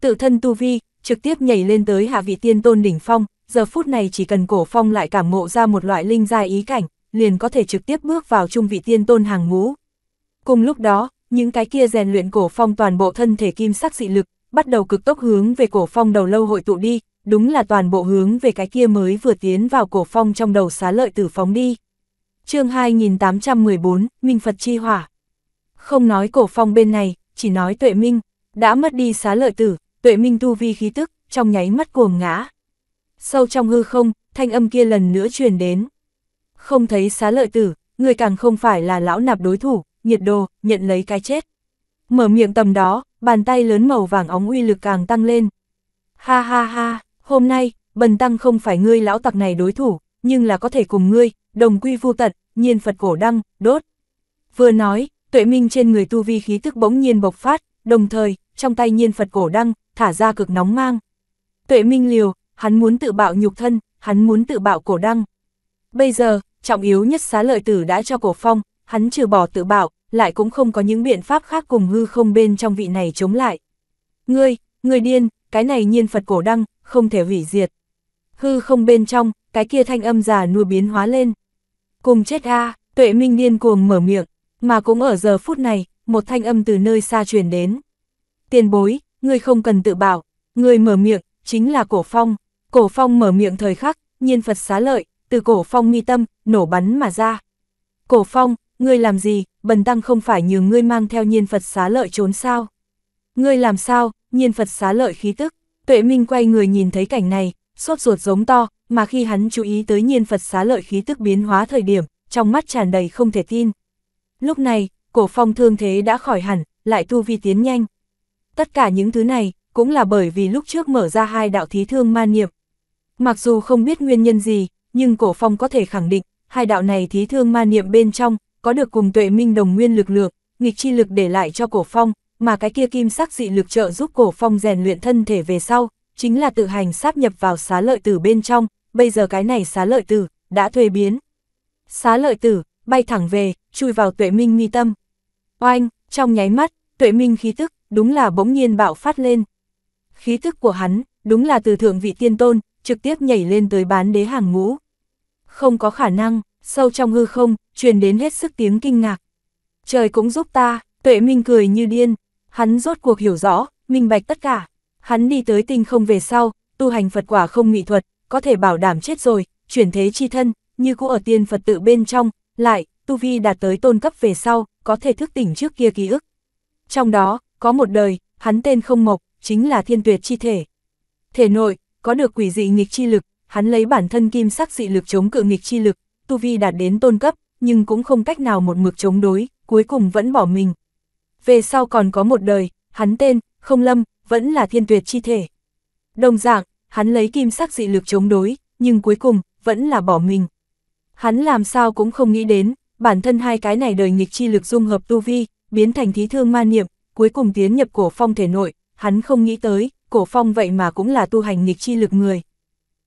Tự thân tu vi, trực tiếp nhảy lên tới hạ vị tiên tôn đỉnh phong, giờ phút này chỉ cần cổ phong lại cảm ngộ ra một loại linh giai ý cảnh, liền có thể trực tiếp bước vào trung vị tiên tôn hàng ngũ. Cùng lúc đó, những cái kia rèn luyện cổ phong toàn bộ thân thể kim sắc dị lực, bắt đầu cực tốc hướng về cổ phong đầu lâu hội tụ đi, đúng là toàn bộ hướng về cái kia mới vừa tiến vào cổ phong trong đầu xá lợi tử phóng đi. chương 2814, Minh Phật Chi Hỏa. Không nói cổ phong bên này, chỉ nói tuệ minh, đã mất đi xá lợi tử, tuệ minh tu vi khí tức, trong nháy mắt cuồng ngã. Sâu trong hư không, thanh âm kia lần nữa truyền đến. Không thấy xá lợi tử, người càng không phải là lão nạp đối thủ, nhiệt đồ, nhận lấy cái chết. Mở miệng tầm đó, bàn tay lớn màu vàng óng uy lực càng tăng lên. Ha ha ha hôm nay, bần tăng không phải ngươi lão tặc này đối thủ, nhưng là có thể cùng ngươi, đồng quy vu tận, nhiên Phật cổ đăng, đốt. Vừa nói, tuệ minh trên người tu vi khí tức bỗng nhiên bộc phát, đồng thời, trong tay nhiên Phật cổ đăng, thả ra cực nóng mang. Tuệ minh liều, hắn muốn tự bạo nhục thân, hắn muốn tự bạo cổ đăng. Bây giờ, trọng yếu nhất xá lợi tử đã cho cổ phong, hắn trừ bỏ tự bạo, lại cũng không có những biện pháp khác cùng hư không bên trong vị này chống lại. Ngươi, ngươi điên, cái này nhiên Phật cổ đăng, không thể hủy diệt. Hư không bên trong, cái kia thanh âm già nua biến hóa lên. Cùng chết a tuệ minh điên cuồng mở miệng, mà cũng ở giờ phút này, một thanh âm từ nơi xa truyền đến. Tiền bối, người không cần tự bảo, người mở miệng, chính là cổ phong. Cổ phong mở miệng thời khắc, nhiên Phật xá lợi, từ cổ phong mi tâm, nổ bắn mà ra. Cổ phong, ngươi làm gì, bần tăng không phải nhường ngươi mang theo nhiên Phật xá lợi trốn sao? Ngươi làm sao, nhiên Phật xá lợi khí tức. Tuệ Minh quay người nhìn thấy cảnh này, sốt ruột giống to, mà khi hắn chú ý tới nhiên Phật xá lợi khí tức biến hóa thời điểm, trong mắt tràn đầy không thể tin. Lúc này, cổ phong thương thế đã khỏi hẳn, lại tu vi tiến nhanh. Tất cả những thứ này, cũng là bởi vì lúc trước mở ra hai đạo thí thương ma niệm. Mặc dù không biết nguyên nhân gì, nhưng cổ phong có thể khẳng định, hai đạo này thí thương ma niệm bên trong, có được cùng tuệ minh đồng nguyên lực lượng, nghịch chi lực để lại cho cổ phong, mà cái kia kim sắc dị lực trợ giúp cổ phong rèn luyện thân thể về sau, chính là tự hành sáp nhập vào xá lợi tử bên trong, bây giờ cái này xá lợi tử, đã thuê biến. Xá lợi tử, bay thẳng về, chui vào tuệ minh mi tâm. Oanh, trong nháy mắt, tuệ minh khí tức, đúng là bỗng nhiên bạo phát lên. Khí tức của hắn, đúng là từ thượng vị tiên tôn, trực tiếp nhảy lên tới bán đế hàng ngũ. Không có khả năng, sâu trong hư không, truyền đến hết sức tiếng kinh ngạc. Trời cũng giúp ta, tuệ minh cười như điên, Hắn rốt cuộc hiểu rõ, minh bạch tất cả. Hắn đi tới tinh không về sau, tu hành Phật quả không nghị thuật, có thể bảo đảm chết rồi, chuyển thế chi thân, như cũ ở tiên Phật tự bên trong, lại, tu vi đạt tới tôn cấp về sau, có thể thức tỉnh trước kia ký ức. Trong đó, có một đời, hắn tên không mộc, chính là thiên tuyệt chi thể. Thể nội, có được quỷ dị nghịch chi lực, hắn lấy bản thân kim sắc dị lực chống cự nghịch chi lực, tu vi đạt đến tôn cấp, nhưng cũng không cách nào một mực chống đối, cuối cùng vẫn bỏ mình, về sau còn có một đời, hắn tên, không lâm, vẫn là thiên tuyệt chi thể. Đồng dạng, hắn lấy kim sắc dị lực chống đối, nhưng cuối cùng, vẫn là bỏ mình. Hắn làm sao cũng không nghĩ đến, bản thân hai cái này đời nghịch chi lực dung hợp tu vi, biến thành thí thương ma niệm, cuối cùng tiến nhập cổ phong thể nội, hắn không nghĩ tới, cổ phong vậy mà cũng là tu hành nghịch chi lực người.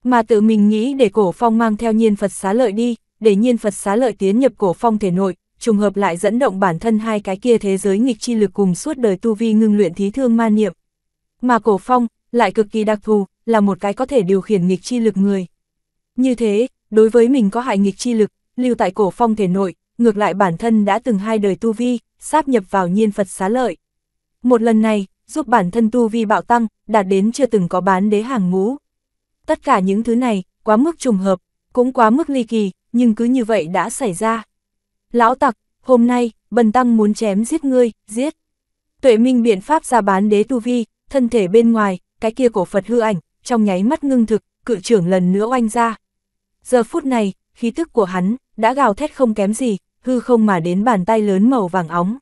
Mà tự mình nghĩ để cổ phong mang theo nhiên Phật xá lợi đi, để nhiên Phật xá lợi tiến nhập cổ phong thể nội, trùng hợp lại dẫn động bản thân hai cái kia thế giới nghịch chi lực cùng suốt đời tu vi ngưng luyện thí thương ma niệm. Mà cổ phong, lại cực kỳ đặc thù, là một cái có thể điều khiển nghịch chi lực người. Như thế, đối với mình có hại nghịch chi lực, lưu tại cổ phong thể nội, ngược lại bản thân đã từng hai đời tu vi, sáp nhập vào nhiên Phật xá lợi. Một lần này, giúp bản thân tu vi bạo tăng, đạt đến chưa từng có bán đế hàng ngũ. Tất cả những thứ này, quá mức trùng hợp, cũng quá mức ly kỳ, nhưng cứ như vậy đã xảy ra lão tặc, hôm nay, bần tăng muốn chém giết ngươi, giết. Tuệ Minh biện pháp ra bán đế tu vi, thân thể bên ngoài, cái kia cổ Phật hư ảnh, trong nháy mắt ngưng thực, cự trưởng lần nữa oanh ra. Giờ phút này, khí tức của hắn, đã gào thét không kém gì, hư không mà đến bàn tay lớn màu vàng óng.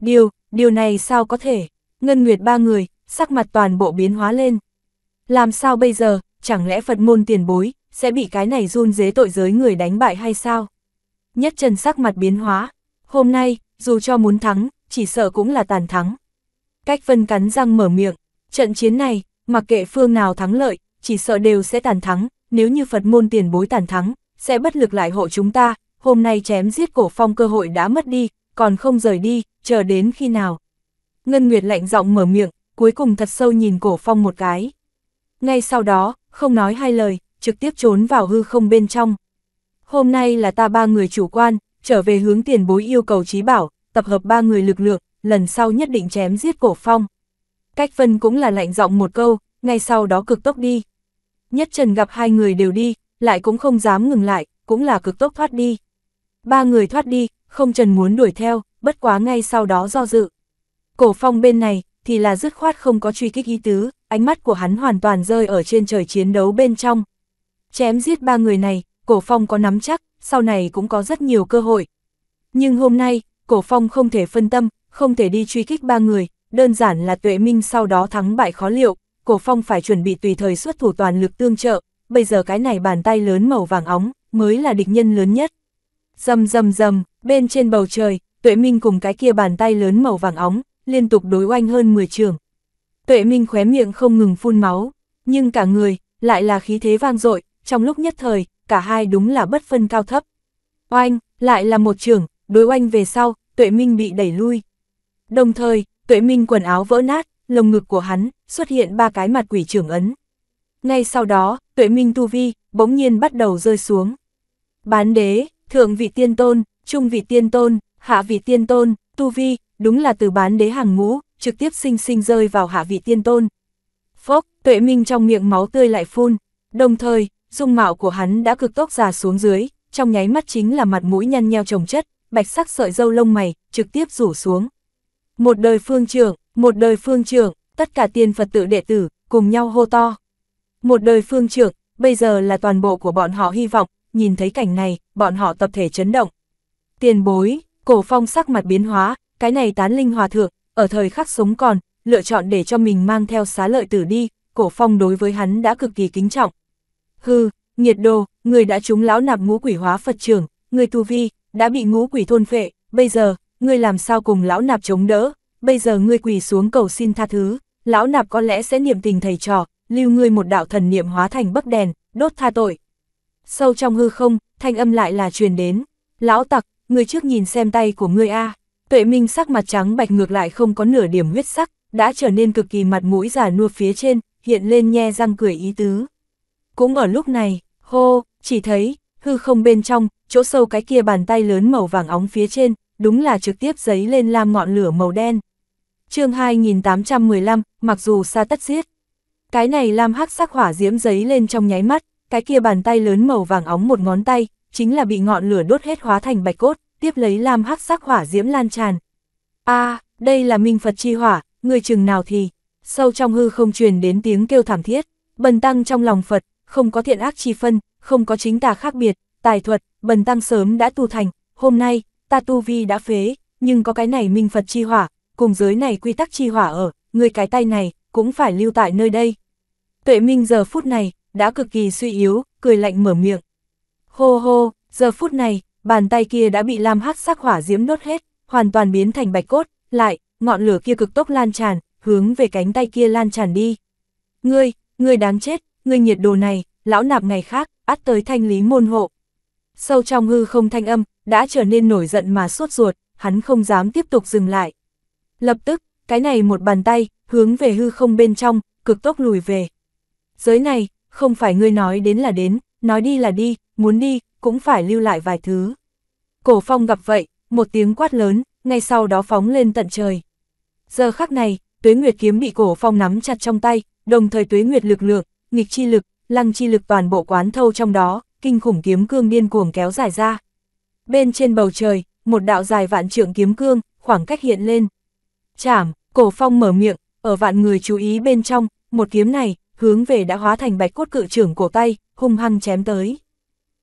Điều, điều này sao có thể? Ngân Nguyệt ba người, sắc mặt toàn bộ biến hóa lên. Làm sao bây giờ, chẳng lẽ Phật môn tiền bối, sẽ bị cái này run dế tội giới người đánh bại hay sao? nhất chân sắc mặt biến hóa. Hôm nay, dù cho muốn thắng, chỉ sợ cũng là tàn thắng. Cách phân cắn răng mở miệng, trận chiến này, mặc kệ phương nào thắng lợi, chỉ sợ đều sẽ tàn thắng, nếu như Phật môn tiền bối tàn thắng, sẽ bất lực lại hộ chúng ta, hôm nay chém giết cổ phong cơ hội đã mất đi, còn không rời đi, chờ đến khi nào. Ngân Nguyệt lạnh giọng mở miệng, cuối cùng thật sâu nhìn cổ phong một cái. Ngay sau đó, không nói hai lời, trực tiếp trốn vào hư không bên trong hôm nay là ta ba người chủ quan, trở về hướng tiền bối yêu cầu trí bảo, tập hợp ba người lực lượng, lần sau nhất định chém giết cổ phong. Cách phân cũng là lạnh giọng một câu, ngay sau đó cực tốc đi. Nhất trần gặp hai người đều đi, lại cũng không dám ngừng lại, cũng là cực tốc thoát đi. Ba người thoát đi, không trần muốn đuổi theo, bất quá ngay sau đó do dự. Cổ phong bên này, thì là dứt khoát không có truy kích ý tứ, ánh mắt của hắn hoàn toàn rơi ở trên trời chiến đấu bên trong. Chém giết ba người này, Cổ Phong có nắm chắc, sau này cũng có rất nhiều cơ hội. Nhưng hôm nay, Cổ Phong không thể phân tâm, không thể đi truy kích ba người, đơn giản là tuệ minh sau đó thắng bại khó liệu, Cổ Phong phải chuẩn bị tùy thời xuất thủ toàn lực tương trợ, bây giờ cái này bàn tay lớn màu vàng óng, mới là địch nhân lớn nhất. Rầm rầm rầm, bên trên bầu trời, tuệ minh cùng cái kia bàn tay lớn màu vàng óng, liên tục đối oanh hơn 10 trường. Tuệ minh khóe miệng không ngừng phun máu, nhưng cả người, lại là khí thế vang dội trong lúc nhất thời, cả hai đúng là bất phân cao thấp. Oanh, lại là một trường, đối oanh về sau, tuệ minh bị đẩy lui. Đồng thời, tuệ minh quần áo vỡ nát, lồng ngực của hắn, xuất hiện ba cái mặt quỷ trưởng ấn. Ngay sau đó, tuệ minh tu vi, bỗng nhiên bắt đầu rơi xuống. Bán đế, thượng vị tiên tôn, trung vị tiên tôn, hạ vị tiên tôn, tu vi, đúng là từ bán đế hàng ngũ, trực tiếp sinh sinh rơi vào hạ vị tiên tôn. Phốc, tuệ minh trong miệng máu tươi lại phun, đồng thời, dung mạo của hắn đã cực tốc già xuống dưới, trong nháy mắt chính là mặt mũi nhăn nheo trồng chất, bạch sắc sợi dâu lông mày, trực tiếp rủ xuống. Một đời phương trưởng, một đời phương trưởng, tất cả tiên Phật tử đệ tử, cùng nhau hô to. Một đời phương trưởng, bây giờ là toàn bộ của bọn họ hy vọng, nhìn thấy cảnh này, bọn họ tập thể chấn động. Tiền bối, cổ phong sắc mặt biến hóa, cái này tán linh hòa thượng, ở thời khắc sống còn, lựa chọn để cho mình mang theo xá lợi tử đi, cổ phong đối với hắn đã cực kỳ kính trọng, Hừ, nhiệt đồ, người đã trúng lão nạp ngũ quỷ hóa Phật trưởng, người tu vi, đã bị ngũ quỷ thôn phệ, bây giờ, người làm sao cùng lão nạp chống đỡ, bây giờ người quỳ xuống cầu xin tha thứ, lão nạp có lẽ sẽ niệm tình thầy trò, lưu người một đạo thần niệm hóa thành bấc đèn, đốt tha tội. Sâu trong hư không, thanh âm lại là truyền đến, lão tặc, người trước nhìn xem tay của người a. Tuệ Minh sắc mặt trắng bạch ngược lại không có nửa điểm huyết sắc, đã trở nên cực kỳ mặt mũi giả nua phía trên, hiện lên nhe răng cười ý tứ. Cũng ở lúc này, hô, chỉ thấy, hư không bên trong, chỗ sâu cái kia bàn tay lớn màu vàng óng phía trên, đúng là trực tiếp giấy lên lam ngọn lửa màu đen. chương 2815, mặc dù xa tất giết. Cái này lam hắc sắc hỏa diễm giấy lên trong nháy mắt, cái kia bàn tay lớn màu vàng óng một ngón tay, chính là bị ngọn lửa đốt hết hóa thành bạch cốt, tiếp lấy lam hắc sắc hỏa diễm lan tràn. a đây là minh Phật chi hỏa, người chừng nào thì, sâu trong hư không truyền đến tiếng kêu thảm thiết, bần tăng trong lòng Phật, không có thiện ác chi phân, không có chính tà khác biệt, tài thuật, bần tăng sớm đã tu thành, hôm nay, ta tu vi đã phế, nhưng có cái này minh Phật chi hỏa, cùng giới này quy tắc chi hỏa ở, người cái tay này, cũng phải lưu tại nơi đây. Tuệ Minh giờ phút này, đã cực kỳ suy yếu, cười lạnh mở miệng. Hô hô, giờ phút này, bàn tay kia đã bị lam hắc sắc hỏa diễm đốt hết, hoàn toàn biến thành bạch cốt, lại, ngọn lửa kia cực tốc lan tràn, hướng về cánh tay kia lan tràn đi. Ngươi, ngươi đáng chết, ngươi nhiệt đồ này, lão nạp ngày khác, át tới thanh lý môn hộ. Sâu trong hư không thanh âm, đã trở nên nổi giận mà sốt ruột, hắn không dám tiếp tục dừng lại. Lập tức, cái này một bàn tay, hướng về hư không bên trong, cực tốc lùi về. Giới này, không phải ngươi nói đến là đến, nói đi là đi, muốn đi, cũng phải lưu lại vài thứ. Cổ phong gặp vậy, một tiếng quát lớn, ngay sau đó phóng lên tận trời. Giờ khắc này, tuế nguyệt kiếm bị cổ phong nắm chặt trong tay, đồng thời tuế nguyệt lực lượng, nghịch chi lực, lăng chi lực toàn bộ quán thâu trong đó, kinh khủng kiếm cương điên cuồng kéo dài ra. Bên trên bầu trời, một đạo dài vạn trượng kiếm cương, khoảng cách hiện lên. Chảm, cổ phong mở miệng, ở vạn người chú ý bên trong, một kiếm này, hướng về đã hóa thành bạch cốt cự trưởng cổ tay, hung hăng chém tới.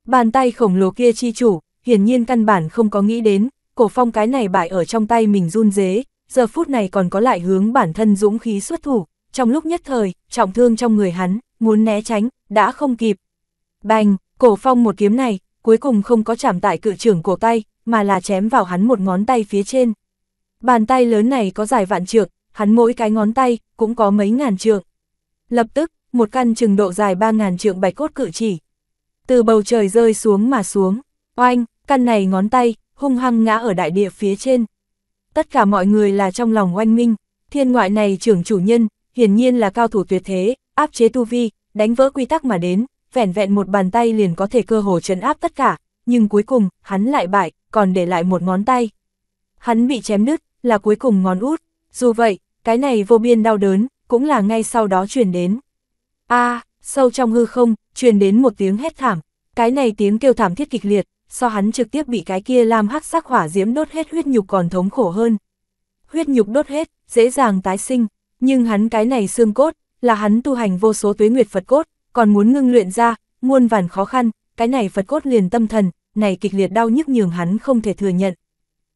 Bàn tay khổng lồ kia chi chủ, hiển nhiên căn bản không có nghĩ đến, cổ phong cái này bại ở trong tay mình run dế, giờ phút này còn có lại hướng bản thân dũng khí xuất thủ, trong lúc nhất thời, trọng thương trong người hắn, muốn né tránh, đã không kịp. Bành, cổ phong một kiếm này, cuối cùng không có chạm tại cự trưởng cổ tay, mà là chém vào hắn một ngón tay phía trên. Bàn tay lớn này có dài vạn trượng, hắn mỗi cái ngón tay, cũng có mấy ngàn trượng. Lập tức, một căn chừng độ dài ba ngàn trượng bạch cốt cự chỉ. Từ bầu trời rơi xuống mà xuống, oanh, căn này ngón tay, hung hăng ngã ở đại địa phía trên. Tất cả mọi người là trong lòng oanh minh, thiên ngoại này trưởng chủ nhân, hiển nhiên là cao thủ tuyệt thế, áp chế tu vi, đánh vỡ quy tắc mà đến, vẻn vẹn một bàn tay liền có thể cơ hồ trấn áp tất cả, nhưng cuối cùng, hắn lại bại, còn để lại một ngón tay. Hắn bị chém nứt, là cuối cùng ngón út, dù vậy, cái này vô biên đau đớn, cũng là ngay sau đó truyền đến. a sâu trong hư không, truyền đến một tiếng hét thảm, cái này tiếng kêu thảm thiết kịch liệt, so hắn trực tiếp bị cái kia lam hắc sắc hỏa diễm đốt hết huyết nhục còn thống khổ hơn. Huyết nhục đốt hết, dễ dàng tái sinh, nhưng hắn cái này xương cốt, là hắn tu hành vô số tuế nguyệt Phật cốt, còn muốn ngưng luyện ra, muôn vàn khó khăn, cái này Phật cốt liền tâm thần, này kịch liệt đau nhức nhường hắn không thể thừa nhận.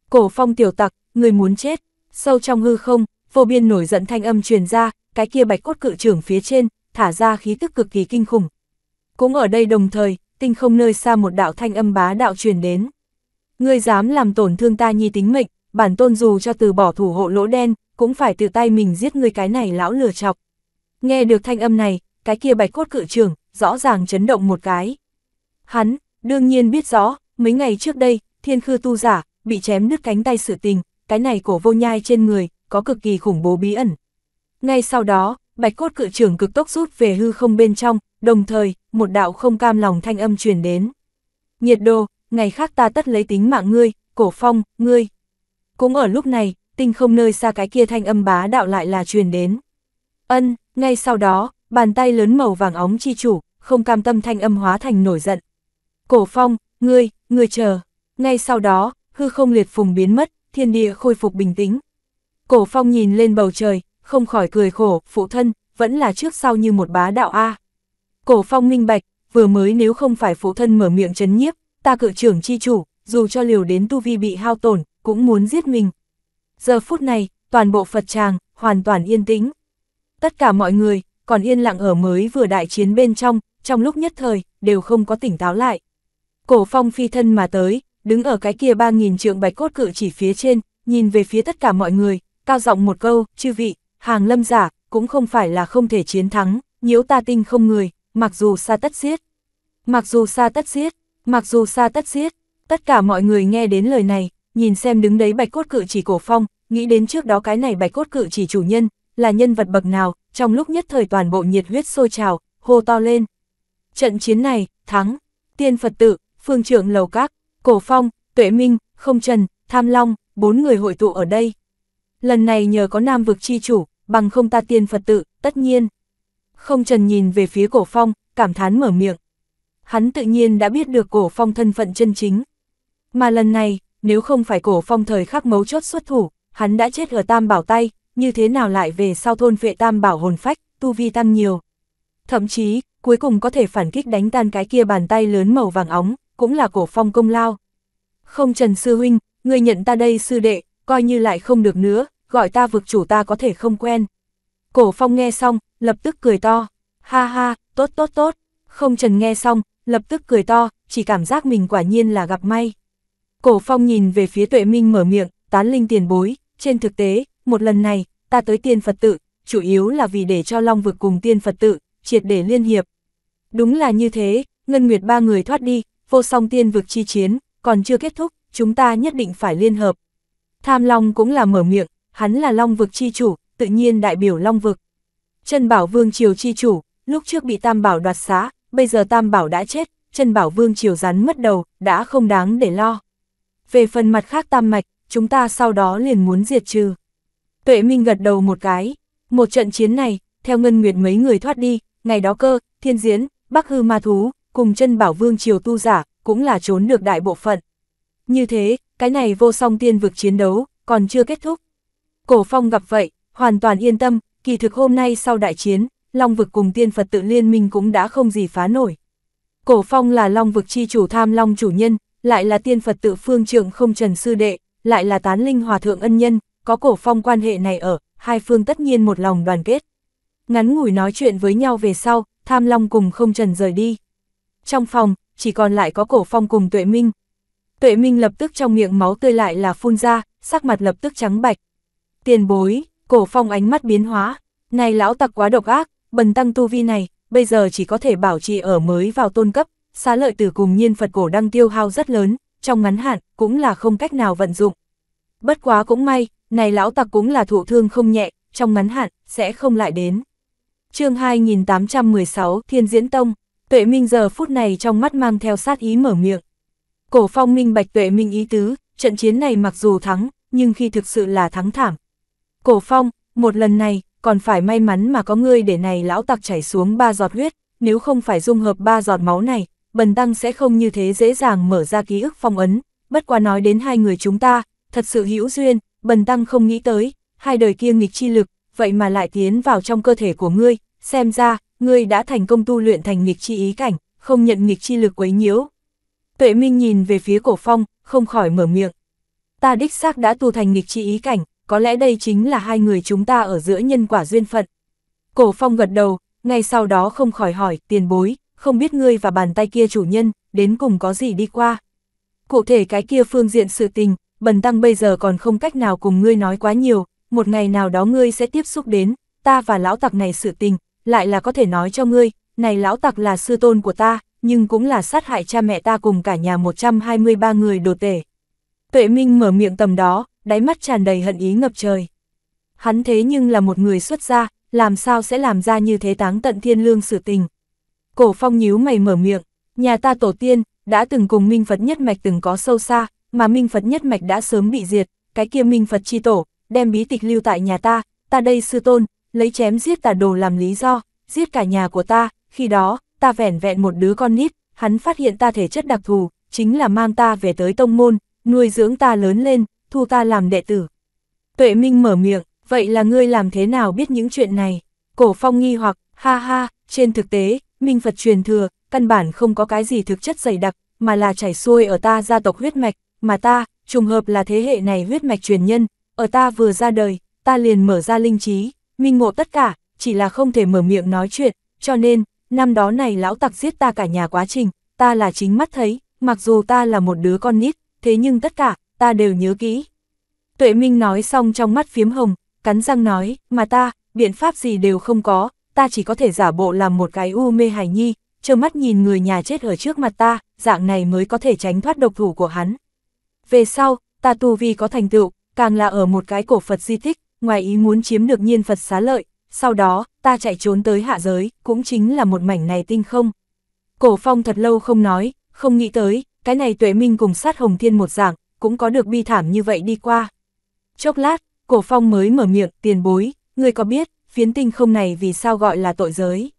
Cổ phong tiểu tặc, người muốn chết, sâu trong hư không, vô biên nổi giận thanh âm truyền ra, cái kia bạch cốt cự trưởng phía trên, thả ra khí tức cực kỳ kinh khủng. Cũng ở đây đồng thời, tinh không nơi xa một đạo thanh âm bá đạo truyền đến. Ngươi dám làm tổn thương ta nhi tính mệnh, bản tôn dù cho từ bỏ thủ hộ lỗ đen, cũng phải tự tay mình giết ngươi cái này lão lừa chọc. Nghe được thanh âm này, cái kia bạch cốt cự trưởng, rõ ràng chấn động một cái. Hắn, đương nhiên biết rõ, mấy ngày trước đây, thiên khư tu giả, bị chém nứt cánh tay sự tình, cái này cổ vô nhai trên người, có cực kỳ khủng bố bí ẩn. Ngay sau đó, bạch cốt cự trưởng cực tốc rút về hư không bên trong, đồng thời, một đạo không cam lòng thanh âm truyền đến. Nhiệt đồ, ngày khác ta tất lấy tính mạng ngươi, cổ phong, ngươi. Cũng ở lúc này, tinh không nơi xa cái kia thanh âm bá đạo lại là truyền đến. Ân, ngay sau đó, bàn tay lớn màu vàng óng chi chủ, không cam tâm thanh âm hóa thành nổi giận. Cổ phong, ngươi, ngươi chờ. Ngay sau đó, hư không liệt phùng biến mất, thiên địa khôi phục bình tĩnh. Cổ phong nhìn lên bầu trời, không khỏi cười khổ, phụ thân, vẫn là trước sau như một bá đạo A. Cổ phong minh bạch, vừa mới nếu không phải phụ thân mở miệng chấn nhiếp, ta cự trưởng chi chủ, dù cho liều đến tu vi bị hao tổn, cũng muốn giết mình. Giờ phút này, toàn bộ Phật tràng, hoàn toàn yên tĩnh. Tất cả mọi người, còn yên lặng ở mới vừa đại chiến bên trong, trong lúc nhất thời, đều không có tỉnh táo lại. Cổ phong phi thân mà tới, đứng ở cái kia ba nghìn trượng bạch cốt cự chỉ phía trên, nhìn về phía tất cả mọi người, cao giọng một câu, chư vị, hàng lâm giả, cũng không phải là không thể chiến thắng, nhiễu ta tinh không người, mặc dù xa tất xiết. Mặc dù xa tất xiết, mặc dù xa tất xiết, tất cả mọi người nghe đến lời này, nhìn xem đứng đấy bạch cốt cự chỉ cổ phong, nghĩ đến trước đó cái này bạch cốt cự chỉ chủ nhân, là nhân vật bậc nào, trong lúc nhất thời toàn bộ nhiệt huyết sôi trào, hô to lên. Trận chiến này, thắng, tiên Phật tử, phương trưởng lầu các, cổ phong, tuệ minh, không trần, tham long, bốn người hội tụ ở đây. Lần này nhờ có nam vực chi chủ, bằng không ta tiên Phật tự, tất nhiên. Không trần nhìn về phía cổ phong, cảm thán mở miệng. Hắn tự nhiên đã biết được cổ phong thân phận chân chính. Mà lần này, nếu không phải cổ phong thời khắc mấu chốt xuất thủ, hắn đã chết ở tam bảo tay, như thế nào lại về sau thôn vệ tam bảo hồn phách, tu vi tăng nhiều. Thậm chí, cuối cùng có thể phản kích đánh tan cái kia bàn tay lớn màu vàng óng, cũng là cổ phong công lao. Không Trần Sư Huynh, người nhận ta đây sư đệ, coi như lại không được nữa, gọi ta vực chủ ta có thể không quen. Cổ phong nghe xong, lập tức cười to, ha ha, tốt tốt tốt, không Trần nghe xong, lập tức cười to, chỉ cảm giác mình quả nhiên là gặp may. Cổ phong nhìn về phía tuệ minh mở miệng, tán linh tiền bối, trên thực tế, một lần này, ta tới tiên Phật tự, chủ yếu là vì để cho Long vực cùng tiên Phật tự, triệt để liên hiệp. Đúng là như thế, Ngân Nguyệt ba người thoát đi, vô song tiên vực chi chiến, còn chưa kết thúc, chúng ta nhất định phải liên hợp. Tham Long cũng là mở miệng, hắn là Long vực chi chủ, tự nhiên đại biểu Long vực. Trân Bảo Vương Triều chi chủ, lúc trước bị Tam Bảo đoạt xá, bây giờ Tam Bảo đã chết, Trân Bảo Vương Triều rắn mất đầu, đã không đáng để lo. Về phần mặt khác Tam Mạch, chúng ta sau đó liền muốn diệt trừ. Tuệ Minh gật đầu một cái. Một trận chiến này, theo Ngân Nguyệt mấy người thoát đi, ngày đó cơ, thiên diễn, bắc hư ma thú, cùng chân bảo vương triều tu giả, cũng là trốn được đại bộ phận. Như thế, cái này vô song tiên vực chiến đấu, còn chưa kết thúc. Cổ phong gặp vậy, hoàn toàn yên tâm, kỳ thực hôm nay sau đại chiến, Long vực cùng tiên Phật tự liên minh cũng đã không gì phá nổi. Cổ phong là Long vực chi chủ tham Long chủ nhân, lại là tiên Phật tự phương trưởng không trần sư đệ, lại là tán linh hòa thượng ân nhân, có cổ phong quan hệ này ở, hai phương tất nhiên một lòng đoàn kết. Ngắn ngủi nói chuyện với nhau về sau, Tham Long cùng không trần rời đi. Trong phòng, chỉ còn lại có cổ phong cùng Tuệ Minh. Tuệ Minh lập tức trong miệng máu tươi lại là phun ra, sắc mặt lập tức trắng bạch. Tiền bối, cổ phong ánh mắt biến hóa, này lão tặc quá độc ác, bần tăng tu vi này, bây giờ chỉ có thể bảo trì ở mới vào tôn cấp, xá lợi tử cùng nhiên Phật cổ đang tiêu hao rất lớn, trong ngắn hạn cũng là không cách nào vận dụng. Bất quá cũng may, này lão tặc cũng là thụ thương không nhẹ, trong ngắn hạn, sẽ không lại đến. chương 2816 Thiên Diễn Tông, Tuệ Minh giờ phút này trong mắt mang theo sát ý mở miệng. Cổ phong minh bạch Tuệ Minh ý tứ, trận chiến này mặc dù thắng, nhưng khi thực sự là thắng thảm. Cổ phong, một lần này, còn phải may mắn mà có ngươi để này lão tặc chảy xuống ba giọt huyết, nếu không phải dung hợp ba giọt máu này, bần tăng sẽ không như thế dễ dàng mở ra ký ức phong ấn. Bất quá nói đến hai người chúng ta, thật sự hữu duyên, bần tăng không nghĩ tới, hai đời kia nghịch chi lực, vậy mà lại tiến vào trong cơ thể của ngươi, xem ra, ngươi đã thành công tu luyện thành nghịch chi ý cảnh, không nhận nghịch chi lực quấy nhiễu. Tuệ Minh nhìn về phía cổ phong, không khỏi mở miệng. Ta đích xác đã tu thành nghịch chi ý cảnh, có lẽ đây chính là hai người chúng ta ở giữa nhân quả duyên phận. Cổ phong gật đầu, ngay sau đó không khỏi hỏi, tiền bối, không biết ngươi và bàn tay kia chủ nhân, đến cùng có gì đi qua. Cụ thể cái kia phương diện sự tình, bần tăng bây giờ còn không cách nào cùng ngươi nói quá nhiều, một ngày nào đó ngươi sẽ tiếp xúc đến, ta và lão tặc này sự tình, lại là có thể nói cho ngươi, này lão tặc là sư tôn của ta, nhưng cũng là sát hại cha mẹ ta cùng cả nhà 123 người đồ tể. Tuệ Minh mở miệng tầm đó, đáy mắt tràn đầy hận ý ngập trời. Hắn thế nhưng là một người xuất gia, làm sao sẽ làm ra như thế táng tận thiên lương sự tình. Cổ phong nhíu mày mở miệng, nhà ta tổ tiên, đã từng cùng minh Phật nhất mạch từng có sâu xa, mà minh Phật nhất mạch đã sớm bị diệt, cái kia minh Phật chi tổ, đem bí tịch lưu tại nhà ta, ta đây sư tôn, lấy chém giết tà đồ làm lý do, giết cả nhà của ta, khi đó, ta vẻn vẹn một đứa con nít, hắn phát hiện ta thể chất đặc thù, chính là mang ta về tới tông môn, nuôi dưỡng ta lớn lên, thu ta làm đệ tử. Tuệ Minh mở miệng, vậy là ngươi làm thế nào biết những chuyện này? Cổ phong nghi hoặc, ha ha, trên thực tế, Minh Phật truyền thừa, căn bản không có cái gì thực chất dày đặc, mà là chảy xuôi ở ta gia tộc huyết mạch, mà ta, trùng hợp là thế hệ này huyết mạch truyền nhân, ở ta vừa ra đời, ta liền mở ra linh trí, minh ngộ tất cả, chỉ là không thể mở miệng nói chuyện, cho nên, năm đó này lão tặc giết ta cả nhà quá trình, ta là chính mắt thấy, mặc dù ta là một đứa con nít, thế nhưng tất cả, ta đều nhớ kỹ. Tuệ Minh nói xong trong mắt phiếm hồng, cắn răng nói, mà ta, biện pháp gì đều không có, ta chỉ có thể giả bộ làm một cái u mê hài nhi, trơ mắt nhìn người nhà chết ở trước mặt ta, dạng này mới có thể tránh thoát độc thủ của hắn. Về sau, ta tu vi có thành tựu, càng là ở một cái cổ Phật di tích, ngoài ý muốn chiếm được nhiên Phật xá lợi, sau đó, ta chạy trốn tới hạ giới, cũng chính là một mảnh này tinh không. Cổ phong thật lâu không nói, không nghĩ tới, cái này tuệ minh cùng sát hồng thiên một dạng, cũng có được bi thảm như vậy đi qua. Chốc lát, cổ phong mới mở miệng, tiền bối, người có biết, phiến tinh không này vì sao gọi là tội giới.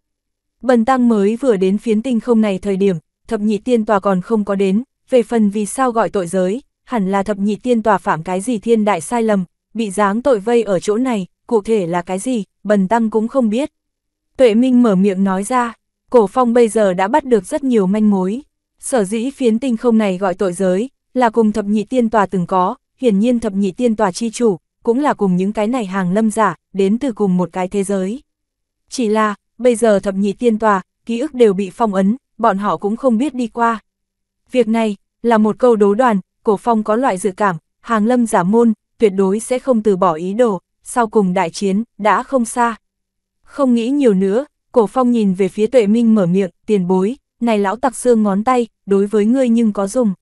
Bần tăng mới vừa đến phiến tinh không này thời điểm, thập nhị tiên tòa còn không có đến, về phần vì sao gọi tội giới, hẳn là thập nhị tiên tòa phạm cái gì thiên đại sai lầm, bị giáng tội vây ở chỗ này, cụ thể là cái gì, bần tăng cũng không biết. Tuệ Minh mở miệng nói ra, cổ phong bây giờ đã bắt được rất nhiều manh mối. Sở dĩ phiến tinh không này gọi tội giới, là cùng thập nhị tiên tòa từng có, hiển nhiên thập nhị tiên tòa chi chủ, cũng là cùng những cái này hàng lâm giả, đến từ cùng một cái thế giới. Chỉ là, bây giờ thập nhị tiên tòa, ký ức đều bị phong ấn, bọn họ cũng không biết đi qua. Việc này, là một câu đố đoàn, Cổ Phong có loại dự cảm, hàng lâm giả môn, tuyệt đối sẽ không từ bỏ ý đồ, sau cùng đại chiến, đã không xa. Không nghĩ nhiều nữa, Cổ Phong nhìn về phía Tuệ Minh mở miệng, tiền bối, này lão tặc xương ngón tay, đối với ngươi nhưng có dùng.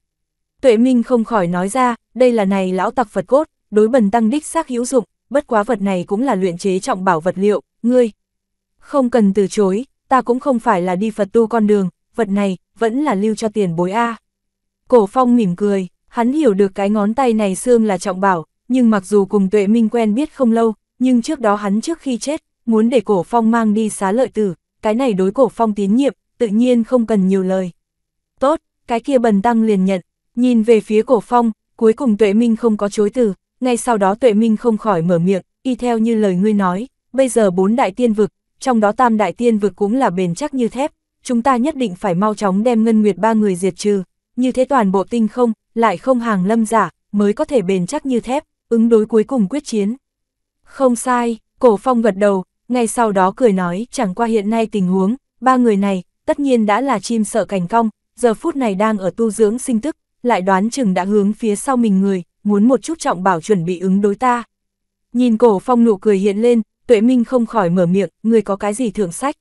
Tuệ Minh không khỏi nói ra, đây là này lão tặc Phật cốt, đối bần tăng đích xác hữu dụng, bất quá vật này cũng là luyện chế trọng bảo vật liệu, ngươi. Không cần từ chối, ta cũng không phải là đi Phật tu con đường, vật này, vẫn là lưu cho tiền bối A. Cổ Phong mỉm cười, Hắn hiểu được cái ngón tay này xương là trọng bảo, nhưng mặc dù cùng tuệ minh quen biết không lâu, nhưng trước đó hắn trước khi chết, muốn để cổ phong mang đi xá lợi tử, cái này đối cổ phong tín nhiệm, tự nhiên không cần nhiều lời. Tốt, cái kia bần tăng liền nhận, nhìn về phía cổ phong, cuối cùng tuệ minh không có chối từ, ngay sau đó tuệ minh không khỏi mở miệng, y theo như lời ngươi nói, bây giờ bốn đại tiên vực, trong đó tam đại tiên vực cũng là bền chắc như thép, chúng ta nhất định phải mau chóng đem ngân nguyệt ba người diệt trừ, như thế toàn bộ tinh không, lại không hàng lâm giả, dạ, mới có thể bền chắc như thép, ứng đối cuối cùng quyết chiến. Không sai, cổ phong gật đầu, ngay sau đó cười nói chẳng qua hiện nay tình huống, ba người này, tất nhiên đã là chim sợ cành cong, giờ phút này đang ở tu dưỡng sinh tức, lại đoán chừng đã hướng phía sau mình người, muốn một chút trọng bảo chuẩn bị ứng đối ta. Nhìn cổ phong nụ cười hiện lên, tuệ minh không khỏi mở miệng, người có cái gì thưởng sách.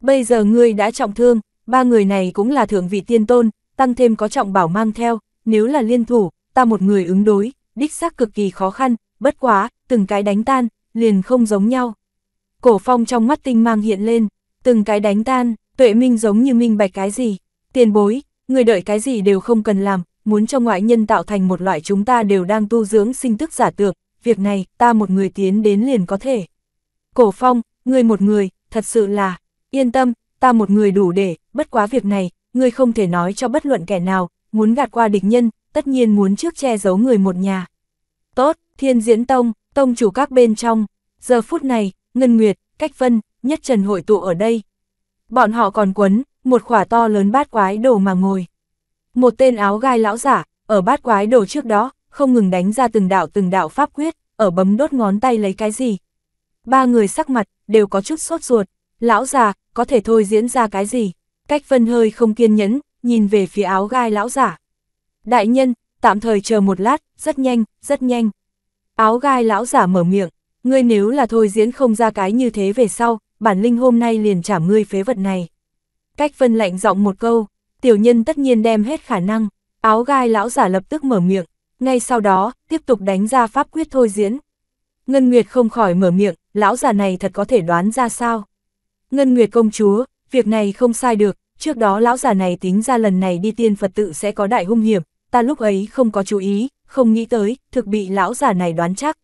Bây giờ ngươi đã trọng thương, ba người này cũng là thượng vị tiên tôn, tăng thêm có trọng bảo mang theo, nếu là liên thủ, ta một người ứng đối, đích xác cực kỳ khó khăn, bất quá, từng cái đánh tan, liền không giống nhau. Cổ phong trong mắt tinh mang hiện lên, từng cái đánh tan, tuệ minh giống như minh bạch cái gì, tiền bối, người đợi cái gì đều không cần làm, muốn cho ngoại nhân tạo thành một loại chúng ta đều đang tu dưỡng sinh tức giả tượng, việc này ta một người tiến đến liền có thể. Cổ phong, người một người, thật sự là, yên tâm, ta một người đủ để, bất quá việc này, ngươi không thể nói cho bất luận kẻ nào, muốn gạt qua địch nhân, tất nhiên muốn trước che giấu người một nhà. Tốt, thiên diễn tông, tông chủ các bên trong, giờ phút này, Ngân Nguyệt, Cách Vân, Nhất Trần hội tụ ở đây. Bọn họ còn quấn, một khỏa to lớn bát quái đồ mà ngồi. Một tên áo gai lão giả, ở bát quái đồ trước đó, không ngừng đánh ra từng đạo từng đạo pháp quyết, ở bấm đốt ngón tay lấy cái gì. Ba người sắc mặt, đều có chút sốt ruột, lão già, có thể thôi diễn ra cái gì. Cách Vân hơi không kiên nhẫn, nhìn về phía áo gai lão giả. Đại nhân, tạm thời chờ một lát, rất nhanh, rất nhanh. Áo gai lão giả mở miệng, ngươi nếu là thôi diễn không ra cái như thế về sau, bản linh hôm nay liền trả ngươi phế vật này. Cách vân lạnh giọng một câu, tiểu nhân tất nhiên đem hết khả năng, áo gai lão giả lập tức mở miệng, ngay sau đó, tiếp tục đánh ra pháp quyết thôi diễn. Ngân Nguyệt không khỏi mở miệng, lão già này thật có thể đoán ra sao. Ngân Nguyệt công chúa, việc này không sai được, trước đó lão già này tính ra lần này đi tiên Phật tự sẽ có đại hung hiểm, ta lúc ấy không có chú ý, không nghĩ tới, thực bị lão già này đoán chắc.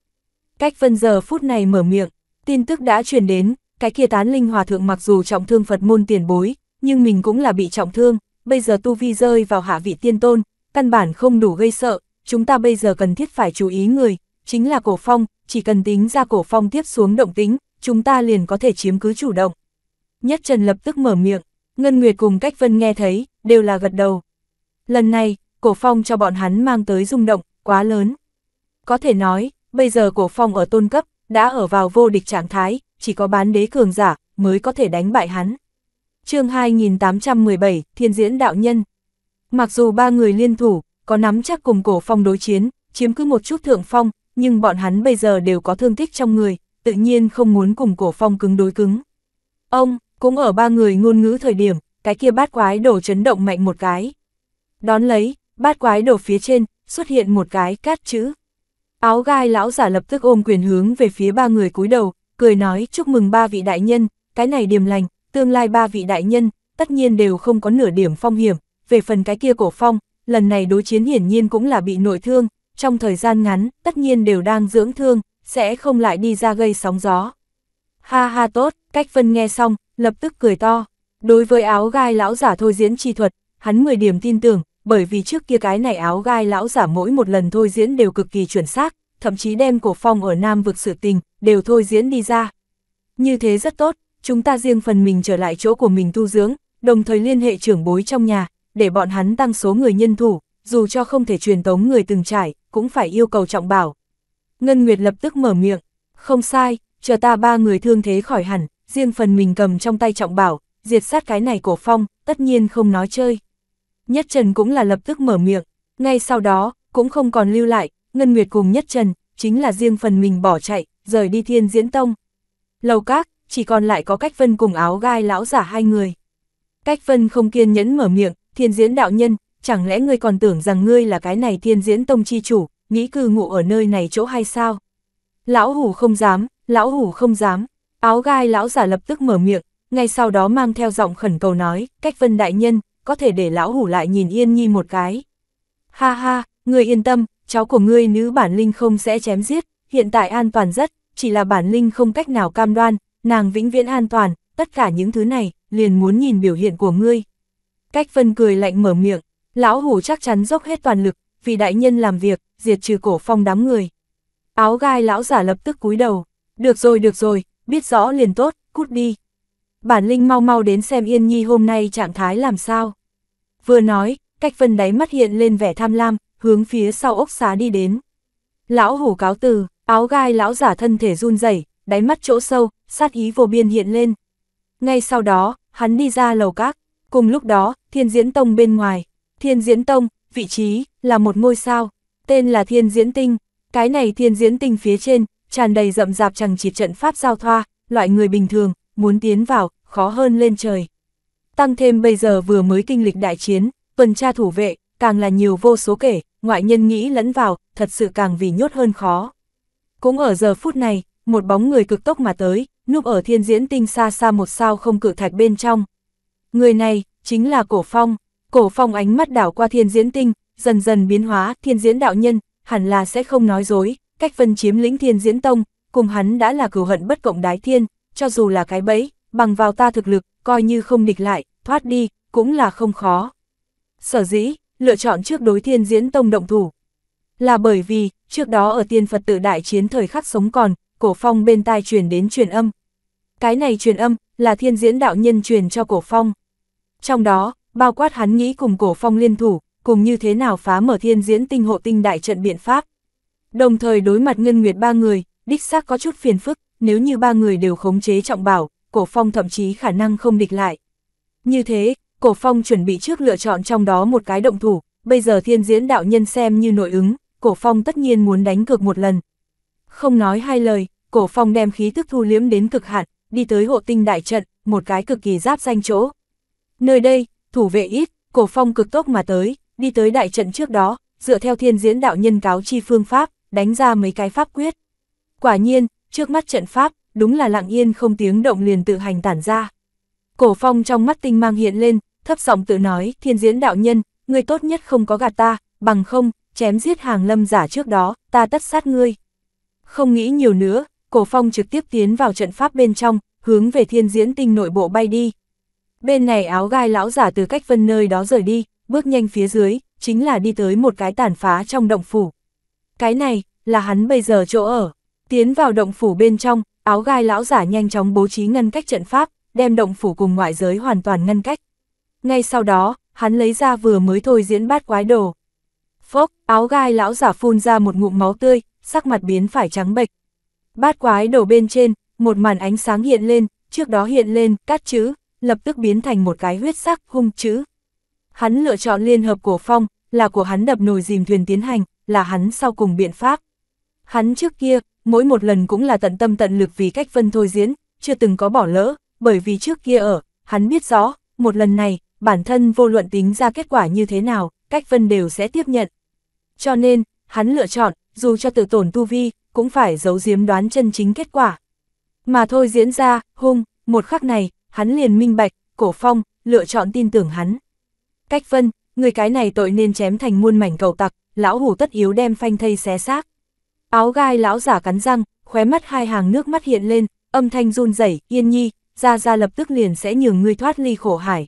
Cách phân giờ phút này mở miệng, tin tức đã truyền đến, cái kia tán linh hòa thượng mặc dù trọng thương Phật môn tiền bối, nhưng mình cũng là bị trọng thương, bây giờ tu vi rơi vào hạ vị tiên tôn, căn bản không đủ gây sợ, chúng ta bây giờ cần thiết phải chú ý người, chính là cổ phong, chỉ cần tính ra cổ phong tiếp xuống động tính, chúng ta liền có thể chiếm cứ chủ động. Nhất Trần lập tức mở miệng, Ngân Nguyệt cùng Cách Vân nghe thấy, đều là gật đầu. Lần này, Cổ Phong cho bọn hắn mang tới rung động, quá lớn. Có thể nói, bây giờ Cổ Phong ở tôn cấp, đã ở vào vô địch trạng thái, chỉ có bán đế cường giả, mới có thể đánh bại hắn. chương 2817, Thiên Diễn Đạo Nhân. Mặc dù ba người liên thủ, có nắm chắc cùng Cổ Phong đối chiến, chiếm cứ một chút thượng phong, nhưng bọn hắn bây giờ đều có thương tích trong người, tự nhiên không muốn cùng Cổ Phong cứng đối cứng. Ông, cũng ở ba người ngôn ngữ thời điểm, cái kia bát quái đổ chấn động mạnh một cái. Đón lấy, bát quái đổ phía trên, xuất hiện một cái cát chữ. Áo gai lão giả lập tức ôm quyền hướng về phía ba người cúi đầu, cười nói chúc mừng ba vị đại nhân, cái này điềm lành, tương lai ba vị đại nhân, tất nhiên đều không có nửa điểm phong hiểm, về phần cái kia cổ phong, lần này đối chiến hiển nhiên cũng là bị nội thương, trong thời gian ngắn, tất nhiên đều đang dưỡng thương, sẽ không lại đi ra gây sóng gió. Ha ha tốt, Cách Vân nghe xong, lập tức cười to. Đối với áo gai lão giả thôi diễn chi thuật, hắn 10 điểm tin tưởng, bởi vì trước kia cái này áo gai lão giả mỗi một lần thôi diễn đều cực kỳ chuẩn xác, thậm chí đem cổ phong ở Nam vực sự tình, đều thôi diễn đi ra. Như thế rất tốt, chúng ta riêng phần mình trở lại chỗ của mình tu dưỡng, đồng thời liên hệ trưởng bối trong nhà, để bọn hắn tăng số người nhân thủ, dù cho không thể truyền tống người từng trải, cũng phải yêu cầu trọng bảo. Ngân Nguyệt lập tức mở miệng, không sai, chờ ta ba người thương thế khỏi hẳn, riêng phần mình cầm trong tay trọng bảo, diệt sát cái này cổ phong, tất nhiên không nói chơi. Nhất Trần cũng là lập tức mở miệng, ngay sau đó, cũng không còn lưu lại, Ngân Nguyệt cùng Nhất Trần, chính là riêng phần mình bỏ chạy, rời đi thiên diễn tông. Lầu các, chỉ còn lại có cách vân cùng áo gai lão giả hai người. Cách vân không kiên nhẫn mở miệng, thiên diễn đạo nhân, chẳng lẽ ngươi còn tưởng rằng ngươi là cái này thiên diễn tông chi chủ, nghĩ cư ngụ ở nơi này chỗ hay sao? Lão hủ không dám, lão hủ không dám. Áo gai lão giả lập tức mở miệng, ngay sau đó mang theo giọng khẩn cầu nói, cách vân đại nhân, có thể để lão hủ lại nhìn yên nhi một cái. Ha ha, ngươi yên tâm, cháu của ngươi nữ bản linh không sẽ chém giết, hiện tại an toàn rất, chỉ là bản linh không cách nào cam đoan, nàng vĩnh viễn an toàn, tất cả những thứ này, liền muốn nhìn biểu hiện của ngươi. Cách vân cười lạnh mở miệng, lão hủ chắc chắn dốc hết toàn lực, vì đại nhân làm việc, diệt trừ cổ phong đám người. Áo gai lão giả lập tức cúi đầu, được rồi được rồi, biết rõ liền tốt, cút đi. Bản Linh mau mau đến xem Yên Nhi hôm nay trạng thái làm sao. Vừa nói, cách phân đáy mắt hiện lên vẻ tham lam, hướng phía sau ốc xá đi đến. Lão hủ cáo từ, áo gai lão giả thân thể run rẩy, đáy mắt chỗ sâu, sát ý vô biên hiện lên. Ngay sau đó, hắn đi ra lầu các, cùng lúc đó, Thiên Diễn Tông bên ngoài. Thiên Diễn Tông, vị trí, là một ngôi sao, tên là Thiên Diễn Tinh. Cái này Thiên Diễn Tinh phía trên, tràn đầy rậm rạp chẳng chỉ trận pháp giao thoa, loại người bình thường, muốn tiến vào, khó hơn lên trời. Tăng thêm bây giờ vừa mới kinh lịch đại chiến, tuần tra thủ vệ, càng là nhiều vô số kể, ngoại nhân nghĩ lẫn vào, thật sự càng vì nhốt hơn khó. Cũng ở giờ phút này, một bóng người cực tốc mà tới, núp ở thiên diễn tinh xa xa một sao không cự thạch bên trong. Người này, chính là Cổ Phong. Cổ Phong ánh mắt đảo qua thiên diễn tinh, dần dần biến hóa, thiên diễn đạo nhân, hẳn là sẽ không nói dối, cách vân chiếm lĩnh thiên diễn tông, cùng hắn đã là cửu hận bất cộng đái thiên, cho dù là cái bẫy, bằng vào ta thực lực, coi như không địch lại, thoát đi, cũng là không khó. Sở dĩ, lựa chọn trước đối thiên diễn tông động thủ. Là bởi vì, trước đó ở tiên Phật tự đại chiến thời khắc sống còn, cổ phong bên tai truyền đến truyền âm. Cái này truyền âm, là thiên diễn đạo nhân truyền cho cổ phong. Trong đó, bao quát hắn nghĩ cùng cổ phong liên thủ, cùng như thế nào phá mở thiên diễn tinh hộ tinh đại trận biện pháp. Đồng thời đối mặt Ngân Nguyệt ba người, đích xác có chút phiền phức, nếu như ba người đều khống chế trọng bảo, Cổ Phong thậm chí khả năng không địch lại. Như thế, Cổ Phong chuẩn bị trước lựa chọn trong đó một cái động thủ, bây giờ thiên diễn đạo nhân xem như nội ứng, Cổ Phong tất nhiên muốn đánh cược một lần. Không nói hai lời, Cổ Phong đem khí tức thu liếm đến cực hạn, đi tới hộ tinh đại trận, một cái cực kỳ giáp danh chỗ. Nơi đây, thủ vệ ít, Cổ Phong cực tốc mà tới, đi tới đại trận trước đó, dựa theo thiên diễn đạo nhân cáo chi phương pháp, đánh ra mấy cái pháp quyết. Quả nhiên, trước mắt trận pháp, đúng là lặng yên không tiếng động liền tự hành tản ra. Cổ phong trong mắt tinh mang hiện lên, thấp giọng tự nói, thiên diễn đạo nhân, người tốt nhất không có gạt ta, bằng không, chém giết hàng lâm giả trước đó, ta tất sát ngươi. Không nghĩ nhiều nữa, cổ phong trực tiếp tiến vào trận pháp bên trong, hướng về thiên diễn tinh nội bộ bay đi. Bên này áo gai lão giả từ cách vân nơi đó rời đi, bước nhanh phía dưới, chính là đi tới một cái tàn phá trong động phủ. Cái này, là hắn bây giờ chỗ ở. Tiến vào động phủ bên trong, áo gai lão giả nhanh chóng bố trí ngăn cách trận pháp, đem động phủ cùng ngoại giới hoàn toàn ngăn cách. Ngay sau đó, hắn lấy ra vừa mới thôi diễn bát quái đồ. Phốc, áo gai lão giả phun ra một ngụm máu tươi, sắc mặt biến phải trắng bệch. Bát quái đồ bên trên, một màn ánh sáng hiện lên, trước đó hiện lên, cát chữ, lập tức biến thành một cái huyết sắc hung chữ. Hắn lựa chọn liên hợp cổ phong, là của hắn đập nồi dìm thuyền tiến hành là hắn sau cùng biện pháp. Hắn trước kia, mỗi một lần cũng là tận tâm tận lực vì cách vân thôi diễn, chưa từng có bỏ lỡ, bởi vì trước kia ở, hắn biết rõ, một lần này, bản thân vô luận tính ra kết quả như thế nào, cách vân đều sẽ tiếp nhận. Cho nên, hắn lựa chọn, dù cho tự tổn tu vi, cũng phải giấu giếm đoán chân chính kết quả. Mà thôi diễn ra, hung, một khắc này, hắn liền minh bạch, cổ phong, lựa chọn tin tưởng hắn. Cách vân, người cái này tội nên chém thành muôn mảnh cầu tặc, lão hủ tất yếu đem phanh thây xé xác. Áo gai lão giả cắn răng, khóe mắt hai hàng nước mắt hiện lên, âm thanh run rẩy, yên nhi, ra ra lập tức liền sẽ nhường ngươi thoát ly khổ hải.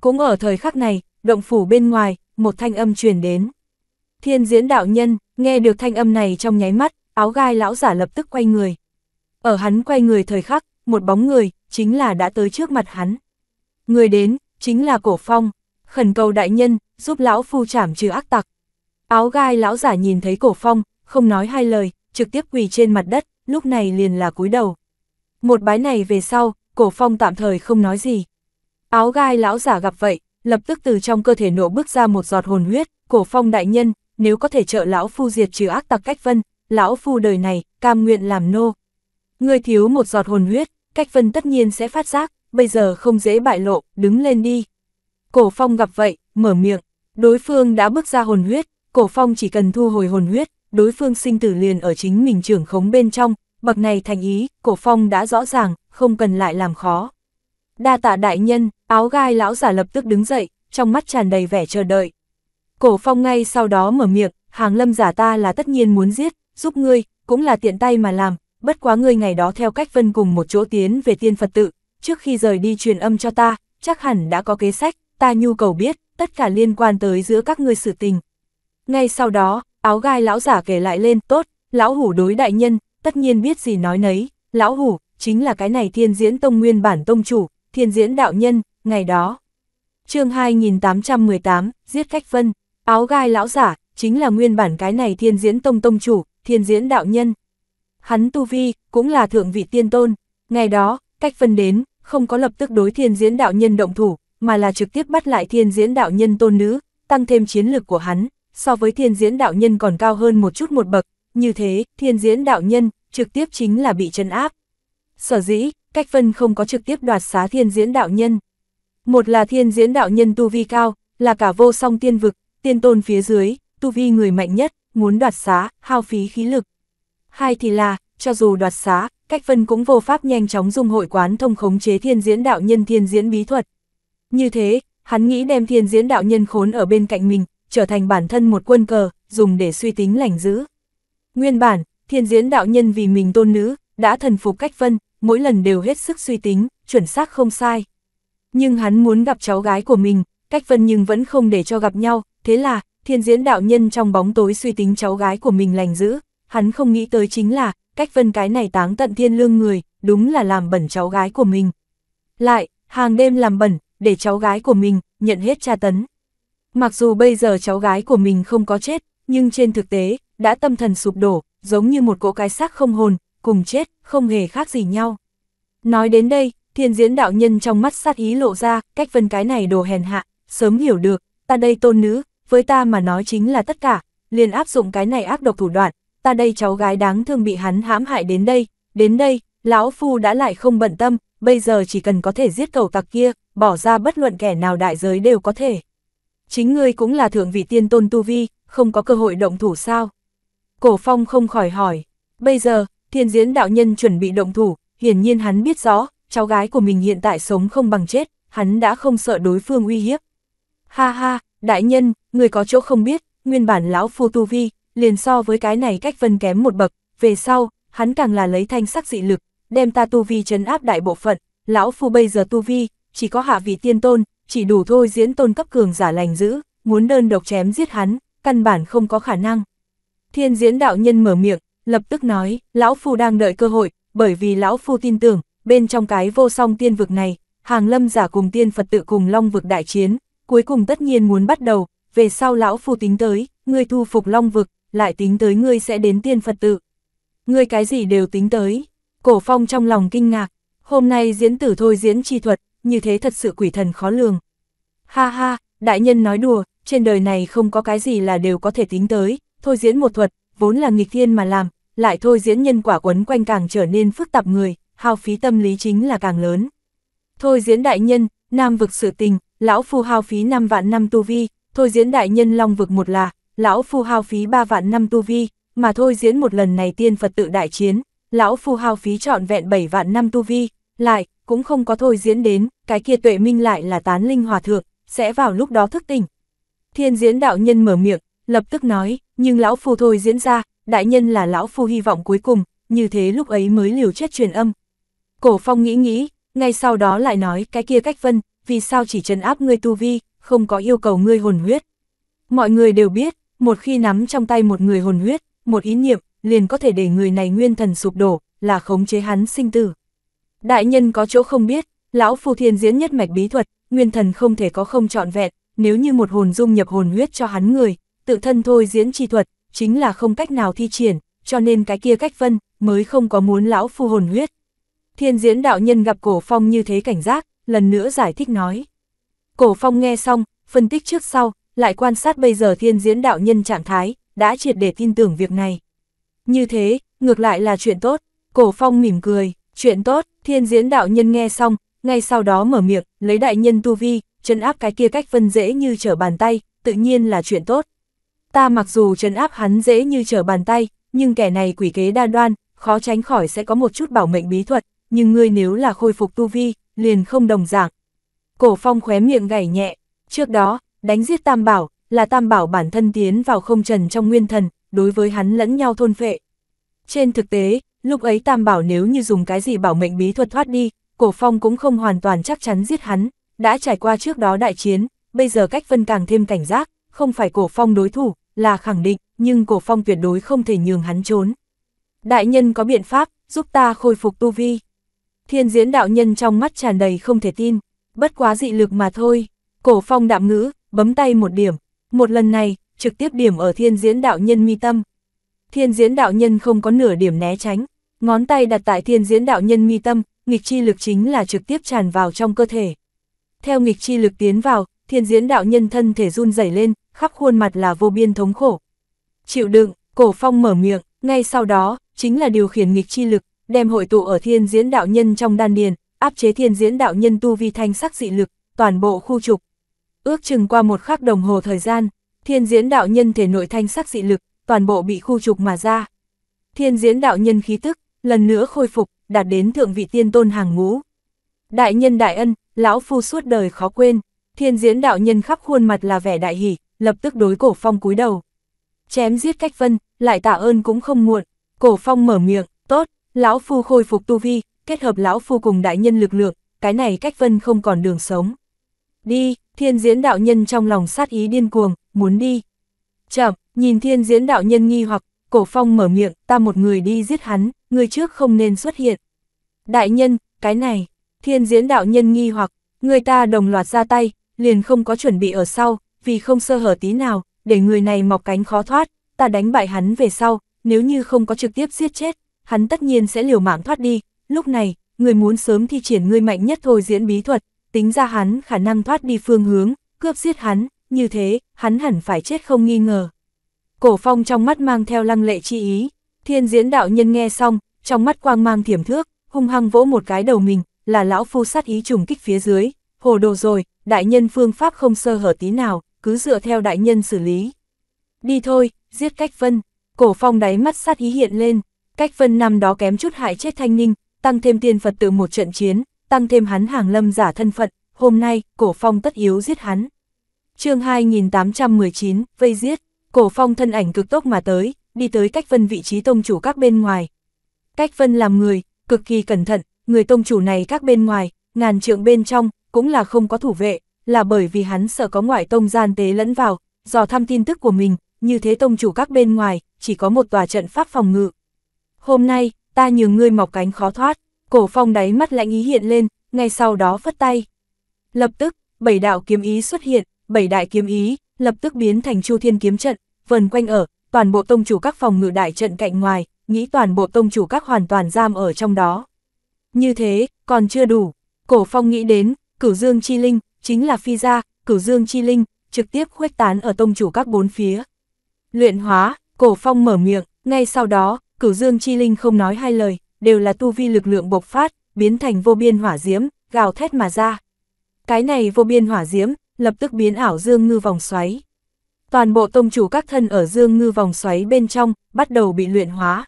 Cũng ở thời khắc này, động phủ bên ngoài, một thanh âm truyền đến. Thiên diễn đạo nhân, nghe được thanh âm này trong nháy mắt, áo gai lão giả lập tức quay người. Ở hắn quay người thời khắc, một bóng người, chính là đã tới trước mặt hắn. Người đến, chính là cổ phong, khẩn cầu đại nhân, giúp lão phu trảm trừ ác tặc. Áo gai lão giả nhìn thấy cổ phong, không nói hai lời, trực tiếp quỳ trên mặt đất, lúc này liền là cúi đầu. Một bái này về sau, cổ phong tạm thời không nói gì. Áo gai lão giả gặp vậy, lập tức từ trong cơ thể nổ bước ra một giọt hồn huyết, cổ phong đại nhân, nếu có thể trợ lão phu diệt trừ ác tặc cách vân, lão phu đời này, cam nguyện làm nô. Ngươi thiếu một giọt hồn huyết, cách vân tất nhiên sẽ phát giác, bây giờ không dễ bại lộ, đứng lên đi. Cổ phong gặp vậy, mở miệng, đối phương đã bước ra hồn huyết, Cổ phong chỉ cần thu hồi hồn huyết, đối phương sinh tử liền ở chính mình trưởng khống bên trong, bậc này thành ý, cổ phong đã rõ ràng, không cần lại làm khó. Đa tạ đại nhân, áo gai lão giả lập tức đứng dậy, trong mắt tràn đầy vẻ chờ đợi. Cổ phong ngay sau đó mở miệng, hàng lâm giả ta là tất nhiên muốn giết, giúp ngươi, cũng là tiện tay mà làm, bất quá ngươi ngày đó theo cách vân cùng một chỗ tiến về tiên Phật tự, trước khi rời đi truyền âm cho ta, chắc hẳn đã có kế sách, ta nhu cầu biết, tất cả liên quan tới giữa các ngươi sự tình, ngay sau đó, áo gai lão giả kể lại lên tốt, lão hủ đối đại nhân, tất nhiên biết gì nói nấy, lão hủ, chính là cái này thiên diễn tông nguyên bản tông chủ, thiên diễn đạo nhân, ngày đó. chương 2818, giết cách phân, áo gai lão giả, chính là nguyên bản cái này thiên diễn tông tông chủ, thiên diễn đạo nhân. Hắn tu vi, cũng là thượng vị tiên tôn, ngày đó, cách phân đến, không có lập tức đối thiên diễn đạo nhân động thủ, mà là trực tiếp bắt lại thiên diễn đạo nhân tôn nữ, tăng thêm chiến lực của hắn, so với thiên diễn đạo nhân còn cao hơn một chút một bậc, như thế, thiên diễn đạo nhân, trực tiếp chính là bị chân áp. Sở dĩ, cách vân không có trực tiếp đoạt xá thiên diễn đạo nhân. Một là thiên diễn đạo nhân tu vi cao, là cả vô song tiên vực, tiên tôn phía dưới, tu vi người mạnh nhất, muốn đoạt xá, hao phí khí lực. Hai thì là, cho dù đoạt xá, cách vân cũng vô pháp nhanh chóng dung hội quán thông khống chế thiên diễn đạo nhân thiên diễn bí thuật. Như thế, hắn nghĩ đem thiên diễn đạo nhân khốn ở bên cạnh mình, trở thành bản thân một quân cờ, dùng để suy tính lành giữ. Nguyên bản, thiên diễn đạo nhân vì mình tôn nữ, đã thần phục cách vân, mỗi lần đều hết sức suy tính, chuẩn xác không sai. Nhưng hắn muốn gặp cháu gái của mình, cách vân nhưng vẫn không để cho gặp nhau, thế là, thiên diễn đạo nhân trong bóng tối suy tính cháu gái của mình lành giữ, hắn không nghĩ tới chính là, cách vân cái này táng tận thiên lương người, đúng là làm bẩn cháu gái của mình. Lại, hàng đêm làm bẩn, để cháu gái của mình, nhận hết tra tấn. Mặc dù bây giờ cháu gái của mình không có chết, nhưng trên thực tế, đã tâm thần sụp đổ, giống như một cỗ cái xác không hồn, cùng chết, không hề khác gì nhau. Nói đến đây, thiên diễn đạo nhân trong mắt sát ý lộ ra, cách vân cái này đồ hèn hạ, sớm hiểu được, ta đây tôn nữ, với ta mà nói chính là tất cả, liền áp dụng cái này ác độc thủ đoạn, ta đây cháu gái đáng thương bị hắn hãm hại đến đây, đến đây, lão phu đã lại không bận tâm, bây giờ chỉ cần có thể giết cầu tặc kia, bỏ ra bất luận kẻ nào đại giới đều có thể chính ngươi cũng là thượng vị tiên tôn tu vi, không có cơ hội động thủ sao? Cổ phong không khỏi hỏi, bây giờ, thiên diễn đạo nhân chuẩn bị động thủ, hiển nhiên hắn biết rõ, cháu gái của mình hiện tại sống không bằng chết, hắn đã không sợ đối phương uy hiếp. Ha ha, đại nhân, người có chỗ không biết, nguyên bản lão phu tu vi, liền so với cái này cách vân kém một bậc, về sau, hắn càng là lấy thanh sắc dị lực, đem ta tu vi chấn áp đại bộ phận, lão phu bây giờ tu vi, chỉ có hạ vị tiên tôn, chỉ đủ thôi diễn tôn cấp cường giả lành giữ, muốn đơn độc chém giết hắn, căn bản không có khả năng. Thiên diễn đạo nhân mở miệng, lập tức nói, lão phu đang đợi cơ hội, bởi vì lão phu tin tưởng, bên trong cái vô song tiên vực này, hàng lâm giả cùng tiên Phật tự cùng long vực đại chiến, cuối cùng tất nhiên muốn bắt đầu, về sau lão phu tính tới, ngươi thu phục long vực, lại tính tới ngươi sẽ đến tiên Phật tự. Ngươi cái gì đều tính tới, cổ phong trong lòng kinh ngạc, hôm nay diễn tử thôi diễn chi thuật, như thế thật sự quỷ thần khó lường. Ha ha, đại nhân nói đùa, trên đời này không có cái gì là đều có thể tính tới, thôi diễn một thuật, vốn là nghịch thiên mà làm, lại thôi diễn nhân quả quấn quanh càng trở nên phức tạp người, hao phí tâm lý chính là càng lớn. Thôi diễn đại nhân, nam vực sự tình, lão phu hao phí 5 vạn năm tu vi, thôi diễn đại nhân long vực một là, lão phu hao phí 3 vạn năm tu vi, mà thôi diễn một lần này tiên Phật tự đại chiến, lão phu hao phí trọn vẹn 7 vạn năm tu vi, lại, cũng không có thôi diễn đến, cái kia tuệ minh lại là tán linh hòa thượng, sẽ vào lúc đó thức tỉnh. Thiên diễn đạo nhân mở miệng, lập tức nói, nhưng lão phu thôi diễn ra, đại nhân là lão phu hy vọng cuối cùng, như thế lúc ấy mới liều chết truyền âm. Cổ phong nghĩ nghĩ, ngay sau đó lại nói cái kia cách vân, vì sao chỉ trấn áp ngươi tu vi, không có yêu cầu ngươi hồn huyết. Mọi người đều biết, một khi nắm trong tay một người hồn huyết, một ý niệm, liền có thể để người này nguyên thần sụp đổ, là khống chế hắn sinh tử. Đại nhân có chỗ không biết, lão phu thiên diễn nhất mạch bí thuật, nguyên thần không thể có không trọn vẹn, nếu như một hồn dung nhập hồn huyết cho hắn người, tự thân thôi diễn chi thuật, chính là không cách nào thi triển, cho nên cái kia cách phân mới không có muốn lão phu hồn huyết. Thiên diễn đạo nhân gặp cổ phong như thế cảnh giác, lần nữa giải thích nói. Cổ phong nghe xong, phân tích trước sau, lại quan sát bây giờ thiên diễn đạo nhân trạng thái, đã triệt để tin tưởng việc này. Như thế, ngược lại là chuyện tốt, cổ phong mỉm cười, chuyện tốt, Thiên diễn đạo nhân nghe xong, ngay sau đó mở miệng, lấy đại nhân tu vi, chân áp cái kia cách phân dễ như trở bàn tay, tự nhiên là chuyện tốt. Ta mặc dù chân áp hắn dễ như trở bàn tay, nhưng kẻ này quỷ kế đa đoan, khó tránh khỏi sẽ có một chút bảo mệnh bí thuật, nhưng ngươi nếu là khôi phục tu vi, liền không đồng dạng. Cổ phong khóe miệng gảy nhẹ, trước đó, đánh giết Tam Bảo, là Tam Bảo bản thân tiến vào không trần trong nguyên thần, đối với hắn lẫn nhau thôn phệ. Trên thực tế, Lúc ấy Tam Bảo nếu như dùng cái gì bảo mệnh bí thuật thoát đi, Cổ Phong cũng không hoàn toàn chắc chắn giết hắn, đã trải qua trước đó đại chiến, bây giờ cách vân càng thêm cảnh giác, không phải Cổ Phong đối thủ, là khẳng định, nhưng Cổ Phong tuyệt đối không thể nhường hắn trốn. Đại nhân có biện pháp, giúp ta khôi phục tu vi. Thiên diễn đạo nhân trong mắt tràn đầy không thể tin, bất quá dị lực mà thôi. Cổ Phong đạm ngữ, bấm tay một điểm, một lần này, trực tiếp điểm ở thiên diễn đạo nhân mi tâm. Thiên diễn đạo nhân không có nửa điểm né tránh, Ngón tay đặt tại thiên diễn đạo nhân mi tâm, nghịch chi lực chính là trực tiếp tràn vào trong cơ thể. Theo nghịch chi lực tiến vào, thiên diễn đạo nhân thân thể run rẩy lên, khắp khuôn mặt là vô biên thống khổ. Chịu đựng, cổ phong mở miệng, ngay sau đó, chính là điều khiển nghịch chi lực, đem hội tụ ở thiên diễn đạo nhân trong đan điền, áp chế thiên diễn đạo nhân tu vi thanh sắc dị lực, toàn bộ khu trục. Ước chừng qua một khắc đồng hồ thời gian, thiên diễn đạo nhân thể nội thanh sắc dị lực, toàn bộ bị khu trục mà ra. Thiên diễn đạo nhân khí tức, lần nữa khôi phục, đạt đến thượng vị tiên tôn hàng ngũ. Đại nhân đại ân, lão phu suốt đời khó quên, thiên diễn đạo nhân khắp khuôn mặt là vẻ đại hỷ, lập tức đối cổ phong cúi đầu. Chém giết cách vân, lại tạ ơn cũng không muộn, cổ phong mở miệng, tốt, lão phu khôi phục tu vi, kết hợp lão phu cùng đại nhân lực lượng, cái này cách vân không còn đường sống. Đi, thiên diễn đạo nhân trong lòng sát ý điên cuồng, muốn đi. Chậm, nhìn thiên diễn đạo nhân nghi hoặc, cổ phong mở miệng, ta một người đi giết hắn, người trước không nên xuất hiện. Đại nhân, cái này, thiên diễn đạo nhân nghi hoặc, người ta đồng loạt ra tay, liền không có chuẩn bị ở sau, vì không sơ hở tí nào, để người này mọc cánh khó thoát, ta đánh bại hắn về sau, nếu như không có trực tiếp giết chết, hắn tất nhiên sẽ liều mạng thoát đi, lúc này, người muốn sớm thi triển người mạnh nhất thôi diễn bí thuật, tính ra hắn khả năng thoát đi phương hướng, cướp giết hắn, như thế, hắn hẳn phải chết không nghi ngờ. Cổ phong trong mắt mang theo lăng lệ chi ý, thiên diễn đạo nhân nghe xong, trong mắt quang mang thiểm thước, hung hăng vỗ một cái đầu mình, là lão phu sát ý trùng kích phía dưới, hồ đồ rồi, đại nhân phương pháp không sơ hở tí nào, cứ dựa theo đại nhân xử lý. Đi thôi, giết cách vân, cổ phong đáy mắt sát ý hiện lên, cách vân năm đó kém chút hại chết thanh ninh, tăng thêm tiên Phật tự một trận chiến, tăng thêm hắn hàng lâm giả thân phận. hôm nay, cổ phong tất yếu giết hắn. chương 2819, vây giết. Cổ phong thân ảnh cực tốc mà tới, đi tới cách vân vị trí tông chủ các bên ngoài. Cách vân làm người, cực kỳ cẩn thận, người tông chủ này các bên ngoài, ngàn trượng bên trong, cũng là không có thủ vệ, là bởi vì hắn sợ có ngoại tông gian tế lẫn vào, dò thăm tin tức của mình, như thế tông chủ các bên ngoài, chỉ có một tòa trận pháp phòng ngự. Hôm nay, ta nhường ngươi mọc cánh khó thoát, cổ phong đáy mắt lạnh ý hiện lên, ngay sau đó phất tay. Lập tức, bảy đạo kiếm ý xuất hiện, bảy đại kiếm ý, lập tức biến thành chu thiên kiếm trận, vần quanh ở, toàn bộ tông chủ các phòng ngự đại trận cạnh ngoài, nghĩ toàn bộ tông chủ các hoàn toàn giam ở trong đó. Như thế, còn chưa đủ. Cổ phong nghĩ đến, cửu dương chi linh, chính là phi gia, cửu dương chi linh, trực tiếp khuếch tán ở tông chủ các bốn phía. Luyện hóa, cổ phong mở miệng, ngay sau đó, cửu dương chi linh không nói hai lời, đều là tu vi lực lượng bộc phát, biến thành vô biên hỏa diễm, gào thét mà ra. Cái này vô biên hỏa diễm, lập tức biến ảo dương ngư vòng xoáy. Toàn bộ tông chủ các thân ở dương ngư vòng xoáy bên trong, bắt đầu bị luyện hóa.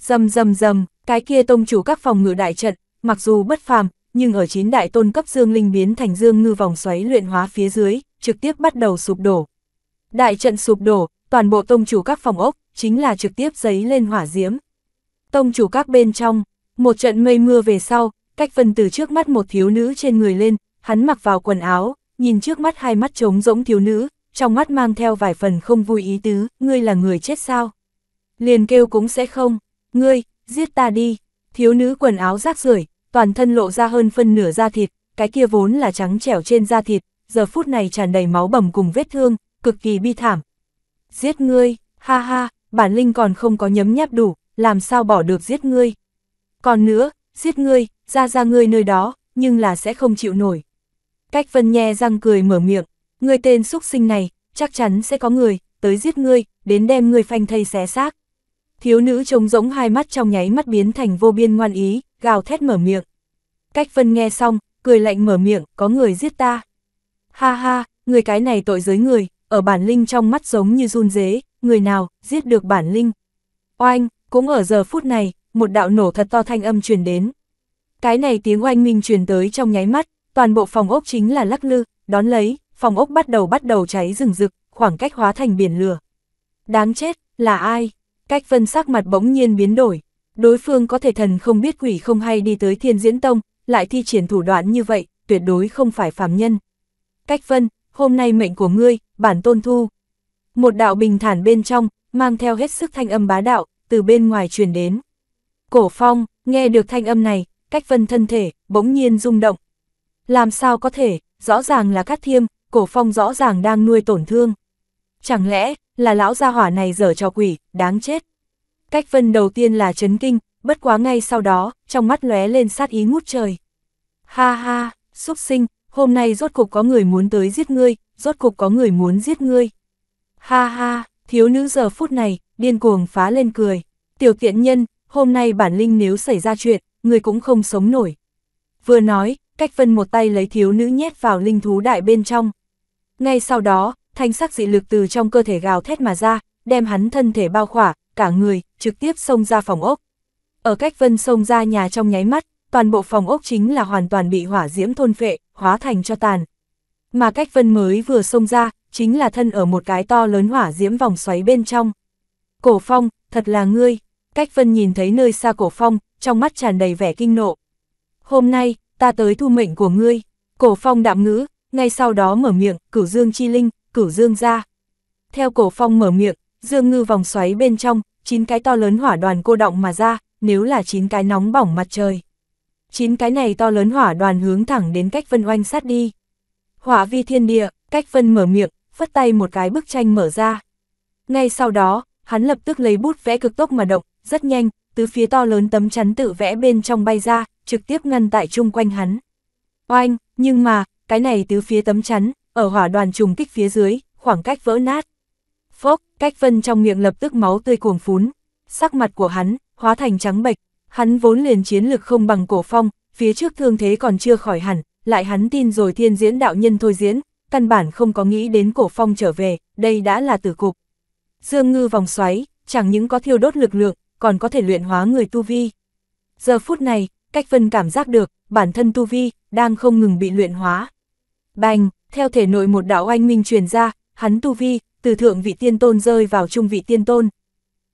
rầm rầm rầm cái kia tông chủ các phòng ngự đại trận, mặc dù bất phàm, nhưng ở chín đại tôn cấp dương linh biến thành dương ngư vòng xoáy luyện hóa phía dưới, trực tiếp bắt đầu sụp đổ. Đại trận sụp đổ, toàn bộ tông chủ các phòng ốc, chính là trực tiếp giấy lên hỏa diễm. Tông chủ các bên trong, một trận mây mưa về sau, cách vân từ trước mắt một thiếu nữ trên người lên, hắn mặc vào quần áo, nhìn trước mắt hai mắt trống rỗng thiếu nữ, trong mắt mang theo vài phần không vui ý tứ, ngươi là người chết sao? Liền kêu cũng sẽ không, ngươi, giết ta đi, thiếu nữ quần áo rác rưởi toàn thân lộ ra hơn phân nửa da thịt, cái kia vốn là trắng trẻo trên da thịt, giờ phút này tràn đầy máu bầm cùng vết thương, cực kỳ bi thảm. Giết ngươi, ha ha, bản linh còn không có nhấm nháp đủ, làm sao bỏ được giết ngươi. Còn nữa, giết ngươi, ra ra ngươi nơi đó, nhưng là sẽ không chịu nổi. Cách vân nhe răng cười mở miệng, ngươi tên xúc sinh này, chắc chắn sẽ có người, tới giết ngươi, đến đem ngươi phanh thây xé xác. Thiếu nữ trông rỗng hai mắt trong nháy mắt biến thành vô biên ngoan ý, gào thét mở miệng. Cách phân nghe xong, cười lạnh mở miệng, có người giết ta. Ha ha, người cái này tội giới người, ở bản linh trong mắt giống như run dế, người nào, giết được bản linh. Oanh, cũng ở giờ phút này, một đạo nổ thật to thanh âm truyền đến. Cái này tiếng oanh minh truyền tới trong nháy mắt, toàn bộ phòng ốc chính là lắc lư, đón lấy, phòng ốc bắt đầu bắt đầu cháy rừng rực, khoảng cách hóa thành biển lửa. Đáng chết, là ai? Cách vân sắc mặt bỗng nhiên biến đổi. Đối phương có thể thần không biết quỷ không hay đi tới thiên diễn tông, lại thi triển thủ đoạn như vậy, tuyệt đối không phải phàm nhân. Cách vân, hôm nay mệnh của ngươi, bản tôn thu. Một đạo bình thản bên trong, mang theo hết sức thanh âm bá đạo, từ bên ngoài truyền đến. Cổ phong, nghe được thanh âm này, cách vân thân thể, bỗng nhiên rung động. Làm sao có thể, rõ ràng là cát thiêm, cổ phong rõ ràng đang nuôi tổn thương. Chẳng lẽ, là lão gia hỏa này dở cho quỷ, đáng chết. Cách vân đầu tiên là chấn kinh, bất quá ngay sau đó, trong mắt lóe lên sát ý ngút trời. Ha ha, xúc sinh, hôm nay rốt cục có người muốn tới giết ngươi, rốt cục có người muốn giết ngươi. Ha ha, thiếu nữ giờ phút này, điên cuồng phá lên cười. Tiểu tiện nhân, hôm nay bản linh nếu xảy ra chuyện, người cũng không sống nổi. Vừa nói, cách vân một tay lấy thiếu nữ nhét vào linh thú đại bên trong. Ngay sau đó, thanh sắc dị lực từ trong cơ thể gào thét mà ra, đem hắn thân thể bao khỏa, cả người, trực tiếp xông ra phòng ốc. Ở cách vân xông ra nhà trong nháy mắt, toàn bộ phòng ốc chính là hoàn toàn bị hỏa diễm thôn phệ, hóa thành cho tàn. Mà cách vân mới vừa xông ra, chính là thân ở một cái to lớn hỏa diễm vòng xoáy bên trong. Cổ phong, thật là ngươi. Cách vân nhìn thấy nơi xa cổ phong, trong mắt tràn đầy vẻ kinh nộ. Hôm nay, ta tới thu mệnh của ngươi. Cổ phong đạm ngữ, ngay sau đó mở miệng, cửu dương chi linh, cửu dương ra. Theo cổ phong mở miệng, dương ngư vòng xoáy bên trong, chín cái to lớn hỏa đoàn cô động mà ra, nếu là chín cái nóng bỏng mặt trời. Chín cái này to lớn hỏa đoàn hướng thẳng đến cách vân oanh sát đi. Hỏa vi thiên địa, cách vân mở miệng, phất tay một cái bức tranh mở ra. Ngay sau đó, hắn lập tức lấy bút vẽ cực tốc mà động, rất nhanh, từ phía to lớn tấm chắn tự vẽ bên trong bay ra, trực tiếp ngăn tại chung quanh hắn. Oanh, nhưng mà, cái này tứ phía tấm chắn, ở hỏa đoàn trùng kích phía dưới, khoảng cách vỡ nát. Phốc, cách vân trong miệng lập tức máu tươi cuồng phún, sắc mặt của hắn, hóa thành trắng bệch, hắn vốn liền chiến lực không bằng cổ phong, phía trước thương thế còn chưa khỏi hẳn, lại hắn tin rồi thiên diễn đạo nhân thôi diễn, căn bản không có nghĩ đến cổ phong trở về, đây đã là tử cục. Dương ngư vòng xoáy, chẳng những có thiêu đốt lực lượng, còn có thể luyện hóa người tu vi. Giờ phút này, cách vân cảm giác được, bản thân tu vi, đang không ngừng bị luyện hóa. Bành, theo thể nội một đạo oanh minh truyền ra, hắn tu vi, từ thượng vị tiên tôn rơi vào trung vị tiên tôn.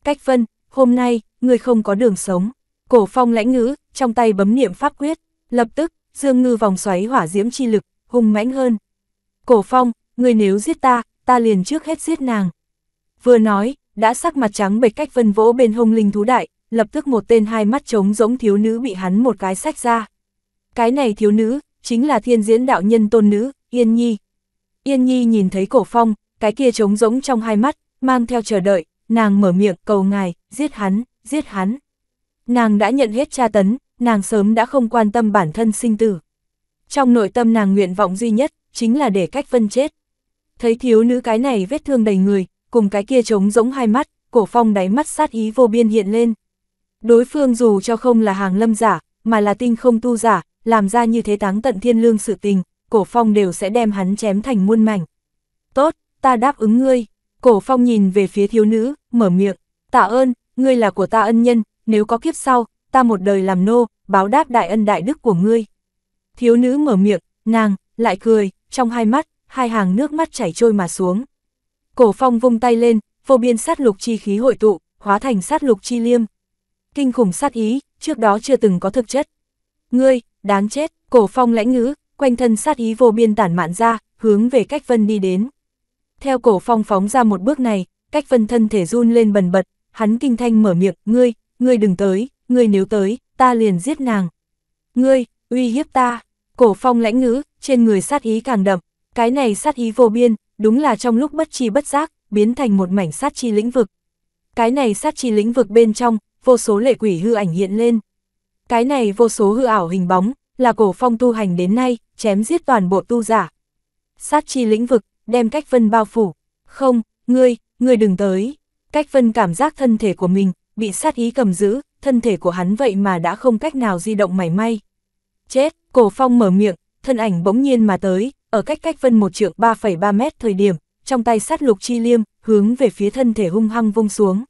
Cách vân, hôm nay, người không có đường sống. Cổ phong lãnh ngữ, trong tay bấm niệm pháp quyết, lập tức, dương ngư vòng xoáy hỏa diễm chi lực, hung mãnh hơn. Cổ phong, người nếu giết ta, ta liền trước hết giết nàng. Vừa nói, đã sắc mặt trắng bệch cách vân vỗ bên hông linh thú đại, lập tức một tên hai mắt trống rỗng thiếu nữ bị hắn một cái sách ra. Cái này thiếu nữ, chính là thiên diễn đạo nhân tôn nữ, Yên Nhi. Yên Nhi nhìn thấy cổ phong, cái kia trống rỗng trong hai mắt, mang theo chờ đợi, nàng mở miệng cầu ngài, giết hắn, giết hắn. Nàng đã nhận hết tra tấn, nàng sớm đã không quan tâm bản thân sinh tử. Trong nội tâm nàng nguyện vọng duy nhất, chính là để cách vân chết. Thấy thiếu nữ cái này vết thương đầy người, cùng cái kia trống rỗng hai mắt, cổ phong đáy mắt sát ý vô biên hiện lên. Đối phương dù cho không là hàng lâm giả, mà là tinh không tu giả, làm ra như thế táng tận thiên lương sự tình, cổ phong đều sẽ đem hắn chém thành muôn mảnh. Tốt, ta đáp ứng ngươi, cổ phong nhìn về phía thiếu nữ, mở miệng, tạ ơn, ngươi là của ta ân nhân, nếu có kiếp sau, ta một đời làm nô, báo đáp đại ân đại đức của ngươi. Thiếu nữ mở miệng, nàng, lại cười, trong hai mắt, hai hàng nước mắt chảy trôi mà xuống. Cổ phong vung tay lên, vô biên sát lục chi khí hội tụ, hóa thành sát lục chi liêm, kinh khủng sát ý, trước đó chưa từng có thực chất. Ngươi, đáng chết, cổ phong lãnh ngữ, quanh thân sát ý vô biên tản mạn ra, hướng về cách vân đi đến. Theo cổ phong phóng ra một bước này, cách vân thân thể run lên bần bật, hắn kinh thanh mở miệng, ngươi, ngươi đừng tới, ngươi nếu tới, ta liền giết nàng. Ngươi, uy hiếp ta, cổ phong lãnh ngữ, trên người sát ý càng đậm, cái này sát ý vô biên, đúng là trong lúc bất chi bất giác, biến thành một mảnh sát chi lĩnh vực. Cái này sát chi lĩnh vực bên trong, vô số lệ quỷ hư ảnh hiện lên. Cái này vô số hư ảo hình bóng, là cổ phong tu hành đến nay, chém giết toàn bộ tu giả. Sát chi lĩnh vực, đem cách vân bao phủ. Không, ngươi, ngươi đừng tới. Cách vân cảm giác thân thể của mình, bị sát ý cầm giữ, thân thể của hắn vậy mà đã không cách nào di động mảy may. Chết, cổ phong mở miệng, thân ảnh bỗng nhiên mà tới, ở cách cách vân một trượng 3,3 mét thời điểm, trong tay sát lục chi liêm, hướng về phía thân thể hung hăng vung xuống.